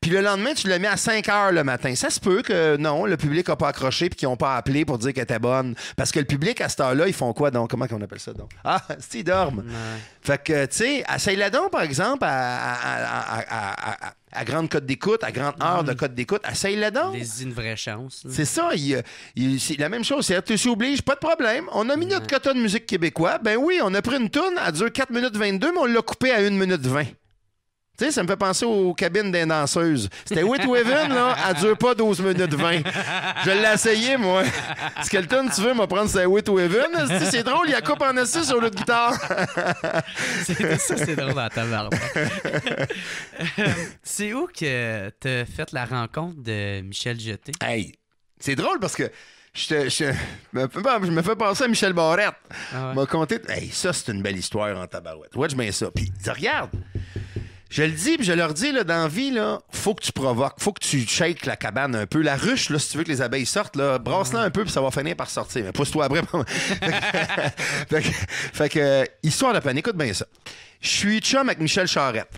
Speaker 2: Puis le lendemain, tu le mets à 5 heures le matin. Ça se peut que non, le public n'a pas accroché puis qu'ils n'ont pas appelé pour dire qu'elle était bonne. Parce que le public, à cette heure-là, ils font quoi donc? Comment on appelle ça donc? Ah, si, dorment. Fait que, tu sais, à la ladon par exemple, à, grande cote d'écoute, à grande heure de cote d'écoute, essaye-la donc. C'est une vraie chance. C'est ça. la même chose. C'est tu obliges, pas de problème. On a mis notre quota de musique québécois. Ben oui, on a pris une tourne à dure 4 minutes 22, mais on l'a coupé à 1 minute 20. Tu sais, ça me fait penser aux cabines des danseuses. C'était Wit Weaven, là, elle dure pas 12 minutes 20. Je l'ai essayé, moi. Skeleton, tu veux me prendre sa Whit Weaven? C'est drôle, il y a coupe en assis sur l'autre guitare. ça, c'est drôle dans
Speaker 1: ta barbe. c'est où que t'as fait la rencontre
Speaker 2: de Michel Jeté? Hey, c'est drôle parce que je, je, me fais penser à Michel Barrette. Ah il m'a conté. Hey, ça, c'est une belle histoire en tabarouette. je mets ça. Puis, regarde, je le dis, puis je leur dis, là, dans la vie, là, faut que tu provoques, faut que tu shakes la cabane un peu. La ruche, là, si tu veux que les abeilles sortent, là, brasse-la un peu, puis ça va finir par sortir. Mais pousse-toi après. fait, que, fait que, euh, histoire de planète, écoute bien ça. Je suis chum avec Michel Charette.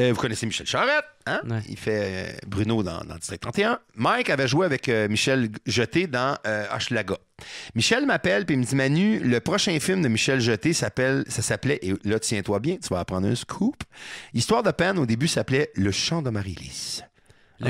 Speaker 2: Euh, vous connaissez Michel Charette, hein? Il fait euh, Bruno dans, dans, 31. Mike avait joué avec euh, Michel Jeté dans Laga. Michel m'appelle puis me dit Manu, le prochain film de Michel Jeté s'appelle, ça s'appelait, et là tiens-toi bien, tu vas apprendre un scoop. Histoire de peine, au début, s'appelait Le chant de Le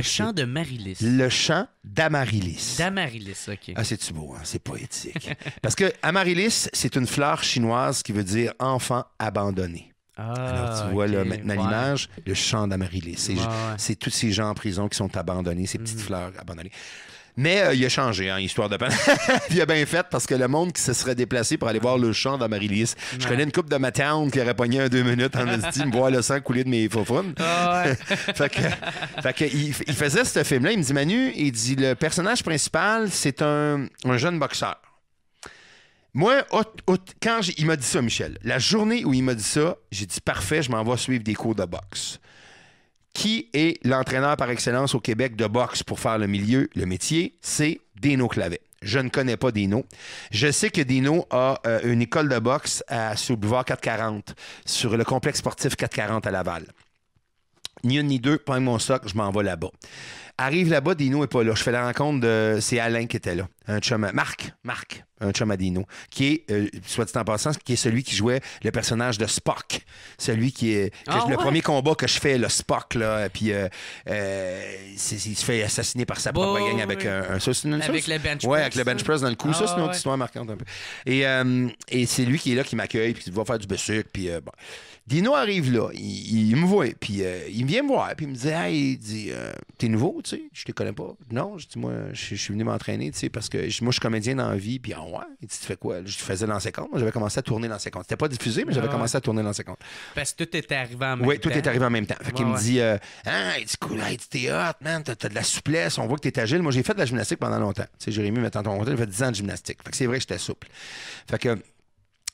Speaker 2: chant de Marilis. Le chant d'Amarilis. D'Amarilis, OK. Ah, c'est-tu beau, hein? C'est poétique. Parce que Amarilis, c'est une fleur chinoise qui veut dire enfant abandonné. Alors, tu ah, vois là, maintenant l'image, le chant d'Amaryllis. C'est, tous ces gens en prison qui sont abandonnés, ces petites mm. fleurs abandonnées. Mais euh, il a changé, hein, histoire de il a bien fait parce que le monde qui se serait déplacé pour aller voir le chant d'Amaryllis. Je connais une coupe de ma town qui aurait pogné un deux minutes en me voir le sang couler de mes faufounes. Ah, fait que, il, faisait ce film-là. Il me dit Manu, il dit le personnage principal, c'est un, un jeune boxeur. Moi, quand il m'a dit ça, Michel, la journée où il m'a dit ça, j'ai dit parfait, je m'en vais suivre des cours de boxe. Qui est l'entraîneur par excellence au Québec de boxe pour faire le milieu, le métier? C'est Dino Clavet. Je ne connais pas Dino. Je sais que Dino a euh, une école de boxe sur le boulevard 440, sur le complexe sportif 440 à Laval. Ni une ni deux, pas mon socle, je m'en vais là-bas. Arrive là-bas, Dino n'est pas là. Je fais la rencontre de. C'est Alain qui était là. Un chum. Marc. Marc. Un chum à Dino. Qui est, euh, soit dit en passant, qui est celui qui jouait le personnage de Spock. Celui qui est. Ah le premier combat que je fais, le Spock, là. Puis euh, euh, il se fait assassiner par sa propre gang avec un, Avec le bench press. Ouais, avec le bench press dans le coup. Ah ça, c'est une autre histoire marquante un peu. Et, et c'est lui qui est là qui m'accueille, puis qui va faire du besuc, puis bon. Dino arrive là, il, me voit, puis il euh, il vient me voir, puis il me dit Hey, il dit, euh, t'es nouveau, tu sais, je te connais pas. Non, je dis, moi, je, suis venu m'entraîner, tu sais, parce que moi, je suis comédien dans la vie, puis en ah, ouais. Il dit, tu fais quoi Je faisais dans moi J'avais commencé à tourner dans comptes. C'était pas diffusé, mais j'avais ah commencé à tourner dans comptes.
Speaker 1: Parce que tout était arrivé en même temps. Oui, tout est arrivé en même temps. Fait qu'il me dit euh, Hey,
Speaker 2: hein, Ah, il cool, hey, t'es hot, man, t'as, as de la souplesse, on voit que t'es agile. Moi, j'ai fait de la gymnastique pendant longtemps. Tu sais, Jérémy, maintenant, ton compte, il fait 10 ans de gymnastique. Fait que c'est vrai que j'étais souple. Fait que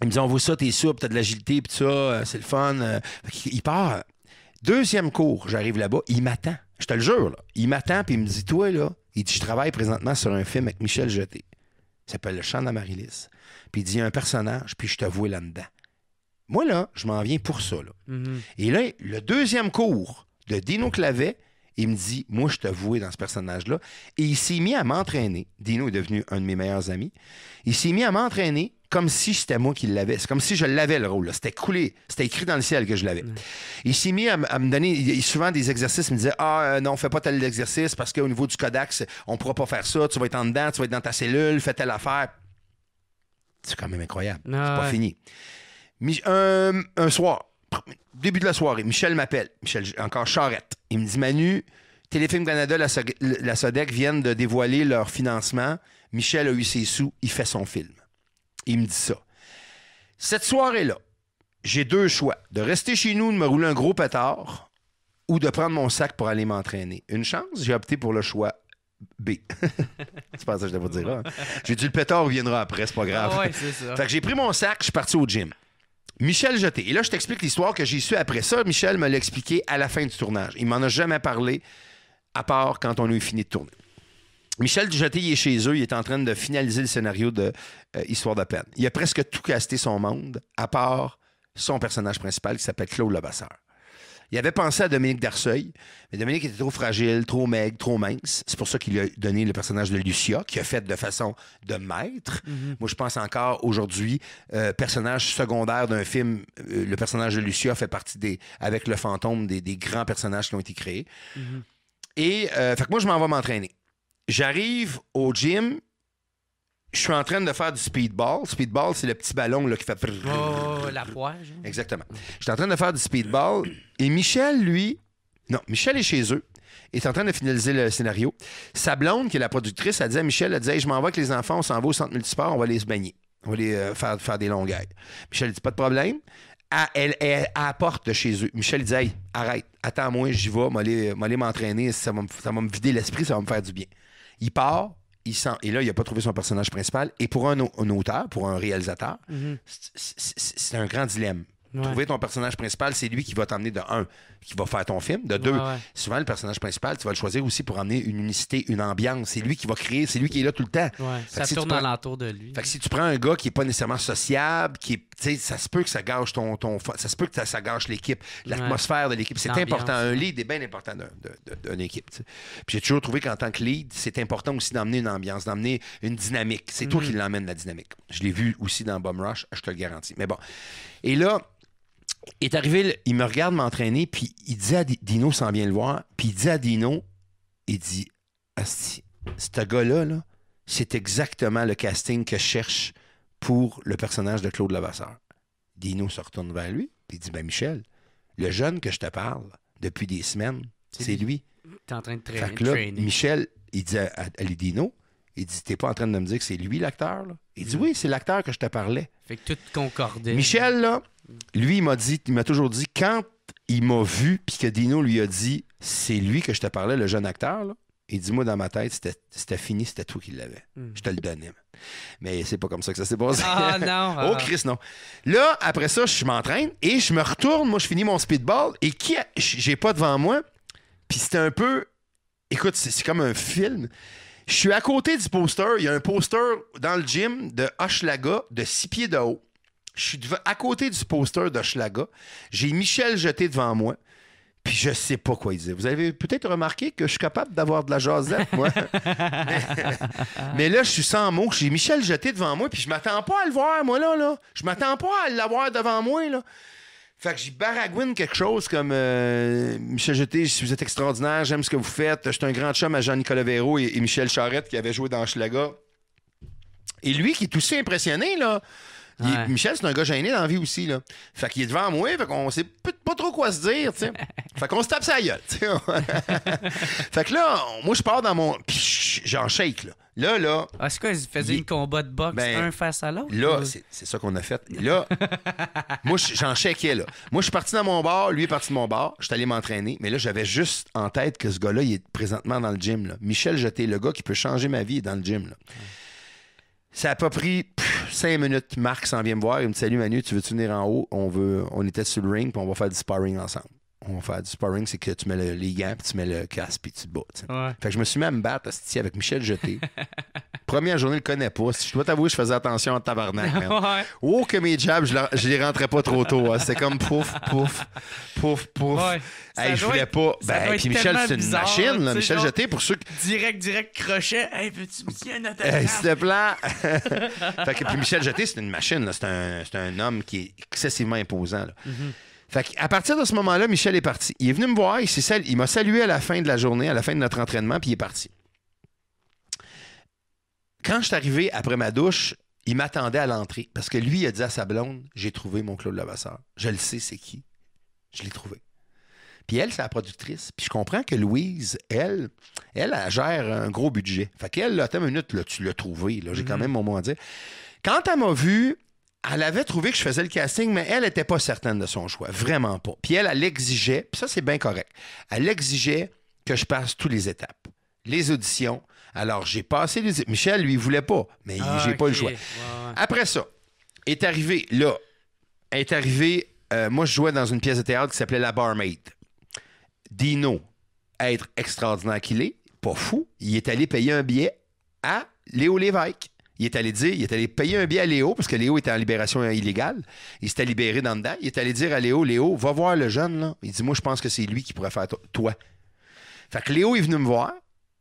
Speaker 2: il me dit, on voit ça, t'es souple, t'as de l'agilité, puis ça, euh, c'est le fun. Euh. Il part. Deuxième cours, j'arrive là-bas, il m'attend. Je te le jure, là. Il m'attend, puis il me dit, toi, là, il dit, je travaille présentement sur un film avec Michel Jeté. Il s'appelle Le Chant d'Amarilis. Puis il dit, il y a un personnage, puis je te vois là-dedans. Moi, là, je m'en viens pour ça. Là. Mm-hmm. Et là, le deuxième cours de Dino Clavet, il me dit Moi, je te vois dans ce personnage-là. Et il s'est mis à m'entraîner. Dino est devenu un de mes meilleurs amis. Il s'est mis à m'entraîner comme si c'était moi qui l'avais. C'est comme si je l'avais, le rôle. C'était coulé. C'était écrit dans le ciel que je l'avais. Il s'est mis à, me donner il, souvent des exercices. Il me disait Ah, non euh, non, fais pas tel exercice parce qu'au niveau du codex, on pourra pas faire ça. Tu vas être en dedans, tu vas être dans ta cellule, fais telle affaire. C'est quand même incroyable. C'est pas fini. un soir, début de la soirée, Michel m'appelle. Michel, encore charrette. Il me dit Manu, Téléfilm Canada, la SODEC viennent de dévoiler leur financement. Michel a eu ses sous, il fait son film. Il me dit ça. Cette soirée-là, j'ai deux choix. De rester chez nous, de me rouler un gros pétard ou de prendre mon sac pour aller m'entraîner. Une chance, j'ai opté pour le choix B. pas ça que je vous dire hein? J'ai dit le pétard viendra après, c'est pas ah grave. ça. Fait que j'ai pris mon sac, je suis parti au gym. Michel Jeté. Et là, je t'explique l'histoire que j'ai su après ça. Michel me l'a expliqué à la fin du tournage. Il m'en a jamais parlé, à part quand on a eu fini de tourner. Michel Dujeté, est chez eux, il est en train de finaliser le scénario de euh, Histoire de peine. Il a presque tout casté son monde, à part son personnage principal qui s'appelle Claude Labasseur. Il avait pensé à Dominique Darceuil, mais Dominique était trop fragile, trop maigre, trop mince. C'est pour ça qu'il lui a donné le personnage de Lucia, qui a fait de façon de maître. Mhm. Moi, je pense encore aujourd'hui, euh, personnage secondaire d'un film, euh, le personnage de Lucia fait partie des, avec le fantôme, des, grands personnages qui ont été créés. Mhm. Et, fait que moi, je m'en vais m'entraîner. J'arrive au gym, je suis en train de faire du speedball. Speedball, c'est le petit ballon là, qui fait. Oh, oh, oh, la poire. Hein. Exactement. Je suis en train de faire du speedball et Michel, lui. Non, Michel est chez eux. Il est en train de finaliser le scénario. Sa blonde, qui est la productrice, elle dit à Michel elle dit, Je m'en vais avec les enfants, on s'en va au centre multisport, on va aller se baigner. On va aller euh, faire, faire des longues Michel dit Pas de problème. Ah, elle, apporte de chez eux. Michel dit arrête, attends-moi, j'y vais, m'aller m'entraîner, ça ça va me vider l'esprit, ça va me faire du bien. Il part, il sent, et là, il n'a pas trouvé son personnage principal. Et pour un, auteur, pour un réalisateur, mhm. c'est un grand dilemme. Trouver ton personnage principal, c'est lui qui va t'emmener de un, qui va faire ton film. De deux, souvent le personnage principal, tu vas le choisir aussi pour amener une unicité, une ambiance. C'est lui qui va créer, c'est lui qui est là tout le temps. Ça tourne de lui. Fait que si tu prends un gars qui est pas nécessairement sociable, qui ça se peut que ça gâche ton, ton... ça se peut que ça, gâche l'équipe, l'atmosphère de l'équipe. C'est important. Un lead est bien important d'une équipe. Puis j'ai toujours trouvé qu'en tant que lead, c'est important aussi d'amener une ambiance, d'amener une dynamique. C'est toi mm-hmm. qui l'emmène la dynamique. Je l'ai vu aussi dans Bomb Rush, je te le garantis. Mais bon, et là, est arrivé, il me regarde m'entraîner, puis il dit à Dino, sans bien le voir, puis il dit à Dino, il dit, ce gars-là, c'est exactement le casting que je cherche pour le personnage de Claude Lavasseur. » Dino se retourne vers lui, puis il dit, ben Michel, le jeune que je te parle depuis des semaines, c'est lui.
Speaker 1: es en train de traîner.
Speaker 2: Michel, il dit à, lui Dino, il dit T'es pas en train de me dire que c'est lui l'acteur là? Il dit mm. Oui, c'est l'acteur que je te parlais. Fait que tout concordait. Michel, là, lui, il m'a dit, il m'a toujours dit quand il m'a vu, puis que Dino lui a dit C'est lui que je te parlais, le jeune acteur, là. Il dit, moi, dans ma tête, c'était fini, c'était toi qui l'avais. Mm. Je te le donnais. Mais c'est pas comme ça que ça s'est passé. Ah non! oh, ah. Chris, non. Là, après ça, je m'entraîne et je me retourne. Moi, je finis mon speedball et qui j'ai pas devant moi. Puis c'était un peu. Écoute, c'est comme un film. Je suis à côté du poster. Il y a un poster dans le gym de Hochelaga de 6 pieds de haut. Je suis à côté du poster d'Hochelaga. J'ai Michel jeté devant moi. Puis je sais pas quoi il disait. Vous avez peut-être remarqué que je suis capable d'avoir de la jasette, moi. mais, là, je suis sans mots. J'ai Michel jeté devant moi, puis je m'attends pas à le voir, moi, là. là. Je m'attends pas à l'avoir devant moi, là. Fait que j'y baragouine quelque chose comme euh, Michel Jeté, vous êtes extraordinaire, j'aime ce que vous faites. Je un grand chum à Jean-Nicolas et, Michel Charette qui avait joué dans Schlaga. Et lui qui est aussi impressionné, là. Michel, c'est un gars gêné dans la vie aussi, là. Fait qu'il est devant moi, fait qu'on sait pas trop quoi se dire, tu sais. fait qu'on se tape sa gueule, tu sais. fait que là, moi, je pars dans mon. Puis j'en shake, là. Là, là. Ah, Est-ce qu'ils faisaient une combat de boxe ben, un face à l'autre? Là, c'est ça qu'on a fait. Là, moi, j'en checkais, là. Moi, je suis parti dans mon bar, lui est parti de mon bar, je suis allé m'entraîner, mais là, j'avais juste en tête que ce gars-là, il est présentement dans le gym, Michel Jeté, le gars qui peut changer ma vie, dans le gym, là. Ça a pas pris cinq minutes. Marc s'en vient me voir. Il me dit Salut Manu, tu veux -tu venir en haut On veut, on était sur le ring, puis on va faire du sparring ensemble on faire du sparring, c'est que tu mets le, les gants, puis tu mets le casque, puis tu te bats. Fait que je me suis mis à me battre avec Michel Jeté. Première journée, je le connais pas. Si je dois t'avouer, je faisais attention à tabarnak. Oh, que mes jabs, je, les rentrais pas trop tôt. Hein. C'est C'était comme pouf, pouf, pouf, pouf. je voulais pas. Ben, puis Michel, c'est une machine. Là. Michel Jeté, pour ceux qui.
Speaker 1: Direct, direct, crochet. Hey, peux-tu me un hey, S'il te
Speaker 2: plaît. fait que, puis Michel Jeté, c'est une machine. C'est un, un, homme qui est excessivement imposant. Là. Mm-hmm. Fait à partir de ce moment-là, Michel est parti. Il est venu me voir, il, m'a salué à la fin de la journée, à la fin de notre entraînement, puis il est parti. Quand je suis arrivé après ma douche, il m'attendait à l'entrée parce que lui, il a dit à sa blonde J'ai trouvé mon Claude Lavasseur. Je le sais, c'est qui. Je l'ai trouvé. Puis elle, c'est la productrice. Puis je comprends que Louise, elle, elle, elle, gère un gros budget. Fait qu'elle, attends une minute, tu l'as trouvé. j'ai quand mhm. même mon mot à dire. Quand elle m'a vu, elle avait trouvé que je faisais le casting, mais elle n'était pas certaine de son choix. Vraiment pas. Puis elle, elle exigeait, puis ça, c'est bien correct. Elle exigeait que je passe toutes les étapes. Les auditions. Alors, j'ai passé les. Michel, lui, il voulait pas, mais je j'ai ah, pas le choix. Après ça, est arrivé, là, est arrivé. Euh, moi, je jouais dans une pièce de théâtre qui s'appelait La Barmaid. Dino, être extraordinaire qu'il est, pas fou, il est allé payer un billet à Léo Lévesque. Il est allé dire, il est allé payer un billet à Léo, parce que Léo était en libération illégale. Il s'était libéré dans dedans. Il est allé dire à Léo, Léo, va voir le jeune, Il dit, moi, je pense que c'est lui qui pourrait faire toi. Fait que Léo est venu me voir.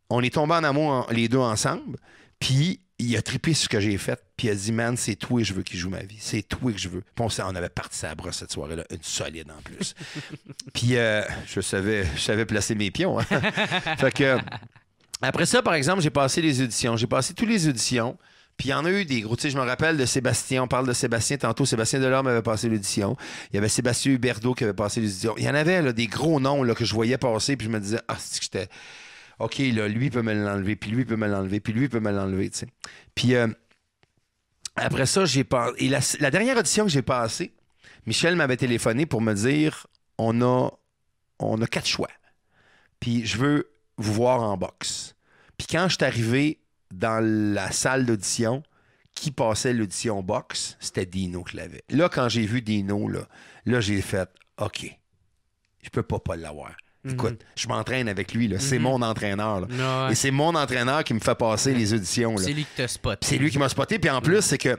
Speaker 2: On est tombés en amour les deux ensemble. Puis il a trippé ce que j'ai fait. Puis il a dit, man, c'est toi que je veux qu'il joue ma vie. C'est toi que je veux. Puis on, on avait parti sa cette soirée-là, une solide en plus. puis euh, je, savais, je savais placer mes pions. Hein. fait que. Après ça, par exemple, j'ai passé les auditions. J'ai passé toutes les auditions. Puis il y en a eu des gros. Tu sais, je me rappelle de Sébastien. On parle de Sébastien tantôt. Sébastien Delorme avait passé l'audition. Il y avait Sébastien Huberdeau qui avait passé l'audition. Il y en avait des gros noms là, que je voyais passer. Puis je me disais, ah, c'est que j'étais. OK, là, lui peut me l'enlever. Puis lui peut me l'enlever. Puis lui peut me l'enlever. Tu sais. Puis euh, après ça, j'ai pas. Et la, dernière audition que j'ai passée, Michel m'avait téléphoné pour me dire on a, on a quatre choix. Puis je veux vous voir en boxe. Puis quand je suis arrivé, dans la salle d'audition qui passait l'audition box, c'était Dino qui l'avait. Là, quand j'ai vu Dino, là, là j'ai fait OK, je peux pas pas l'avoir. Mhm. Écoute, je m'entraîne avec lui. Là. C'est mhm. mon entraîneur. Et c'est mon entraîneur qui me fait passer les auditions. C'est
Speaker 1: lui qui te spot. C'est lui qui m'a
Speaker 2: spoté. Puis en plus, c'est que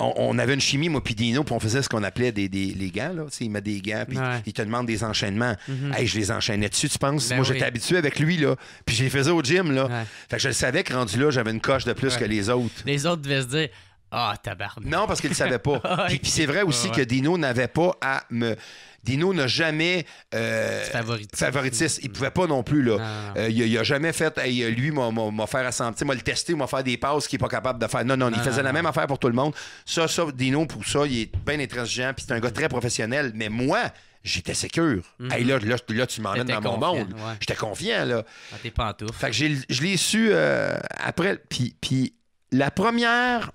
Speaker 2: on, avait une chimie, moi, puis Dino, puis on faisait ce qu'on appelait des, des, les gants. Là, il met des gants, puis il te demande des enchaînements. Mhm. hey, je les enchaînais dessus, tu penses? Ben moi, j'étais habitué avec lui, là. Puis je les faisais au gym, là. Fait que je le savais que rendu là, j'avais une coche de plus que les autres. Les autres devaient se dire ah, oh, Non, parce qu'il ne savait pas. Ah, puis c'est vrai aussi que Dino n'avait pas à me. Dino n'a jamais euh, favoritiste. Il pouvait pas non plus. Là. Ah. Euh, il n'a jamais fait lui m'a faire assentir, m'a le tester, m'a faire des passes qu'il n'est pas capable de faire. Non, non, il ah. faisait la même affaire pour tout le monde. Ça, ça, Dino, pour ça, il est bien intransigeant, puis c'est un gars très professionnel. Mais moi, j'étais sécure. Mhm. Et là, là, tu m'emmènes dans mon monde. J'étais confiant. Là. Dans tes pantoufles. Fait que je l'ai su euh, après. Puis la première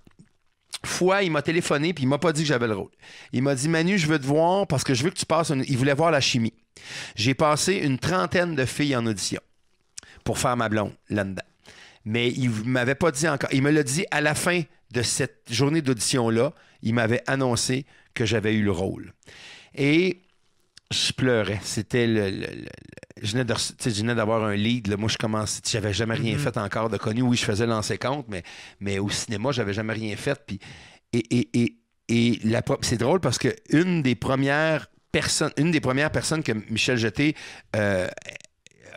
Speaker 2: fois, il m'a téléphoné puis il m'a pas dit que j'avais le rôle. Il m'a dit Manu, je veux te voir parce que je veux que tu passes. Il voulait voir la chimie. J'ai passé une trentaine de filles en audition pour faire ma blonde là-dedans. Mais il m'avait pas dit encore. Il me l'a dit à la fin de cette journée d'audition-là. Il m'avait annoncé que j'avais eu le rôle. Et je pleurais. C'était le, je venais d'avoir un lead. Là. Moi, je commençais, j'avais jamais rien mm-hmm. fait encore de connu. Oui, je faisais l'ancien compte, mais, mais au cinéma, j'avais jamais rien fait. Puis, et, et, et, c'est drôle parce que une des premières personnes, une des premières personnes que Michel Jeté euh,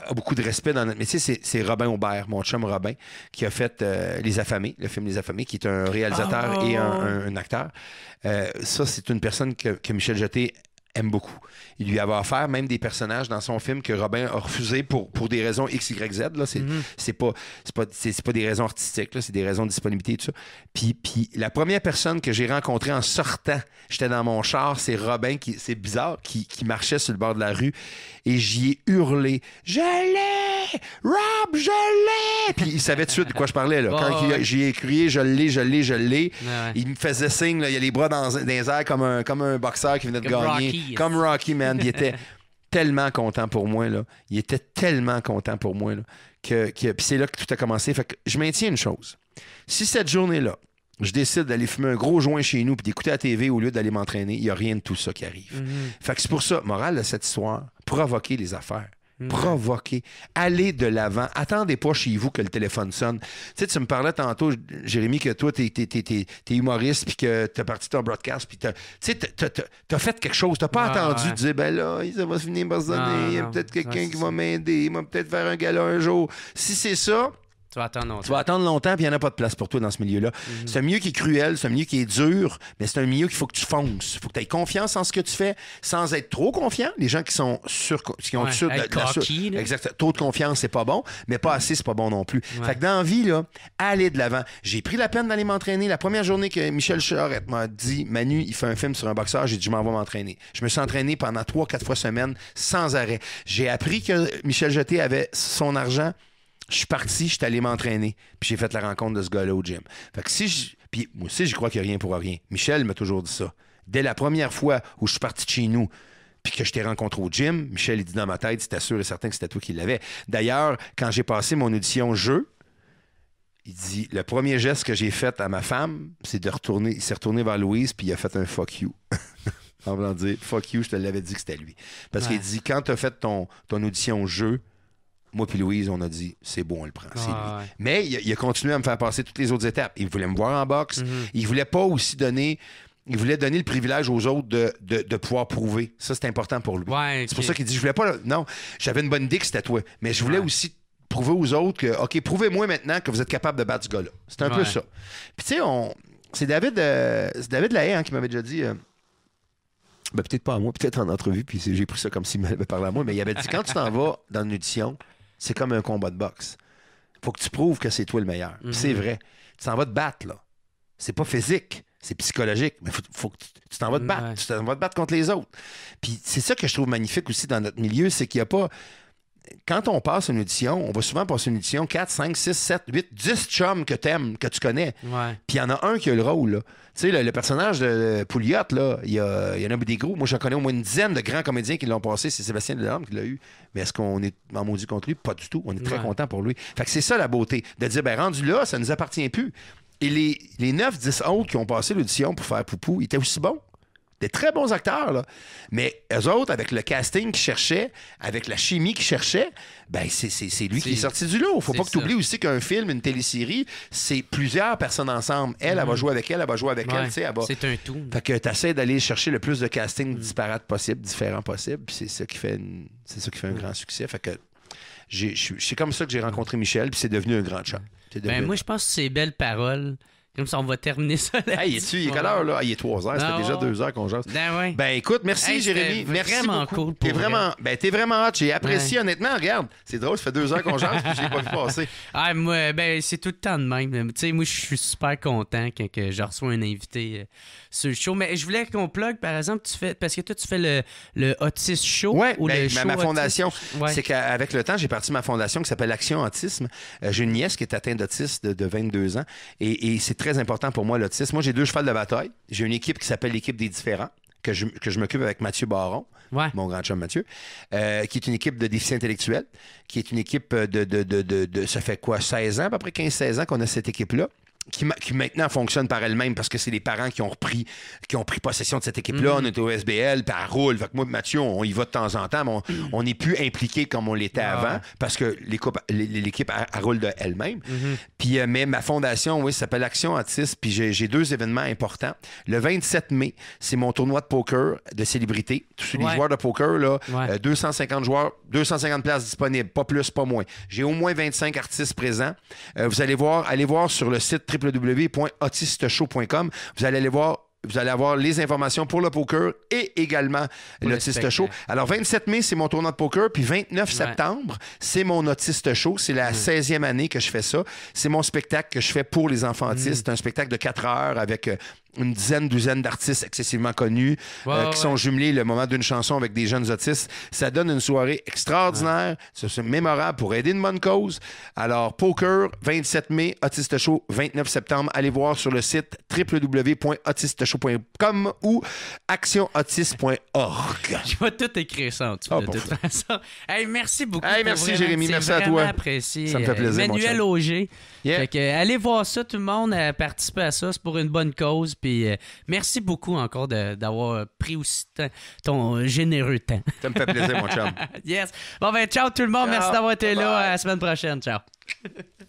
Speaker 2: a beaucoup de respect dans notre métier, c'est Robin Aubert, mon chum Robin, qui a fait euh, Les Affamés, le film Les Affamés, qui est un réalisateur ah! et un, acteur. Euh, ça, c'est une personne que, que Michel Jeté aime beaucoup. Il lui avait offert même des personnages dans son film que Robin a refusé pour, pour des raisons X, Y, Z. Mhm. C'est, pas, pas des raisons artistiques, c'est des raisons de disponibilité et tout ça. Puis, puis la première personne que j'ai rencontrée en sortant, j'étais dans mon char, c'est Robin, qui, c'est bizarre, qui, marchait sur le bord de la rue et j'y ai hurlé Je l'ai Rob, je l'ai Puis il savait tout de suite de quoi je parlais. Là. Quand j'y ai crié Je l'ai, je l'ai, je l'ai, il me faisait signe, là, il a les bras dans, dans les airs comme un, comme un boxeur qui venait de gagner. Comme Rocky, man. Il était tellement content pour moi. Là. Il était tellement content pour moi. Là, que, Puis c'est là que tout a commencé. Fait que je maintiens une chose. Si cette journée-là, je décide d'aller fumer un gros joint chez nous puis d'écouter la TV au lieu d'aller m'entraîner, il n'y a rien de tout ça qui arrive. Mm-hmm. Fait que c'est pour ça, moral de cette histoire, provoquer les affaires. Hmm. Provoquer. Aller de l'avant. Attendez pas chez vous que le téléphone sonne. Tu sais, tu me parlais tantôt, Jérémy, que toi, t'es es, humoriste, puis que t'es parti ton broadcast, puis tu sais, t'as fait quelque chose. T'as pas attendu entendu dire, ben là, ça va se finir par Il y a peut-être quelqu'un qui va m'aider. Il va peut-être faire un gala un jour. Si c'est ça, tu vas attendre longtemps. Tu puis il n'y en a pas de place pour toi dans ce milieu-là. Mhm. C'est un milieu qui est cruel, c'est un milieu qui est dur, mais c'est un milieu qu'il faut que tu fonces. Il faut que tu aies confiance en ce que tu fais sans être trop confiant. Les gens qui sont sur, qui ont de, Trop de confiance, c'est pas bon, mais pas mhm. assez, c'est pas bon non plus. Fait que dans la vie, là, aller de l'avant. J'ai pris la peine d'aller m'entraîner. La première journée que Michel Charette m'a dit Manu, il fait un film sur un boxeur, j'ai dit Je m'en vais m'entraîner. Je me suis entraîné pendant 3-4 fois semaine sans arrêt. J'ai appris que Michel Jeté avait son argent je suis parti, je suis allé m'entraîner, puis j'ai fait la rencontre de ce gars-là au gym. Fait si Puis moi aussi, je crois qu'il n'y a rien pour rien. Michel m'a toujours dit ça. Dès la première fois où je suis parti de chez nous, puis que je t'ai rencontré au gym, Michel, il dit dans ma tête, c'était sûr et certain que c'était toi qui l'avais. D'ailleurs, quand j'ai passé mon audition jeu, il dit le premier geste que j'ai fait à ma femme, c'est de retourner. Il s'est retourné vers Louise, puis il a fait un fuck you. en voulant dire fuck you, je te l'avais dit que c'était lui. Parce qu'il dit quand tu as fait ton, ton audition jeu, moi puis Louise, on a dit, c'est bon, on le prend, Mais il a, continué à me faire passer toutes les autres étapes. Il voulait me voir en boxe. Mhm. Il voulait pas aussi donner il voulait donner le privilège aux autres de, pouvoir prouver. Ça, c'est important pour lui. C'est pour ça qu'il dit, je voulais pas... Non, j'avais une bonne idée que c'était toi, mais je voulais aussi prouver aux autres que, OK, prouvez-moi maintenant que vous êtes capable de battre ce gars-là. C'est un peu ça. Puis tu sais, on... c'est David, euh, David Lahaye hein, qui m'avait déjà dit... Euh, ben, peut-être pas à moi, peut-être en entrevue, puis j'ai pris ça comme s'il m'avait parlé à moi, mais il avait dit, quand tu t'en vas dans une audition, c'est comme un combat de boxe. Faut que tu prouves que c'est toi le meilleur. C'est mhm. vrai. Tu t'en vas te battre, là. C'est pas physique, c'est psychologique. Mais faut, faut que tu t'en vas te battre. Tu t'en vas te battre contre les autres. Puis c'est ça que je trouve magnifique aussi dans notre milieu, c'est qu'il n'y a pas quand on passe une audition, on va souvent passer une audition 4, 5, 6, 7, 8, 10 chums que tu aimes, que tu connais. Puis il y en a un qui a le rôle. Tu sais, le, personnage de Pouliot, là, il y, en a des gros. Moi, je connais au moins une dizaine de grands comédiens qui l'ont passé. C'est Sébastien Delorme qui l'a eu. Mais est-ce qu'on est en maudit contre lui? Pas du tout. On est très contents content pour lui. Fait que c'est ça la beauté. De dire, ben rendu là, ça ne nous appartient plus. Et les, les 9, 10 autres qui ont passé l'audition pour faire Poupou, ils étaient aussi bons. Des très bons acteurs, là. Mais eux autres, avec le casting qu'ils cherchaient, avec la chimie qu'ils cherchaient, ben c'est, lui qui est sorti du lot. Faut pas que tu oublies aussi qu'un film, une télésérie, c'est plusieurs personnes ensemble. Elle, elle va mm. jouer avec elle, elle va jouer avec elle, C'est un tout. Fait que t'essaies d'aller chercher le plus de casting mm. disparates possible, différents possibles, c'est ça qui fait, c'est ça qui fait un mm. grand succès. Fait que c'est comme ça que j'ai rencontré Michel, puis c'est devenu un grand chat. Ben, moi,
Speaker 1: je pense que c'est belles paroles. Comme ça, on va terminer ça.
Speaker 2: Là il est quelle heure, là? il est 3 heures. fait déjà 2 heures qu'on jase. Ben, ouais. ben, écoute, merci, Jérémy. Merci. Vraiment cool. T'es vraiment, ben, t'es vraiment hot. J'ai apprécié, honnêtement. Regarde, c'est drôle, ça fait 2 heures qu'on jase, puis n'ai pas vu passer.
Speaker 1: Ah, ben, c'est tout le temps de même. Tu sais, moi, je suis super content quand que je reçois un invité euh, sur le show. Mais je voulais qu'on plug, par exemple, tu fais, parce que toi, tu fais le, le
Speaker 2: Autisme Show. ou la ben, le show ma fondation. C'est qu'avec le temps, j'ai parti ma fondation qui s'appelle Action Autisme. Euh, j'ai une nièce qui est atteinte d'autisme de, 22 ans. Et, et c'est très important pour moi, l'autisme. Moi, j'ai deux chevals de bataille. J'ai une équipe qui s'appelle l'équipe des différents, que je, que je m'occupe avec Mathieu Baron, mon grand chum Mathieu, euh, qui est une équipe de déficients intellectuels, qui est une équipe de, de, de, de, ça fait quoi, 16 ans, à peu près 15-16 ans qu'on a cette équipe-là qui, maintenant fonctionne par elle-même parce que c'est les parents qui ont repris, qui ont pris possession de cette équipe-là. Mhm. On était au SBL, puis elle roule. moi, Mathieu, on y va de temps en temps, mais on mhm. n'est plus impliqué comme on l'était ah avant parce que l'équipe roule de elle-même. Mhm. Puis, euh, mais ma fondation, oui, s'appelle Action Artistes. Puis j'ai deux événements importants. Le 27 mai, c'est mon tournoi de poker de célébrité. Tous les joueurs de poker, là, 250 euh, joueurs, 250 places disponibles, pas plus, pas moins. J'ai au moins 25 artistes présents. Euh, vous allez voir, allez voir sur le site www.autisteshow.com. Vous allez voir vous allez avoir les informations pour le poker et également l'autiste show. Alors, 27 mai, c'est mon tournoi de poker, puis 29 septembre, c'est mon autiste show. C'est la 16e mm. année que je fais ça. C'est mon spectacle que je fais pour les mm. enfantistes. C'est un spectacle de 4 heures avec euh, une dizaine, douzaine d'artistes excessivement connus euh, qui sont jumelés le moment d'une chanson avec des jeunes autistes. Ça donne une soirée extraordinaire, c'est mémorable pour aider une bonne cause. Alors, poker, 27 mai, Autiste Show, 29 septembre. Allez voir sur le site www.autisteshow.com ou actionautiste.org. Je vais tout écrire ça en dessous, ah, de façon.
Speaker 1: merci beaucoup. merci Jérémy, merci à toi. Ça me fait plaisir. Euh, Manuel Auger. Euh, allez voir ça, tout le monde, participer à ça, c'est pour une bonne cause. Puis euh, merci beaucoup encore d'avoir pris aussi ton, généreux temps. Ça me fait plaisir, mon chum. yes. Bon, ben, ciao tout le monde. Merci d'avoir été là. À la semaine prochaine. Ciao.